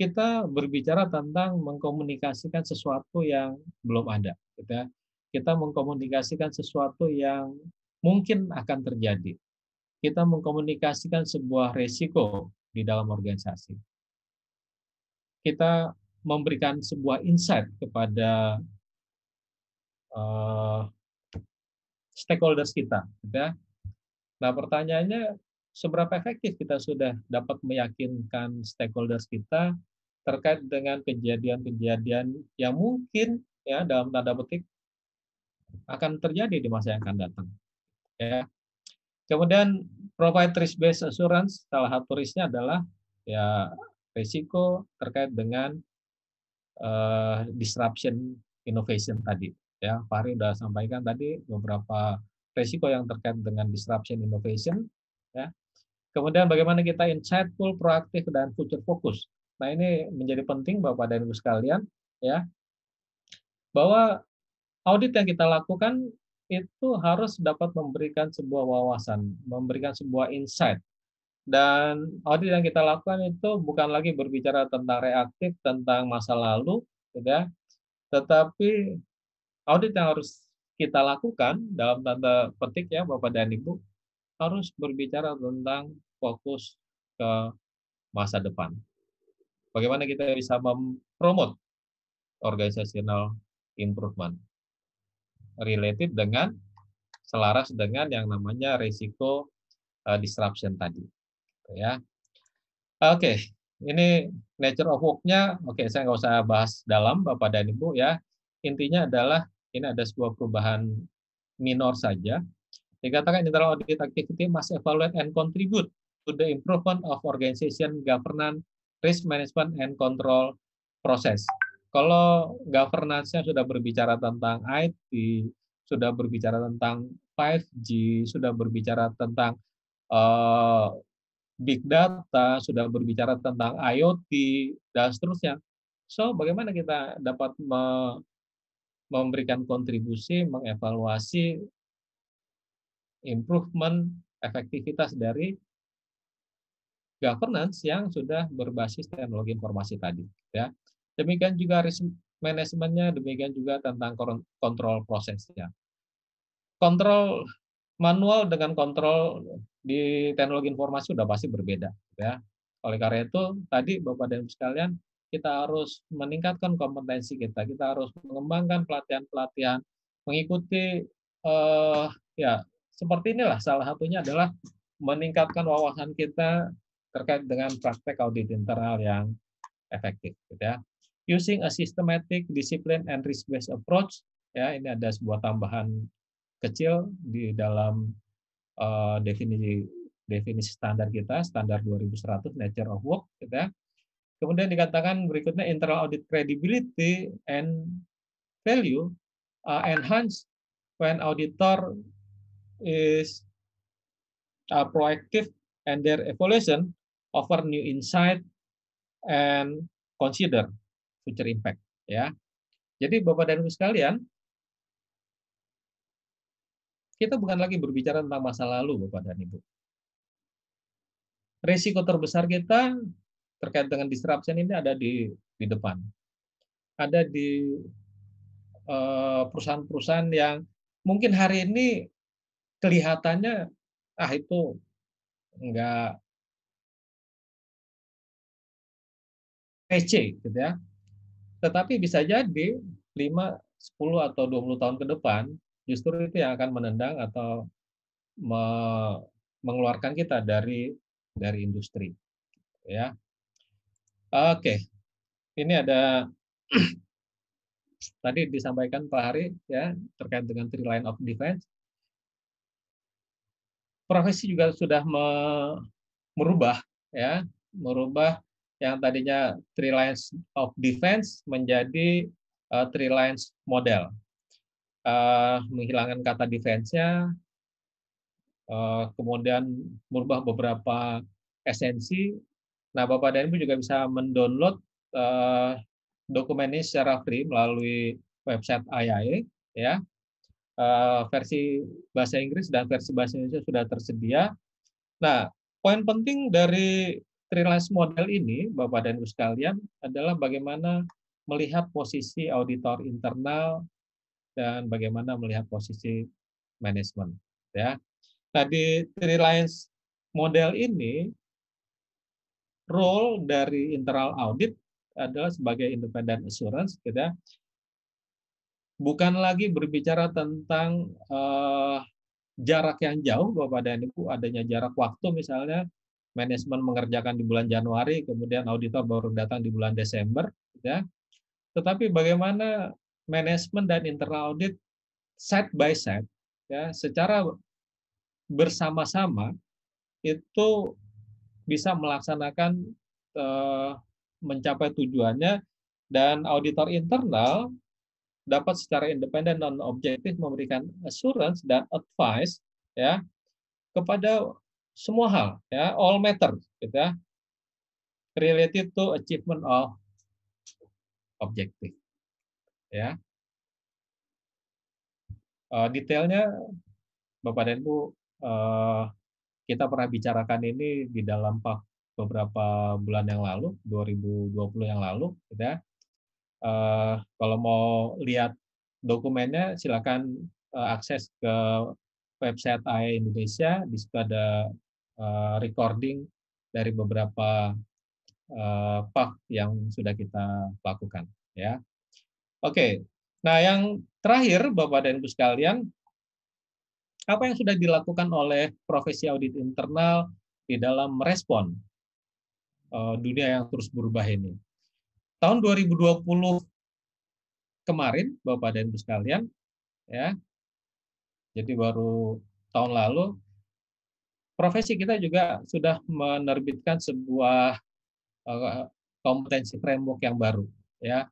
kita berbicara tentang mengkomunikasikan sesuatu yang belum ada. Kita gitu ya. kita mengkomunikasikan sesuatu yang mungkin akan terjadi. Kita mengkomunikasikan sebuah resiko di dalam organisasi. Kita memberikan sebuah insight kepada uh, stakeholders kita. Gitu ya. Nah, pertanyaannya seberapa efektif kita sudah dapat meyakinkan stakeholders kita terkait dengan kejadian-kejadian yang mungkin ya dalam tanda petik akan terjadi di masa yang akan datang. Ya. Kemudian provide risk based assurance salah satu risknya adalah ya risiko terkait dengan uh, disruption innovation tadi. Ya, Fahri sudah sampaikan tadi beberapa risiko yang terkait dengan disruption innovation. Ya. Kemudian bagaimana kita insightful, proaktif, dan future fokus Nah, ini menjadi penting Bapak dan Ibu sekalian ya. Bahwa audit yang kita lakukan itu harus dapat memberikan sebuah wawasan, memberikan sebuah insight. Dan audit yang kita lakukan itu bukan lagi berbicara tentang reaktif, tentang masa lalu, ya. Tetapi audit yang harus kita lakukan dalam tanda petik ya Bapak dan Ibu harus berbicara tentang fokus ke masa depan bagaimana kita bisa mempromot organizational improvement related dengan selaras dengan yang namanya risiko eh, disruption tadi gitu ya oke okay. ini nature of work-nya oke okay, saya nggak usah bahas dalam bapak dan ibu ya intinya adalah ini ada sebuah perubahan minor saja dikatakan internal audit activity must evaluate and contribute to the improvement of organization governance risk management and control proses. Kalau governance-nya sudah berbicara tentang IT, sudah berbicara tentang 5G, sudah berbicara tentang uh, big data, sudah berbicara tentang IoT, dan seterusnya. So, bagaimana kita dapat me memberikan kontribusi, mengevaluasi improvement efektivitas dari governance yang sudah berbasis teknologi informasi tadi. Ya. Demikian juga risk manajemennya, demikian juga tentang kontrol prosesnya. Kontrol manual dengan kontrol di teknologi informasi sudah pasti berbeda. Ya. Oleh karena itu, tadi Bapak dan Ibu sekalian, kita harus meningkatkan kompetensi kita, kita harus mengembangkan pelatihan-pelatihan, mengikuti eh, ya seperti inilah salah satunya adalah meningkatkan wawasan kita terkait dengan praktek audit internal yang efektif. Gitu ya. Using a systematic, discipline, and risk-based approach, ya ini ada sebuah tambahan kecil di dalam uh, definisi definisi standar kita, standar 2100 Nature of Work, gitu ya. Kemudian dikatakan berikutnya internal audit credibility and value uh, enhanced when auditor is uh, proactive and their evaluation offer new insight, and consider future impact. Ya, jadi Bapak dan Ibu sekalian, kita bukan lagi berbicara tentang masa lalu, Bapak dan Ibu. Risiko terbesar kita terkait dengan disruption ini ada di di depan. Ada di eh, perusahaan-perusahaan yang mungkin hari ini kelihatannya ah itu nggak
PC gitu ya.
Tetapi bisa jadi 5, 10 atau 20 tahun ke depan justru itu yang akan menendang atau me mengeluarkan kita dari dari industri. Gitu ya. Oke. Ini ada [CLEARS THROAT] tadi disampaikan Pak Hari ya terkait dengan three line of defense. Profesi juga sudah me merubah ya, merubah yang tadinya three lines of defense menjadi uh, three lines model. Uh, menghilangkan kata defense-nya, uh, kemudian merubah beberapa esensi. Nah, Bapak dan Ibu juga bisa mendownload uh, dokumen ini secara free melalui website IAE. Ya. Uh, versi bahasa Inggris dan versi bahasa Indonesia sudah tersedia. Nah, poin penting dari Trilize model ini, Bapak dan Ibu sekalian, adalah bagaimana melihat posisi auditor internal dan bagaimana melihat posisi manajemen. Ya. Nah, di model ini, role dari internal audit adalah sebagai independent assurance, kita ya. bukan lagi berbicara tentang uh, jarak yang jauh, Bapak dan Ibu, adanya jarak waktu misalnya, manajemen mengerjakan di bulan Januari, kemudian auditor baru datang di bulan Desember, ya. Tetapi bagaimana manajemen dan internal audit side by side, ya, secara bersama-sama itu bisa melaksanakan eh, mencapai tujuannya dan auditor internal dapat secara independen non objektif memberikan assurance dan advice ya kepada semua hal ya all matter gitu ya related to achievement of objective ya uh, detailnya bapak dan ibu uh, kita pernah bicarakan ini di dalam pak beberapa bulan yang lalu 2020 yang lalu gitu ya uh, kalau mau lihat dokumennya silakan uh, akses ke website AI Indonesia di situ ada Eh, recording dari beberapa eh, pak yang sudah kita lakukan ya. Oke. Nah, yang terakhir Bapak dan Ibu sekalian, apa yang sudah dilakukan oleh profesi audit internal di dalam merespon eh, dunia yang terus berubah ini? Tahun 2020 kemarin Bapak dan Ibu sekalian, ya. Jadi baru tahun lalu profesi kita juga sudah menerbitkan sebuah eh, kompetensi framework yang baru ya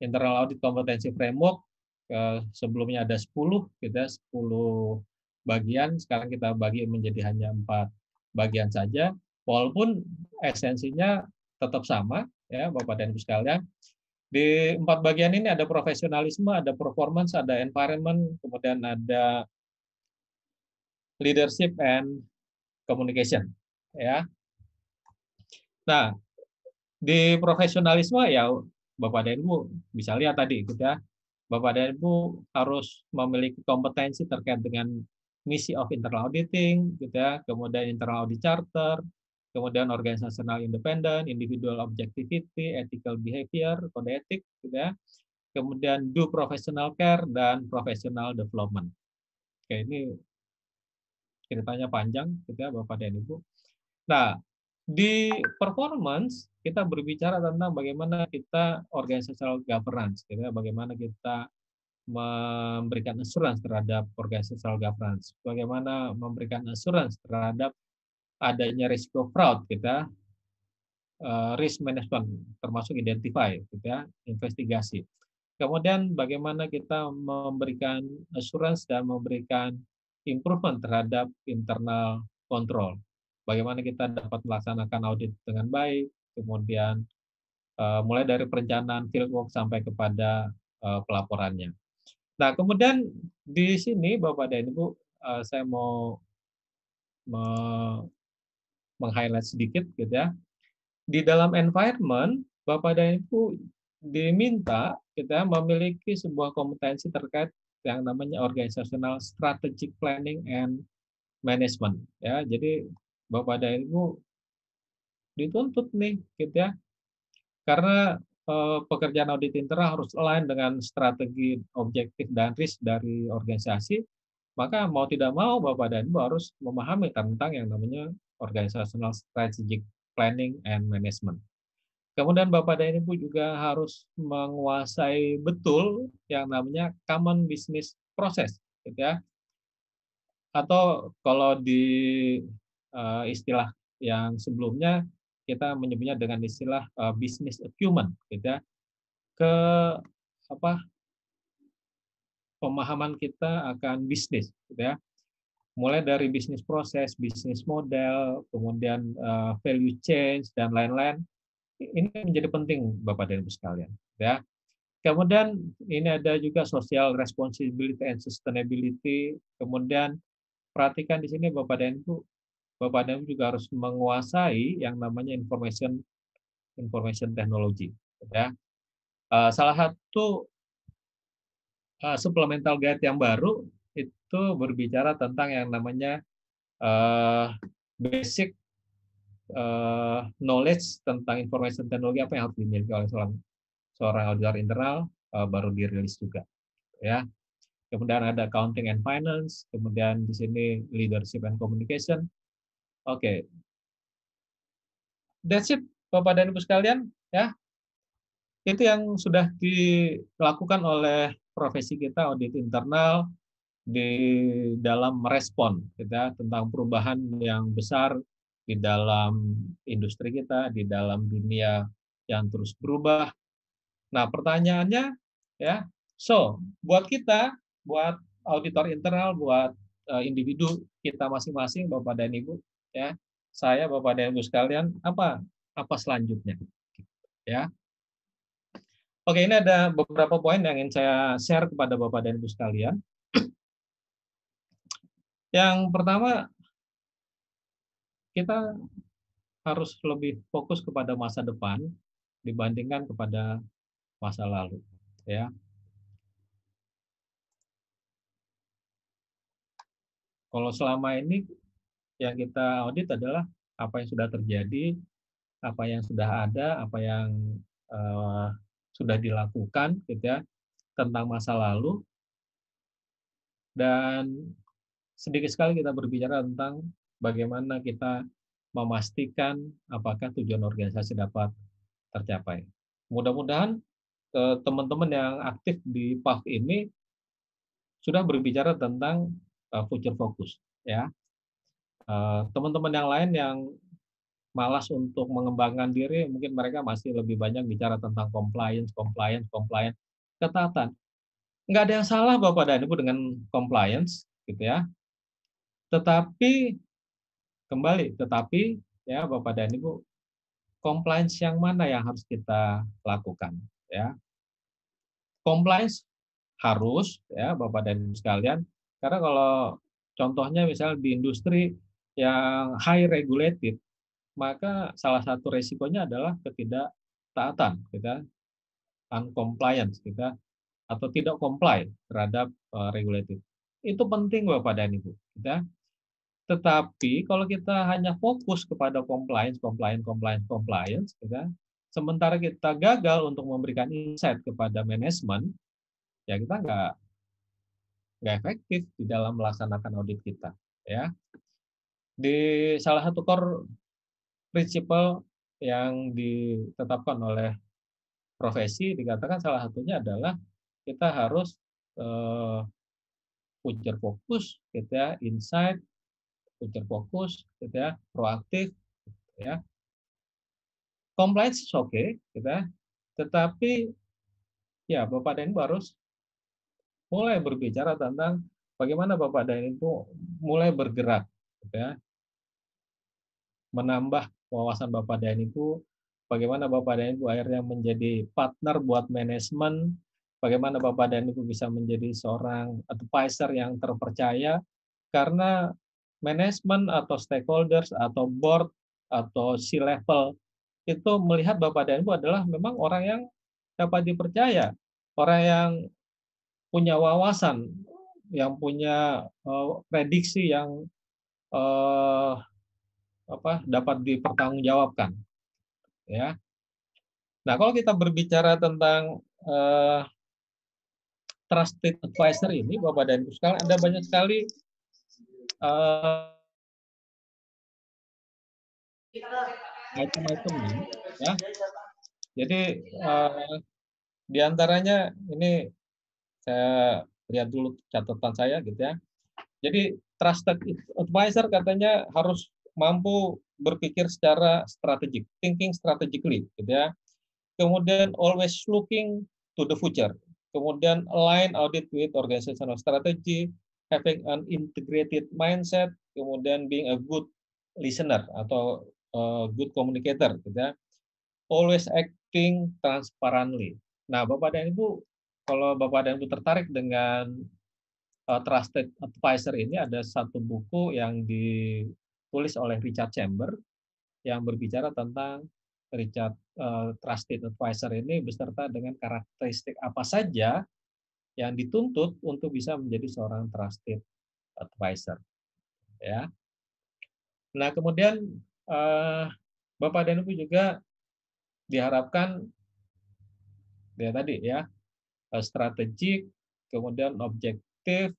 internal audit kompetensi framework eh, sebelumnya ada 10 kita 10 bagian sekarang kita bagi menjadi hanya empat bagian saja walaupun esensinya tetap sama ya Bapak dan Ibu sekalian di empat bagian ini ada profesionalisme ada performance ada environment kemudian ada leadership and communication ya. Nah, di profesionalisme ya Bapak dan Ibu bisa lihat tadi kita gitu ya. Bapak dan Ibu harus memiliki kompetensi terkait dengan misi of internal auditing, gitu ya, kemudian internal audit charter, kemudian organizational independent, individual objectivity, ethical behavior, kode etik, gitu ya, kemudian do professional care dan professional development. Oke, ini ceritanya panjang gitu ya Bapak dan Ibu. Nah, di performance kita berbicara tentang bagaimana kita organizational governance, gitu ya, bagaimana kita memberikan assurance terhadap organizational governance, bagaimana memberikan assurance terhadap adanya risiko fraud kita, gitu ya, eh, risk management termasuk identify, gitu ya, investigasi. Kemudian bagaimana kita memberikan assurance dan memberikan improvement terhadap internal control. Bagaimana kita dapat melaksanakan audit dengan baik, kemudian uh, mulai dari perencanaan fieldwork sampai kepada uh, pelaporannya. Nah, kemudian di sini Bapak dan Ibu, uh, saya mau me meng-highlight sedikit gitu ya. Di dalam environment, Bapak dan Ibu diminta kita memiliki sebuah kompetensi terkait yang namanya organizational strategic planning and management ya jadi bapak dan ibu dituntut nih gitu ya karena eh, pekerjaan audit internal harus align dengan strategi objektif dan risk dari organisasi maka mau tidak mau bapak dan ibu harus memahami tentang yang namanya organizational strategic planning and management Kemudian Bapak dan Ibu juga harus menguasai betul yang namanya common business process, gitu ya. Atau kalau di uh, istilah yang sebelumnya kita menyebutnya dengan istilah uh, business acumen, gitu ya. Ke apa pemahaman kita akan bisnis, gitu ya. Mulai dari bisnis proses, bisnis model, kemudian uh, value change dan lain-lain ini menjadi penting Bapak dan Ibu sekalian ya. Kemudian ini ada juga social responsibility and sustainability. Kemudian perhatikan di sini Bapak dan Ibu Bapak dan Ibu juga harus menguasai yang namanya information information technology ya. Eh, salah satu eh, supplemental guide yang baru itu berbicara tentang yang namanya eh, basic uh, knowledge tentang informasi teknologi apa yang harus dimiliki oleh seorang seorang auditor internal uh, baru dirilis juga ya kemudian ada accounting and finance kemudian di sini leadership and communication oke okay. that's it bapak dan ibu sekalian ya itu yang sudah dilakukan oleh profesi kita audit internal di dalam merespon kita tentang perubahan yang besar di dalam industri kita, di dalam dunia yang terus berubah. Nah, pertanyaannya ya, so buat kita, buat auditor internal, buat uh, individu kita masing-masing, Bapak dan Ibu, ya, saya Bapak dan Ibu sekalian, apa apa selanjutnya? Ya. Oke, ini ada beberapa poin yang ingin saya share kepada Bapak dan Ibu sekalian. Yang pertama, kita harus lebih fokus kepada masa depan dibandingkan kepada masa lalu ya kalau selama ini yang kita audit adalah apa yang sudah terjadi apa yang sudah ada apa yang uh, sudah dilakukan gitu ya tentang masa lalu dan sedikit sekali kita berbicara tentang bagaimana kita memastikan apakah tujuan organisasi dapat tercapai. Mudah-mudahan eh, teman-teman yang aktif di PAF ini sudah berbicara tentang eh, future focus, ya. Eh, teman-teman yang lain yang malas untuk mengembangkan diri, mungkin mereka masih lebih banyak bicara tentang compliance, compliance, compliance, ketatan. Nggak ada yang salah Bapak dan Ibu dengan compliance, gitu ya. Tetapi kembali tetapi ya Bapak dan Ibu compliance yang mana yang harus kita lakukan ya compliance harus ya Bapak dan Ibu sekalian karena kalau contohnya misal di industri yang high regulated maka salah satu resikonya adalah ketidaktaatan kita uncompliance kita atau tidak comply terhadap uh, regulated itu penting Bapak dan Ibu kita tetapi kalau kita hanya fokus kepada compliance, compliance, compliance, compliance, ya, kan, sementara kita gagal untuk memberikan insight kepada manajemen, ya kita nggak nggak efektif di dalam melaksanakan audit kita. Ya, di salah satu core principle yang ditetapkan oleh profesi dikatakan salah satunya adalah kita harus uh, eh, punya fokus, kita insight, terfokus, fokus, gitu ya, proaktif, gitu ya. Compliance oke, okay, gitu ya. Tetapi ya Bapak dan Ibu harus mulai berbicara tentang bagaimana Bapak dan Ibu mulai bergerak, gitu ya. Menambah wawasan Bapak dan Ibu, bagaimana Bapak dan Ibu akhirnya menjadi partner buat manajemen bagaimana Bapak dan Ibu bisa menjadi seorang advisor yang terpercaya karena manajemen atau stakeholders atau board atau si level itu melihat Bapak dan Ibu adalah memang orang yang dapat dipercaya, orang yang punya wawasan, yang punya uh, prediksi yang uh, apa dapat dipertanggungjawabkan. Ya. Nah, kalau kita berbicara tentang uh, trusted advisor ini Bapak dan Ibu sekalian ada banyak sekali
uh,
item-itemnya ya. Jadi uh, diantaranya ini saya lihat dulu catatan saya gitu ya. Jadi trusted advisor katanya harus mampu berpikir secara strategik, thinking strategically gitu ya. Kemudian always looking to the future. Kemudian align audit with organizational strategy, having an integrated mindset, kemudian being a good listener atau a eh, good communicator, gitu ya. Always acting transparently. Nah, Bapak dan Ibu, kalau Bapak dan Ibu tertarik dengan uh, trusted advisor ini, ada satu buku yang ditulis oleh Richard Chamber yang berbicara tentang Richard uh, Trusted Advisor ini beserta dengan karakteristik apa saja yang dituntut untuk bisa menjadi seorang trusted advisor. Ya. Nah, kemudian eh, Bapak dan Ibu juga diharapkan ya tadi ya eh, strategik, kemudian objektif,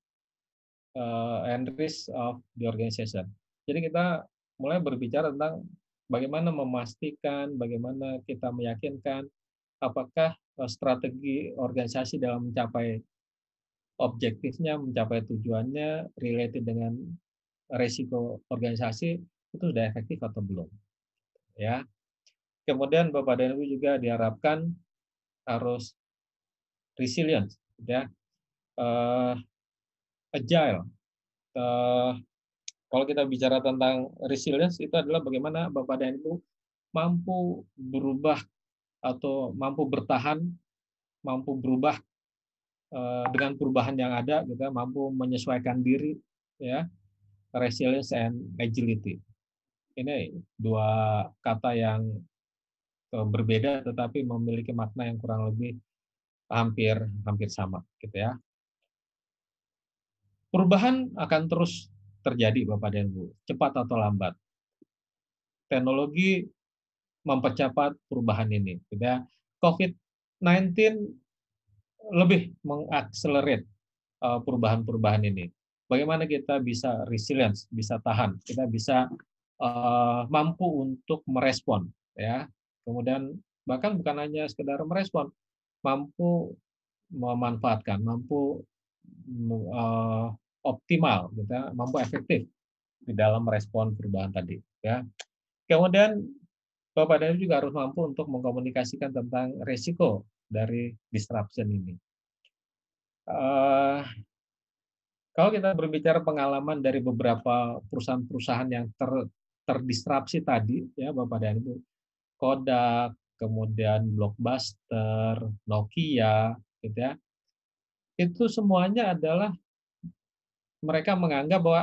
uh, and risk of the organization. Jadi kita mulai berbicara tentang bagaimana memastikan, bagaimana kita meyakinkan apakah Eh, strategi organisasi dalam mencapai objektifnya, mencapai tujuannya, related dengan resiko organisasi itu sudah efektif atau belum. Ya. Kemudian Bapak dan Ibu juga diharapkan harus resilient, ya. Uh, agile. Uh, kalau kita bicara tentang resilience itu adalah bagaimana Bapak dan Ibu mampu berubah atau mampu bertahan, mampu berubah eh, dengan perubahan yang ada, juga gitu ya, mampu menyesuaikan diri, ya, resilience and agility. Ini dua kata yang eh, berbeda, tetapi memiliki makna yang kurang lebih hampir hampir sama, gitu ya. Perubahan akan terus terjadi, Bapak dan Bu, cepat atau lambat. Teknologi mempercepat perubahan ini. Jadi COVID-19 lebih mengakselerat eh, perubahan-perubahan ini. Bagaimana kita bisa resilient, bisa tahan, kita bisa uh, mampu untuk merespon, ya. Kemudian bahkan bukan hanya sekedar merespon, mampu memanfaatkan, mampu uh, optimal, kita gitu ya, mampu efektif di dalam merespon perubahan tadi, ya. Kemudian Bapak dan Ibu juga harus mampu untuk mengkomunikasikan tentang resiko dari disruption ini. Uh, kalau kita berbicara pengalaman dari beberapa perusahaan-perusahaan yang ter, terdisrupsi tadi, ya Bapak dan Ibu, Kodak, kemudian Blockbuster, Nokia, gitu ya, itu semuanya adalah mereka menganggap bahwa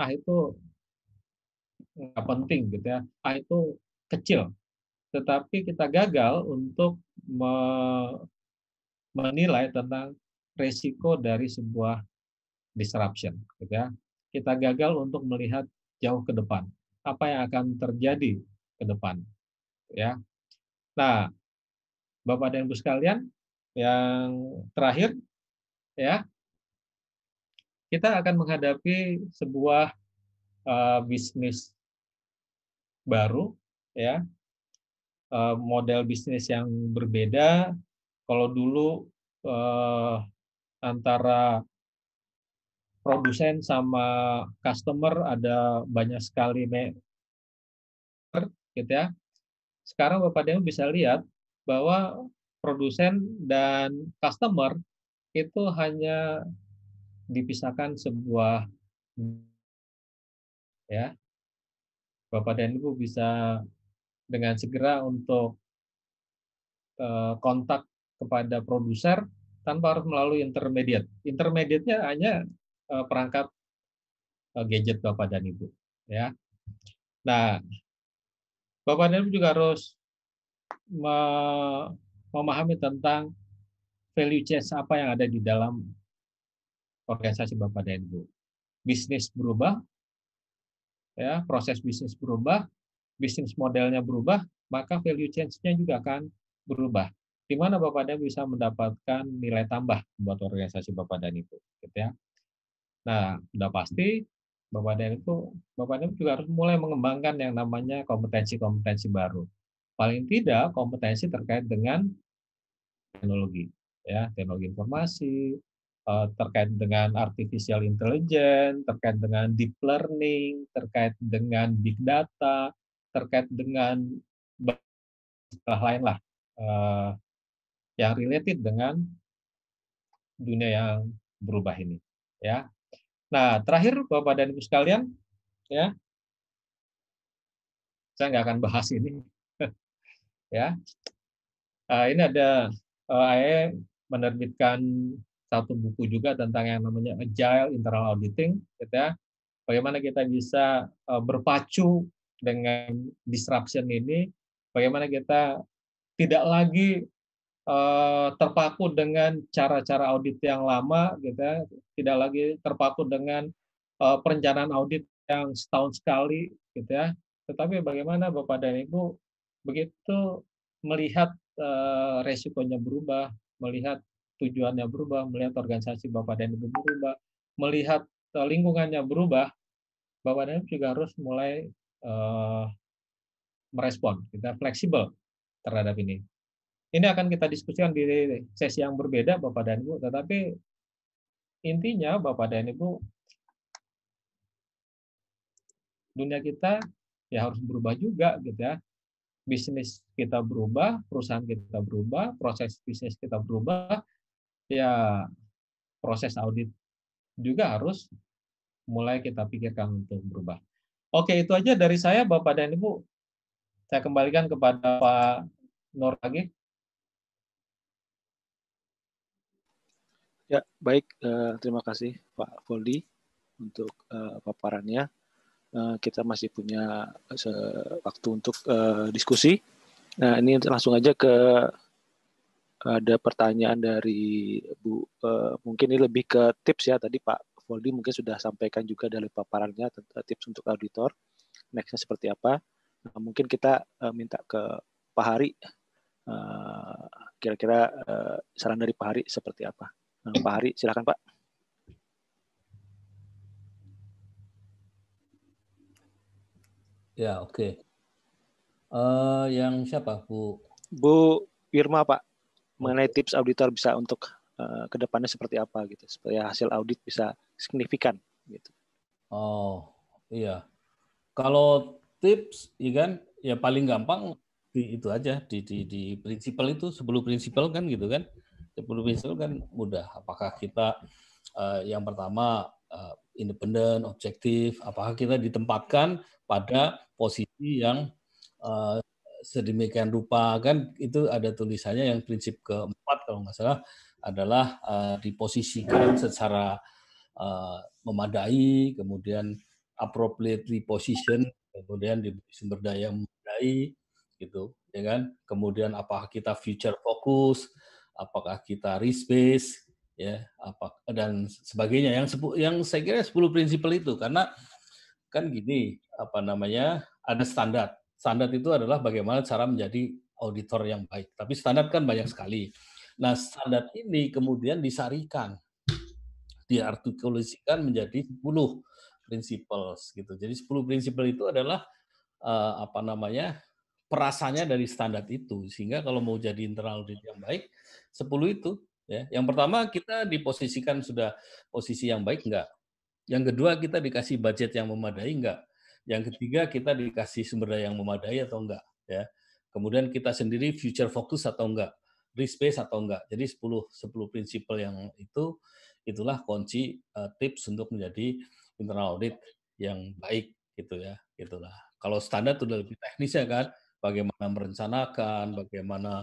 ah itu nggak penting gitu ya, ah itu kecil, tetapi kita gagal untuk menilai tentang resiko dari sebuah disruption. Gitu ya. Kita gagal untuk melihat jauh ke depan, apa yang akan terjadi ke depan. Gitu ya. Nah, Bapak dan Ibu sekalian, yang terakhir, ya, kita akan menghadapi sebuah uh, bisnis baru ya eh, model bisnis yang berbeda. Kalau dulu eh, antara produsen sama customer ada banyak sekali maker, gitu ya. Sekarang Bapak ibu bisa lihat bahwa produsen dan customer itu hanya dipisahkan sebuah ya Bapak dan Ibu bisa dengan segera untuk eh, kontak kepada produser tanpa harus melalui intermediate. Intermediate-nya hanya eh, perangkat eh, gadget Bapak dan Ibu, ya. Nah, Bapak dan Ibu juga harus memahami tentang value chain apa yang ada di dalam organisasi Bapak dan Ibu. Bisnis berubah, ya, proses bisnis berubah, bisnis modelnya berubah, maka value change-nya juga akan berubah. Di mana Bapak dan bisa mendapatkan nilai tambah buat organisasi Bapak dan itu, gitu ya. Nah, sudah pasti Bapak dan itu Bapak dan juga harus mulai mengembangkan yang namanya kompetensi-kompetensi baru. Paling tidak kompetensi terkait dengan teknologi, ya, teknologi informasi, eh, terkait dengan artificial intelligence, terkait dengan deep learning, terkait dengan big data, terkait dengan setelah lain lah uh, yang related dengan dunia yang berubah ini ya nah terakhir bapak dan ibu sekalian ya saya nggak akan bahas ini [LAUGHS] ya uh, ini ada uh, eh, AE menerbitkan satu buku juga tentang yang namanya agile internal auditing gitu ya bagaimana kita bisa uh, berpacu dengan disruption ini bagaimana kita tidak lagi uh, terpaku dengan cara-cara audit yang lama gitu ya, tidak lagi terpaku dengan uh, perencanaan audit yang setahun sekali gitu ya tetapi bagaimana Bapak dan Ibu begitu melihat uh, resikonya berubah melihat tujuannya berubah melihat organisasi Bapak dan Ibu berubah melihat lingkungannya berubah Bapak dan Ibu juga harus mulai Eh, merespon, kita fleksibel terhadap ini. Ini akan kita diskusikan di sesi yang berbeda, Bapak dan Ibu, tetapi intinya Bapak dan Ibu, dunia kita ya harus berubah juga gitu ya. Bisnis kita berubah, perusahaan kita berubah, proses bisnis kita berubah, ya proses audit juga harus mulai kita pikirkan untuk berubah. Oke, itu aja dari saya, Bapak dan Ibu. Saya kembalikan kepada Pak Nur lagi.
Ya, baik. Eh, terima kasih Pak Foldi untuk eh, paparannya. Eh, kita masih punya waktu untuk diskusi. Nah, ini langsung aja ke ada pertanyaan dari Bu. mungkin ini lebih ke tips ya tadi Pak Voldi mungkin sudah sampaikan juga dari paparannya eh, tips untuk auditor nextnya seperti apa. Nah, mungkin kita uh, minta ke Pak Hari kira eh, kira-kira uh, saran dari Pak Hari seperti apa. Nah, Pak Hari silakan Pak. Ya oke. Okay. Uh, yang siapa Bu? Bu Irma Pak mengenai tips auditor bisa untuk Eh, kedepannya seperti apa gitu supaya hasil audit bisa signifikan gitu.
Oh, iya. Kalau tips ya kan ya paling gampang di itu aja di di di prinsipal itu sebelum prinsipal kan gitu kan. Sebelum prinsipal kan mudah apakah kita uh, yang pertama uh, eh, independen, objektif, apakah kita ditempatkan pada posisi yang uh, sedemikian rupa kan itu ada tulisannya yang prinsip keempat kalau nggak salah adalah uh, diposisikan iya. secara uh, memadai, kemudian appropriately position, kemudian di sumber daya yang memadai, gitu, ya kan? Kemudian apakah kita future focus, apakah kita risk based, ya, apa dan sebagainya. Yang sepu, yang saya kira 10 prinsipal itu karena kan gini, apa namanya? Ada standar. Standar itu adalah bagaimana cara menjadi auditor yang baik. Tapi standar kan banyak sekali Nah, standar ini kemudian disarikan, diartikulasikan menjadi 10 principles gitu. Jadi 10 prinsipal itu adalah uh, apa namanya? perasanya dari standar itu sehingga kalau mau jadi internal audit yang baik 10 itu ya. Yang pertama kita diposisikan sudah posisi yang baik enggak? Yang kedua kita dikasih budget yang memadai enggak? Yang ketiga kita dikasih sumber daya yang memadai atau enggak ya. Kemudian kita sendiri future focus atau enggak? free space atau enggak. Jadi 10 10 prinsipal yang itu itulah kunci uh, tips untuk menjadi internal audit yang baik gitu ya. Itulah. Kalau standar itu lebih teknis ya kan, bagaimana merencanakan, bagaimana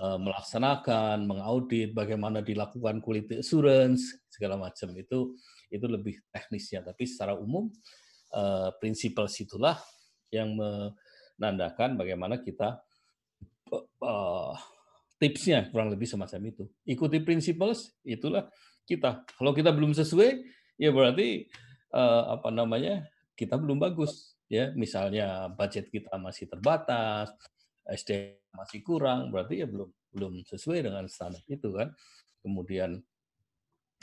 uh, melaksanakan, mengaudit, bagaimana dilakukan quality assurance segala macam itu itu lebih teknisnya tapi secara umum uh, prinsipal situlah yang menandakan bagaimana kita uh, tipsnya kurang lebih semacam itu. Ikuti principles, itulah kita. Kalau kita belum sesuai, ya berarti eh, apa namanya kita belum bagus. Ya, misalnya budget kita masih terbatas, SD masih kurang, berarti ya belum belum sesuai dengan standar itu kan. Kemudian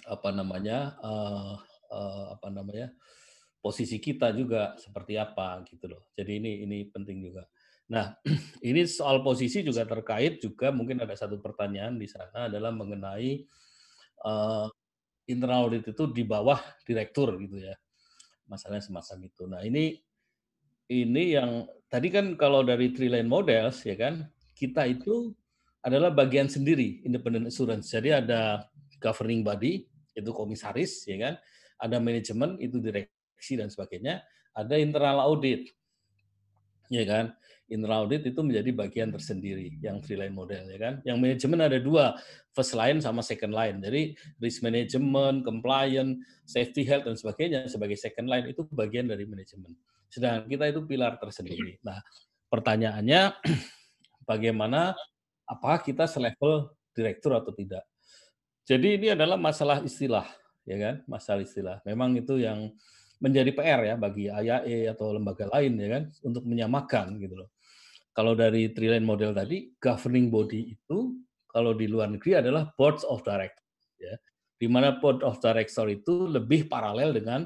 apa namanya eh, eh, apa namanya posisi kita juga seperti apa gitu loh. Jadi ini ini penting juga. Nah, [CLEARS THROAT] ini soal posisi juga terkait juga mungkin ada satu pertanyaan di sana adalah mengenai uh, internal audit itu di bawah direktur gitu ya. Masalahnya semacam itu. Nah, ini ini yang tadi kan kalau dari three line models ya kan, kita itu adalah bagian sendiri independent assurance. Jadi ada governing body itu komisaris ya kan, ada manajemen itu direksi dan sebagainya, ada internal audit. Ya kan? Internal audit itu menjadi bagian tersendiri yang three line model ya kan. Yang manajemen ada dua, first line sama second line. Jadi risk management, compliance, safety health dan sebagainya sebagai second line itu bagian dari manajemen. Sedangkan kita itu pilar tersendiri. Nah, pertanyaannya [CLEARS THROAT] bagaimana apakah kita selevel direktur atau tidak. Jadi ini adalah masalah istilah ya kan, masalah istilah. Memang itu yang menjadi PR ya bagi IAE atau lembaga lain ya kan untuk menyamakan gitu loh kalau dari trilane model tadi, governing body itu kalau di luar negeri adalah boards of director. Ya. Di mana board of director itu lebih paralel dengan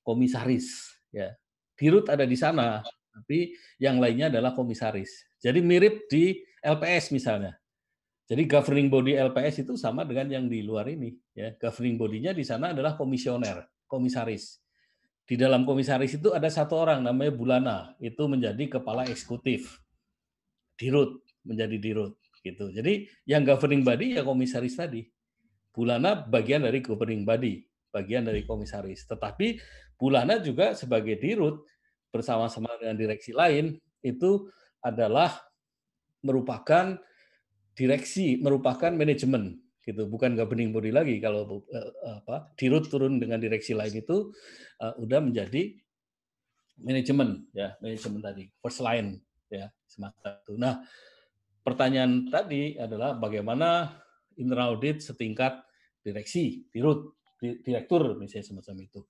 komisaris. Ya. Dirut ada di sana, tapi yang lainnya adalah komisaris. Jadi mirip di LPS misalnya. Jadi governing body LPS itu sama dengan yang di luar ini. Ya. Governing bodinya di sana adalah komisioner, komisaris. Di dalam komisaris itu ada satu orang namanya Bulana, itu menjadi kepala eksekutif dirut menjadi dirut gitu. Jadi yang governing body ya komisaris tadi. Bulana bagian dari governing body, bagian dari komisaris. Tetapi Bulana juga sebagai dirut bersama-sama dengan direksi lain itu adalah merupakan direksi, merupakan manajemen gitu, bukan governing body lagi kalau eh, apa dirut turun dengan direksi lain itu uh, udah menjadi manajemen ya, manajemen tadi first line ya semacam itu. Nah, pertanyaan tadi adalah bagaimana internal audit setingkat direksi, dirut, direktur misalnya semacam itu.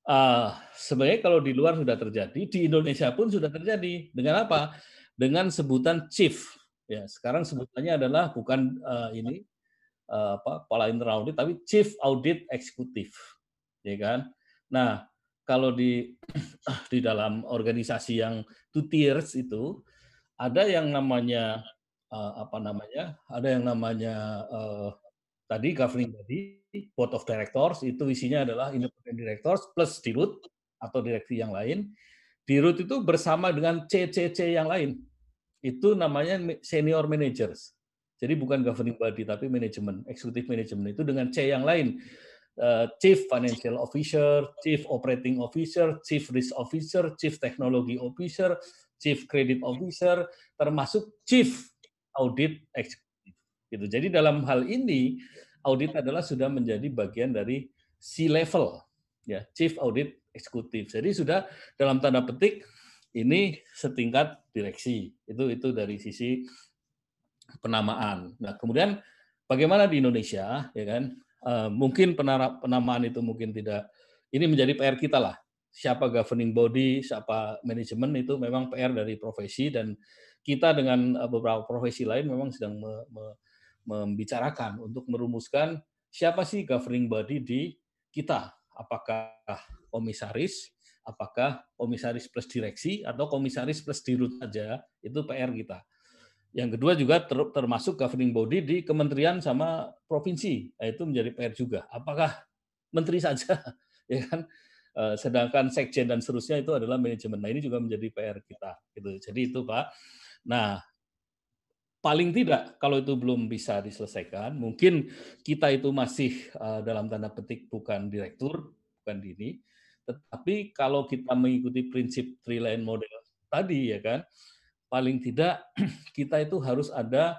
Uh, sebenarnya kalau di luar sudah terjadi, di Indonesia pun sudah terjadi. Dengan apa? Dengan sebutan chief. Ya, sekarang sebutannya adalah bukan uh, ini uh, apa kepala internal audit tapi chief audit eksekutif. Ya kan? Nah, kalau di [CLEARS THROAT] di dalam organisasi yang two tiers itu ada yang namanya uh, apa namanya? Ada yang namanya uh, tadi governing body, board of directors itu isinya adalah independent directors plus dirut atau direksi yang lain. Dirut itu bersama dengan CCC yang lain. Itu namanya senior managers. Jadi bukan governing body tapi manajemen, eksekutif manajemen itu dengan C yang lain. Eh, Chief Financial Officer, Chief Operating Officer, Chief Risk Officer, Chief Technology Officer, Chief Credit Officer, termasuk Chief Audit Executive. Gitu. Jadi dalam hal ini audit adalah sudah menjadi bagian dari C level ya, Chief Audit Eksekutif. Jadi sudah dalam tanda petik ini setingkat direksi. Itu itu dari sisi penamaan. Nah, kemudian bagaimana di Indonesia ya kan? Eh, mungkin penamaan itu mungkin tidak. Ini menjadi PR kita lah. Siapa governing body, siapa manajemen itu memang PR dari profesi dan kita dengan eh, beberapa profesi lain memang sedang me, me, membicarakan untuk merumuskan siapa sih governing body di kita. Apakah komisaris, apakah komisaris plus direksi atau komisaris plus dirut saja itu PR kita. Yang kedua juga termasuk governing body di kementerian sama provinsi, itu menjadi PR juga. Apakah menteri [LAUGHS] saja, ya kan? Eh, sedangkan sekjen dan seterusnya itu adalah manajemen. Nah ini juga menjadi PR kita, gitu. Jadi itu Pak. Nah paling tidak kalau itu belum bisa diselesaikan, mungkin kita itu masih eh, dalam tanda petik bukan direktur, bukan dini. Tetapi kalau kita mengikuti prinsip three line model tadi ya kan, paling tidak [CLEARS THROAT] kita itu harus ada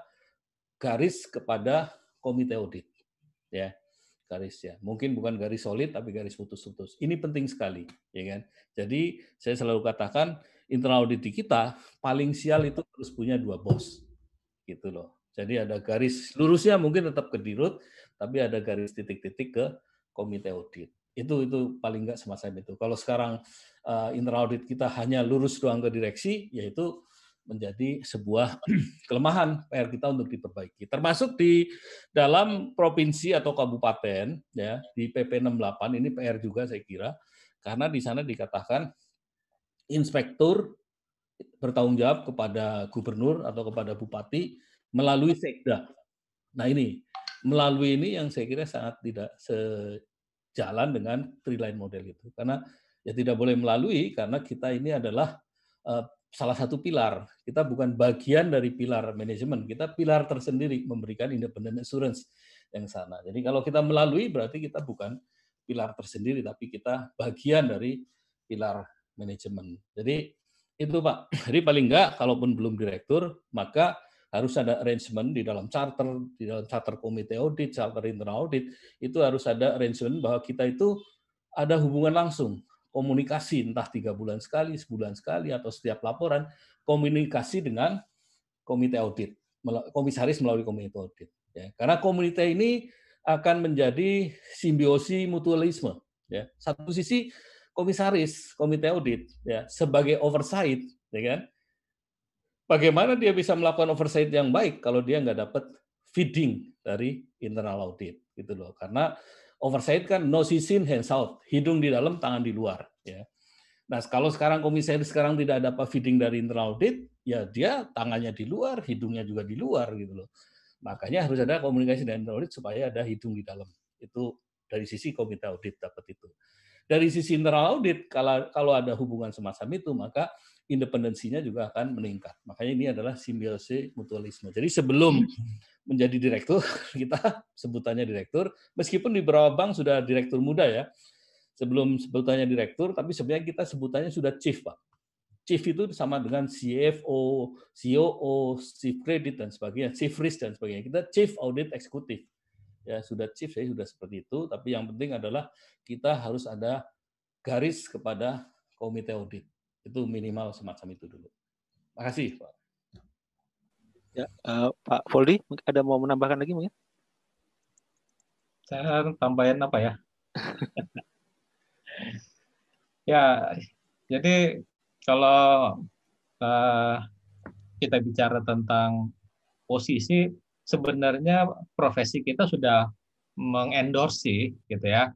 garis kepada komite audit ya garis ya mungkin bukan garis solid tapi garis putus-putus ini penting sekali ya kan jadi saya selalu katakan internal audit di kita paling sial itu harus punya dua bos gitu loh jadi ada garis lurusnya mungkin tetap ke dirut tapi ada garis titik-titik ke komite audit itu itu paling nggak semacam itu kalau sekarang uh, internal audit kita hanya lurus doang ke direksi yaitu menjadi sebuah [CLEARS THROAT] kelemahan PR kita untuk diperbaiki. Termasuk di dalam provinsi atau kabupaten ya di PP 68 ini PR juga saya kira karena di sana dikatakan inspektur bertanggung jawab kepada gubernur atau kepada bupati melalui sekda. Nah ini melalui ini yang saya kira sangat tidak sejalan dengan triline model itu karena ya tidak boleh melalui karena kita ini adalah eh, salah satu pilar. Kita bukan bagian dari pilar manajemen, kita pilar tersendiri memberikan independent assurance yang sana. Jadi kalau kita melalui berarti kita bukan pilar tersendiri, tapi kita bagian dari pilar manajemen. Jadi itu Pak. Jadi paling enggak, kalaupun belum direktur, maka harus ada arrangement di dalam charter, di dalam charter komite audit, charter internal audit, itu harus ada arrangement bahwa kita itu ada hubungan langsung komunikasi entah tiga bulan sekali, sebulan sekali atau setiap laporan komunikasi dengan komite audit, komisaris melalui komite audit. Ya, karena komite ini akan menjadi simbiosi mutualisme. Ya. Satu sisi komisaris komite audit ya, sebagai oversight, ya kan? Bagaimana dia bisa melakukan oversight yang baik kalau dia nggak dapat feeding dari internal audit gitu loh. Karena Oversight kan nose in, hands out, hidung di dalam, tangan di luar. Ya. Nah, kalau sekarang komisaris sekarang tidak ada apa feeding dari internal audit, ya dia tangannya di luar, hidungnya juga di luar gitu loh. Makanya harus ada komunikasi dengan internal audit supaya ada hidung di dalam. Itu dari sisi komite audit dapat itu. Dari sisi internal audit, kalau, kalau ada hubungan semacam itu, maka independensinya juga akan meningkat. Makanya ini adalah simbiosis mutualisme. Jadi sebelum menjadi direktur, [LAUGHS] kita sebutannya direktur, meskipun di beberapa bank sudah direktur muda ya, sebelum sebutannya direktur, tapi sebenarnya kita sebutannya sudah chief, Pak. Chief itu sama dengan CFO, COO, Chief Credit, dan sebagainya, Chief Risk, dan sebagainya. Kita Chief Audit Eksekutif. Ya, sudah chief, saya sudah seperti itu, tapi yang penting adalah kita harus ada garis kepada komite audit. Itu minimal semacam itu dulu. Makasih, Pak.
Ya, uh, Pak Foldi, ada mau menambahkan lagi mungkin?
Saya tambahin apa ya? [LAUGHS] ya, jadi kalau uh, kita bicara tentang posisi, sebenarnya profesi kita sudah mengendorsi, gitu ya.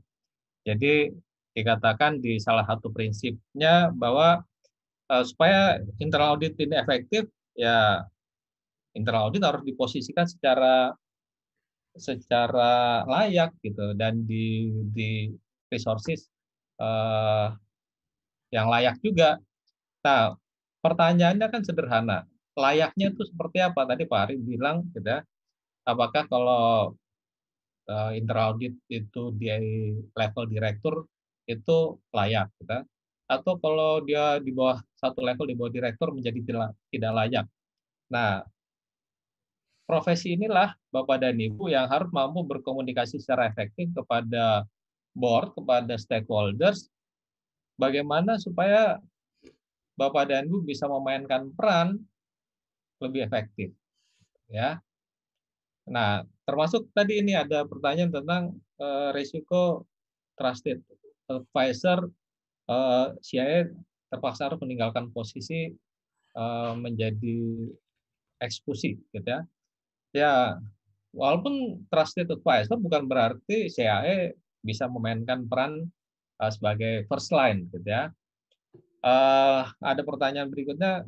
Jadi dikatakan di salah satu prinsipnya bahwa uh, supaya internal audit ini efektif, ya internal audit harus diposisikan secara secara layak gitu dan di di resources uh, yang layak juga. Nah, pertanyaannya kan sederhana. Layaknya itu seperti apa? Tadi Pak Ari bilang, gitu ya, apakah kalau uh, internal audit itu di level direktur itu layak, gitu? Ya? Atau kalau dia di bawah satu level di bawah direktur menjadi tidak tidak layak. Nah, profesi inilah Bapak dan Ibu yang harus mampu berkomunikasi secara efektif kepada board, kepada stakeholders, bagaimana supaya Bapak dan Ibu bisa memainkan peran lebih efektif. Ya. Nah, termasuk tadi ini ada pertanyaan tentang eh, risiko trusted advisor eh, CIA terpaksa harus meninggalkan posisi eh, menjadi eksekusi gitu ya Ya, walaupun trusted advisor bukan berarti Cae bisa memainkan peran uh, sebagai first line, gitu ya. Uh, ada pertanyaan berikutnya,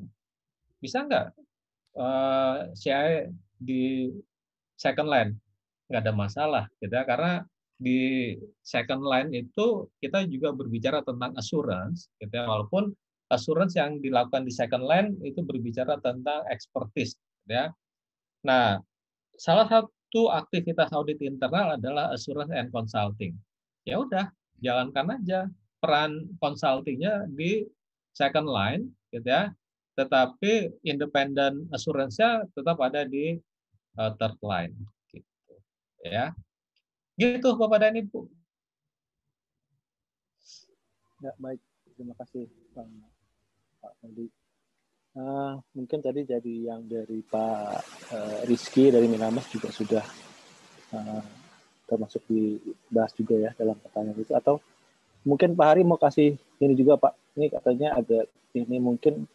bisa nggak uh, eh, CIA e di second line? Nggak ada masalah, gitu ya, karena di second line itu kita juga berbicara tentang assurance, gitu ya, walaupun assurance yang dilakukan di second line itu berbicara tentang expertise, gitu ya. Nah, salah satu aktivitas audit internal adalah assurance and consulting. Ya udah, jalankan aja peran consultingnya di second line, gitu ya. Tetapi independen assurance-nya tetap ada di eh, third line, gitu. Ya, gitu Bapak dan Ibu. Ya
baik, terima kasih Pak Fandi. Uh, mungkin tadi jadi yang dari Pak uh, Rizky dari Minamas juga sudah uh, termasuk dibahas juga ya dalam pertanyaan itu atau mungkin Pak Hari mau kasih ini juga Pak ini katanya ada ini mungkin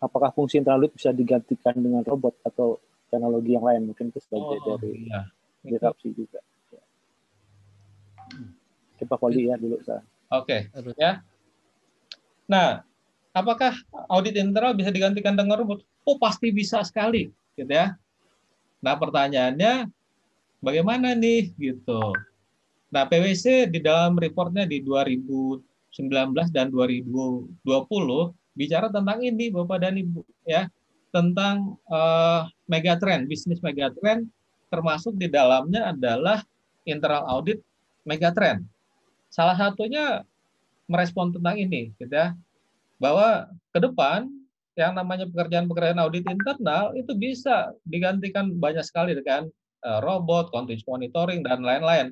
apakah fungsi intralit bisa digantikan dengan robot atau teknologi yang lain mungkin itu sebagai oh, dari iya. disrupsi juga ya. Pak Wali ya dulu saya
oke okay. ya nah apakah audit internal bisa digantikan dengan robot? Oh, pasti bisa sekali, gitu ya. Nah, pertanyaannya bagaimana nih gitu. Nah, PwC di dalam reportnya di 2019 dan 2020 bicara tentang ini Bapak dan Ibu ya, tentang uh, megatrend, bisnis megatrend termasuk di dalamnya adalah internal audit megatrend. Salah satunya merespon tentang ini gitu ya bahwa ke depan yang namanya pekerjaan-pekerjaan audit internal itu bisa digantikan banyak sekali dengan eh, robot, continuous monitoring, dan lain-lain.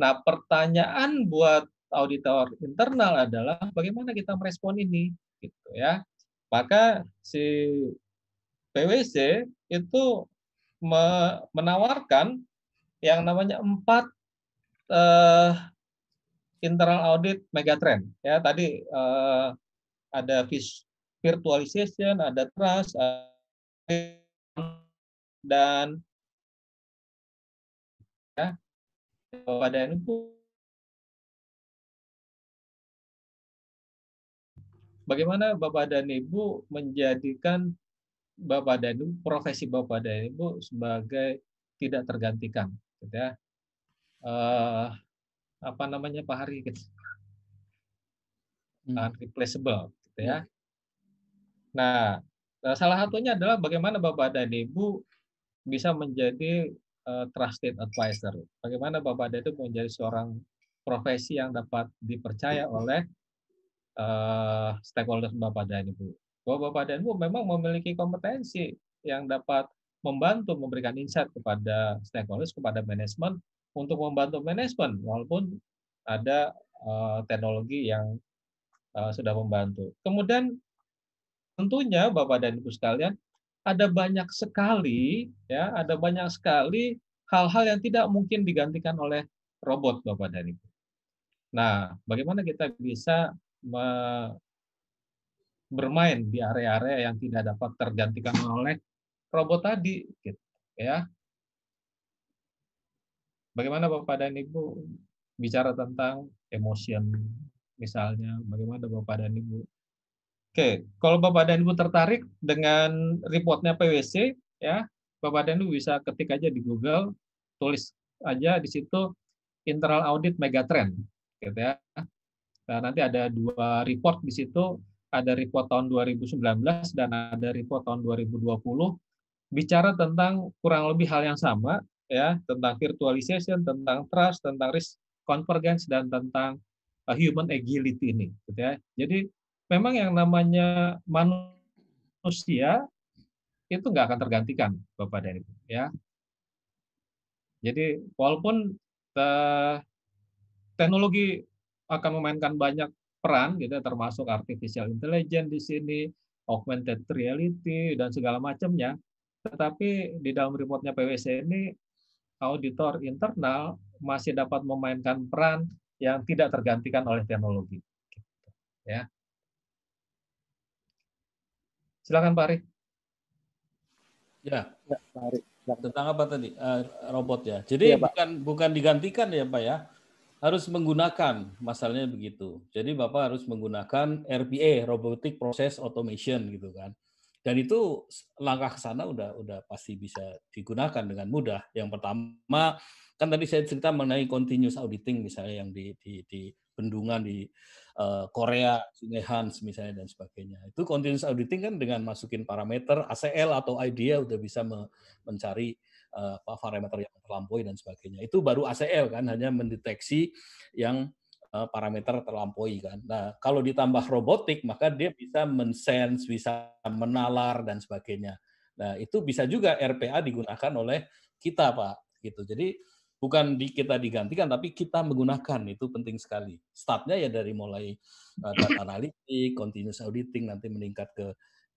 Nah, pertanyaan buat auditor internal adalah bagaimana kita merespon ini, gitu ya. Maka si PwC itu menawarkan yang namanya empat eh, internal audit megatrend. Ya, tadi eh, ada virtualization, ada trust,
dan ya, pada itu
bagaimana Bapak dan Ibu menjadikan Bapak dan Ibu profesi Bapak dan Ibu sebagai tidak tergantikan, gitu ya. Uh, apa namanya Pak Hari gitu. Hmm. Unreplaceable gitu ya. Hmm. Nah, eh, salah satunya adalah bagaimana Bapak dan Ibu bisa menjadi uh, trusted advisor. Bagaimana Bapak dan Ibu menjadi seorang profesi yang dapat dipercaya hmm. oleh uh, eh, stakeholder Bapak dan Ibu. Bahwa Bapak dan Ibu memang memiliki kompetensi yang dapat membantu memberikan insight kepada stakeholders, kepada manajemen untuk membantu manajemen walaupun ada uh, teknologi yang Eh, sudah membantu. Kemudian tentunya Bapak dan Ibu sekalian ada banyak sekali ya, ada banyak sekali hal-hal yang tidak mungkin digantikan oleh robot Bapak dan Ibu. Nah, bagaimana kita bisa bermain di area-area yang tidak dapat tergantikan oleh robot tadi gitu ya. Bagaimana Bapak dan Ibu bicara tentang emotion misalnya bagaimana Bapak dan Ibu. Oke, kalau Bapak dan Ibu tertarik dengan reportnya PwC, ya Bapak dan Ibu bisa ketik aja di Google, tulis aja di situ internal audit megatrend, gitu ya. Nah, nanti ada dua report di situ, ada report tahun 2019 dan ada report tahun 2020 bicara tentang kurang lebih hal yang sama ya tentang virtualization, tentang trust, tentang risk convergence dan tentang human agility ini. Gitu ya. Jadi memang yang namanya manusia itu nggak akan tergantikan, Bapak dan Ibu. Ya. Jadi walaupun teknologi akan memainkan banyak peran, gitu, ya, termasuk artificial intelligence di sini, augmented reality dan segala macamnya, tetapi di dalam reportnya PwC ini auditor internal masih dapat memainkan peran yang tidak tergantikan oleh teknologi. Gitu, ya. Silakan Pak Ari.
Ya. ya Pak Ari. Tentang apa tadi eh, robot ya. Jadi ya, bukan bukan digantikan ya Pak ya. Harus menggunakan, masalahnya begitu. Jadi Bapak harus menggunakan RPA, Robotic Process Automation gitu kan. Dan itu langkah ke sana udah udah pasti bisa digunakan dengan mudah. Yang pertama kan tadi saya cerita mengenai continuous auditing misalnya yang di di, di bendungan di uh, Korea, Sungai Hans misalnya dan sebagainya. Itu continuous auditing kan dengan masukin parameter ACL atau IDEA udah bisa me mencari uh, parameter yang terlampaui dan sebagainya. Itu baru ACL kan hanya mendeteksi yang uh, parameter terlampaui kan. Nah, kalau ditambah robotik maka dia bisa mensense, bisa menalar dan sebagainya. Nah, itu bisa juga RPA digunakan oleh kita, Pak. Gitu. Jadi bukan di, kita digantikan tapi kita menggunakan itu penting sekali startnya ya dari mulai eh, data analitik continuous auditing nanti meningkat ke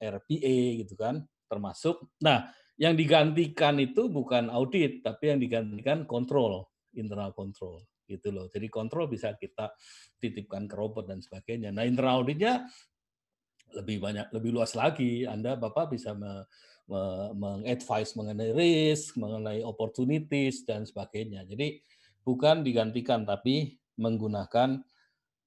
RPA gitu kan termasuk nah yang digantikan itu bukan audit tapi yang digantikan kontrol internal kontrol gitu loh jadi kontrol bisa kita titipkan ke robot dan sebagainya nah internal auditnya lebih banyak lebih luas lagi Anda Bapak bisa mengadvise mengenai risk, mengenai opportunities dan sebagainya. Jadi bukan digantikan tapi menggunakan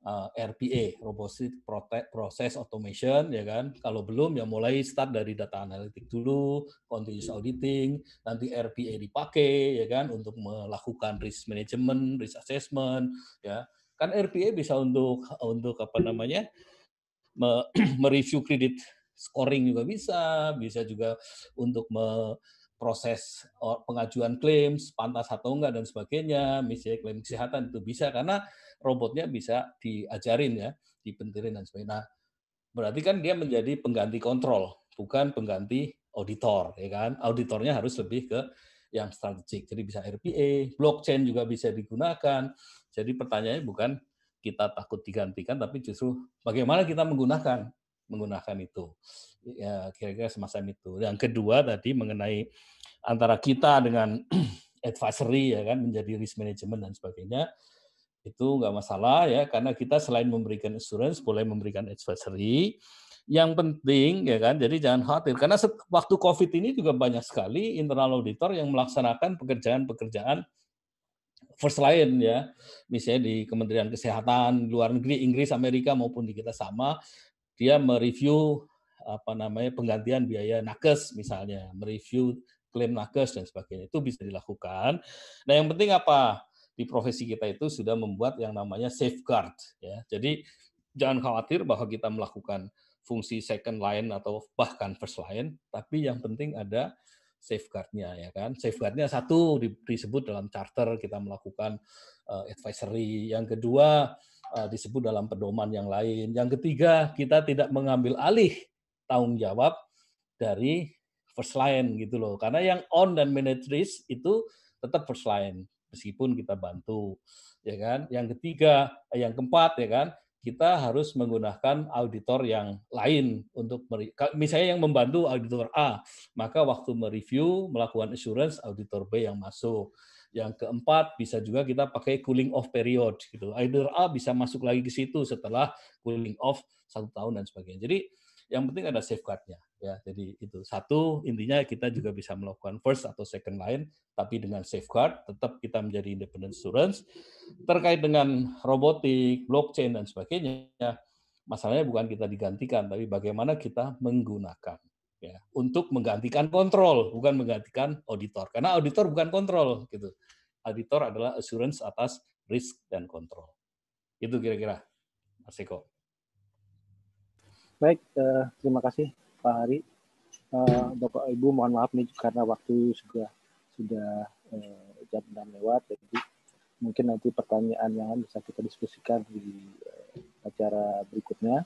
eh, RPA, Robotic Process Automation, ya kan? Kalau belum ya mulai start dari data analitik dulu, continuous auditing, nanti RPA dipakai, ya kan? Untuk melakukan risk management, risk assessment, ya kan RPA bisa untuk untuk apa namanya? [CLEARS THROAT] mereview kredit scoring juga bisa, bisa juga untuk memproses proses pengajuan klaim pantas atau enggak dan sebagainya misalnya klaim kesehatan itu bisa karena robotnya bisa diajarin ya dipentirin dan sebagainya nah, berarti kan dia menjadi pengganti kontrol bukan pengganti auditor ya kan auditornya harus lebih ke yang strategik jadi bisa RPA blockchain juga bisa digunakan jadi pertanyaannya bukan kita takut digantikan tapi justru bagaimana kita menggunakan menggunakan itu. Ya, kira-kira semacam itu. Yang kedua tadi mengenai antara kita dengan [CLEARS THROAT] advisory ya kan menjadi risk management dan sebagainya itu nggak masalah ya karena kita selain memberikan insurance boleh memberikan advisory yang penting ya kan jadi jangan khawatir karena waktu covid ini juga banyak sekali internal auditor yang melaksanakan pekerjaan-pekerjaan first line ya misalnya di Kementerian Kesehatan luar negeri Inggris Amerika maupun di kita sama dia mereview apa namanya penggantian biaya nakes misalnya, mereview klaim nakes dan sebagainya. Itu bisa dilakukan. Nah, yang penting apa? Di profesi kita itu sudah membuat yang namanya safeguard ya. Jadi jangan khawatir bahwa kita melakukan fungsi second line atau bahkan first line, tapi yang penting ada safeguardnya ya kan. Safeguardnya satu disebut dalam charter kita melakukan Eh, advisory. Yang kedua eh, disebut dalam pedoman yang lain. Yang ketiga kita tidak mengambil alih tanggung jawab dari first line gitu loh. Karena yang on dan managed itu tetap first line meskipun kita bantu ya kan. Yang ketiga, eh, yang keempat ya kan, kita harus menggunakan auditor yang lain untuk misalnya yang membantu auditor A, maka waktu mereview melakukan assurance auditor B yang masuk. Yang keempat, bisa juga kita pakai cooling off period gitu. Either A bisa masuk lagi ke situ setelah cooling off satu tahun dan sebagainya. Jadi yang penting ada safeguardnya ya. Jadi itu satu intinya kita juga bisa melakukan first atau second line tapi dengan safeguard tetap kita menjadi independent insurance terkait dengan robotik, blockchain dan sebagainya. Masalahnya bukan kita digantikan tapi bagaimana kita menggunakan ya untuk menggantikan kontrol bukan menggantikan auditor karena auditor bukan kontrol gitu auditor adalah assurance atas risk dan kontrol itu kira-kira Mas Eko
baik uh, terima kasih Pak Hari uh, eh, Bapak Ibu mohon maaf nih karena waktu sudah sudah eh, uh, jam enam lewat jadi mungkin nanti pertanyaan yang bisa kita diskusikan di uh, acara berikutnya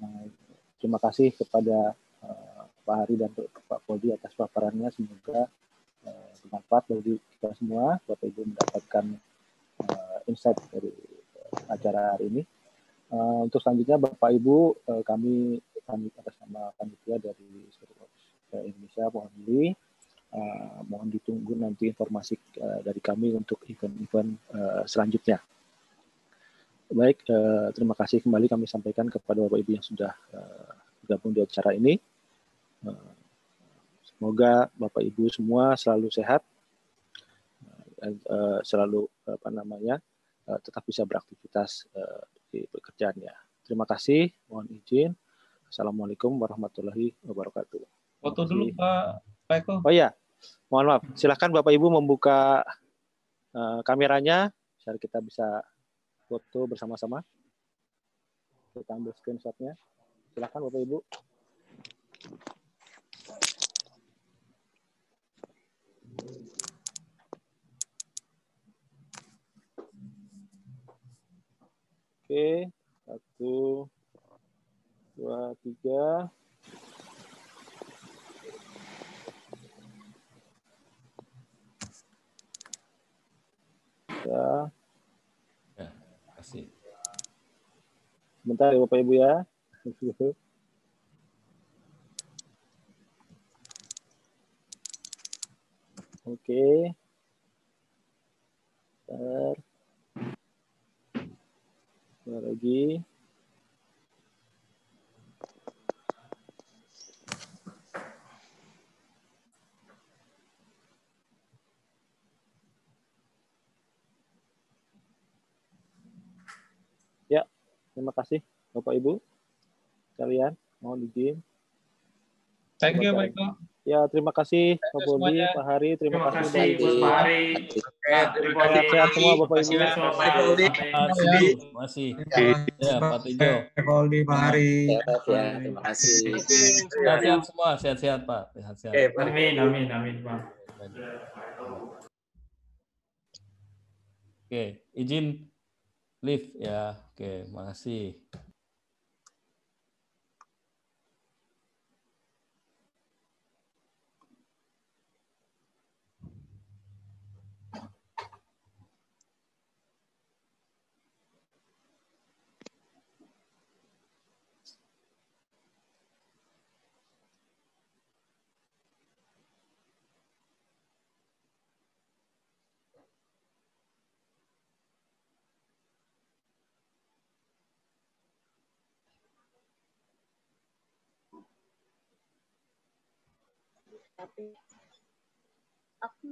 uh, terima kasih kepada uh, Pak Hari dan untuk Pak Poldi atas paparannya. Semoga uh, bermanfaat bagi kita semua. Bapak Ibu mendapatkan uh, insight dari eh, acara hari ini. Uh, untuk selanjutnya Bapak Ibu uh, kami kami atas nama panitia dari Indonesia mohon di uh, mohon ditunggu nanti informasi uh, dari kami untuk event-event uh, selanjutnya. Baik, terima kasih kembali kami sampaikan kepada Bapak Ibu yang sudah uh, gabung di acara ini. Semoga Bapak Ibu semua selalu sehat, eh, selalu apa namanya eh, tetap bisa beraktivitas eh, di pekerjaannya. Terima kasih, mohon izin. Assalamualaikum warahmatullahi wabarakatuh. Foto dulu Pak Pak Eko. Oh iya, mohon maaf. Silahkan Bapak Ibu membuka kameranya, biar kita bisa foto bersama-sama. Kita ambil screenshotnya. Silahkan Bapak Ibu. Oke, satu, dua, tiga. Ya. Ya, kasih. Bentar ya Bapak Ibu ya. Oke. Bentar. lagi. Ya, terima kasih Bapak Ibu kalian mau di game. Thank you, Michael. Ya, terima kasih Pak Bobi, Pak Hari, terima, terima kasih Pak Hari. Oke, terima kasih sehat semua Bapak Ibu. Pak Bobi.
Terima kasih.
Ya, Pak Tejo. Pak
Bobi, Pak Hari. Terima kasih. Sehat-sehat
semua, sehat-sehat Pak. Sehat-sehat. Amin, amin, amin Pak. Oke, izin lift ya. Oke, makasih.
tapi aku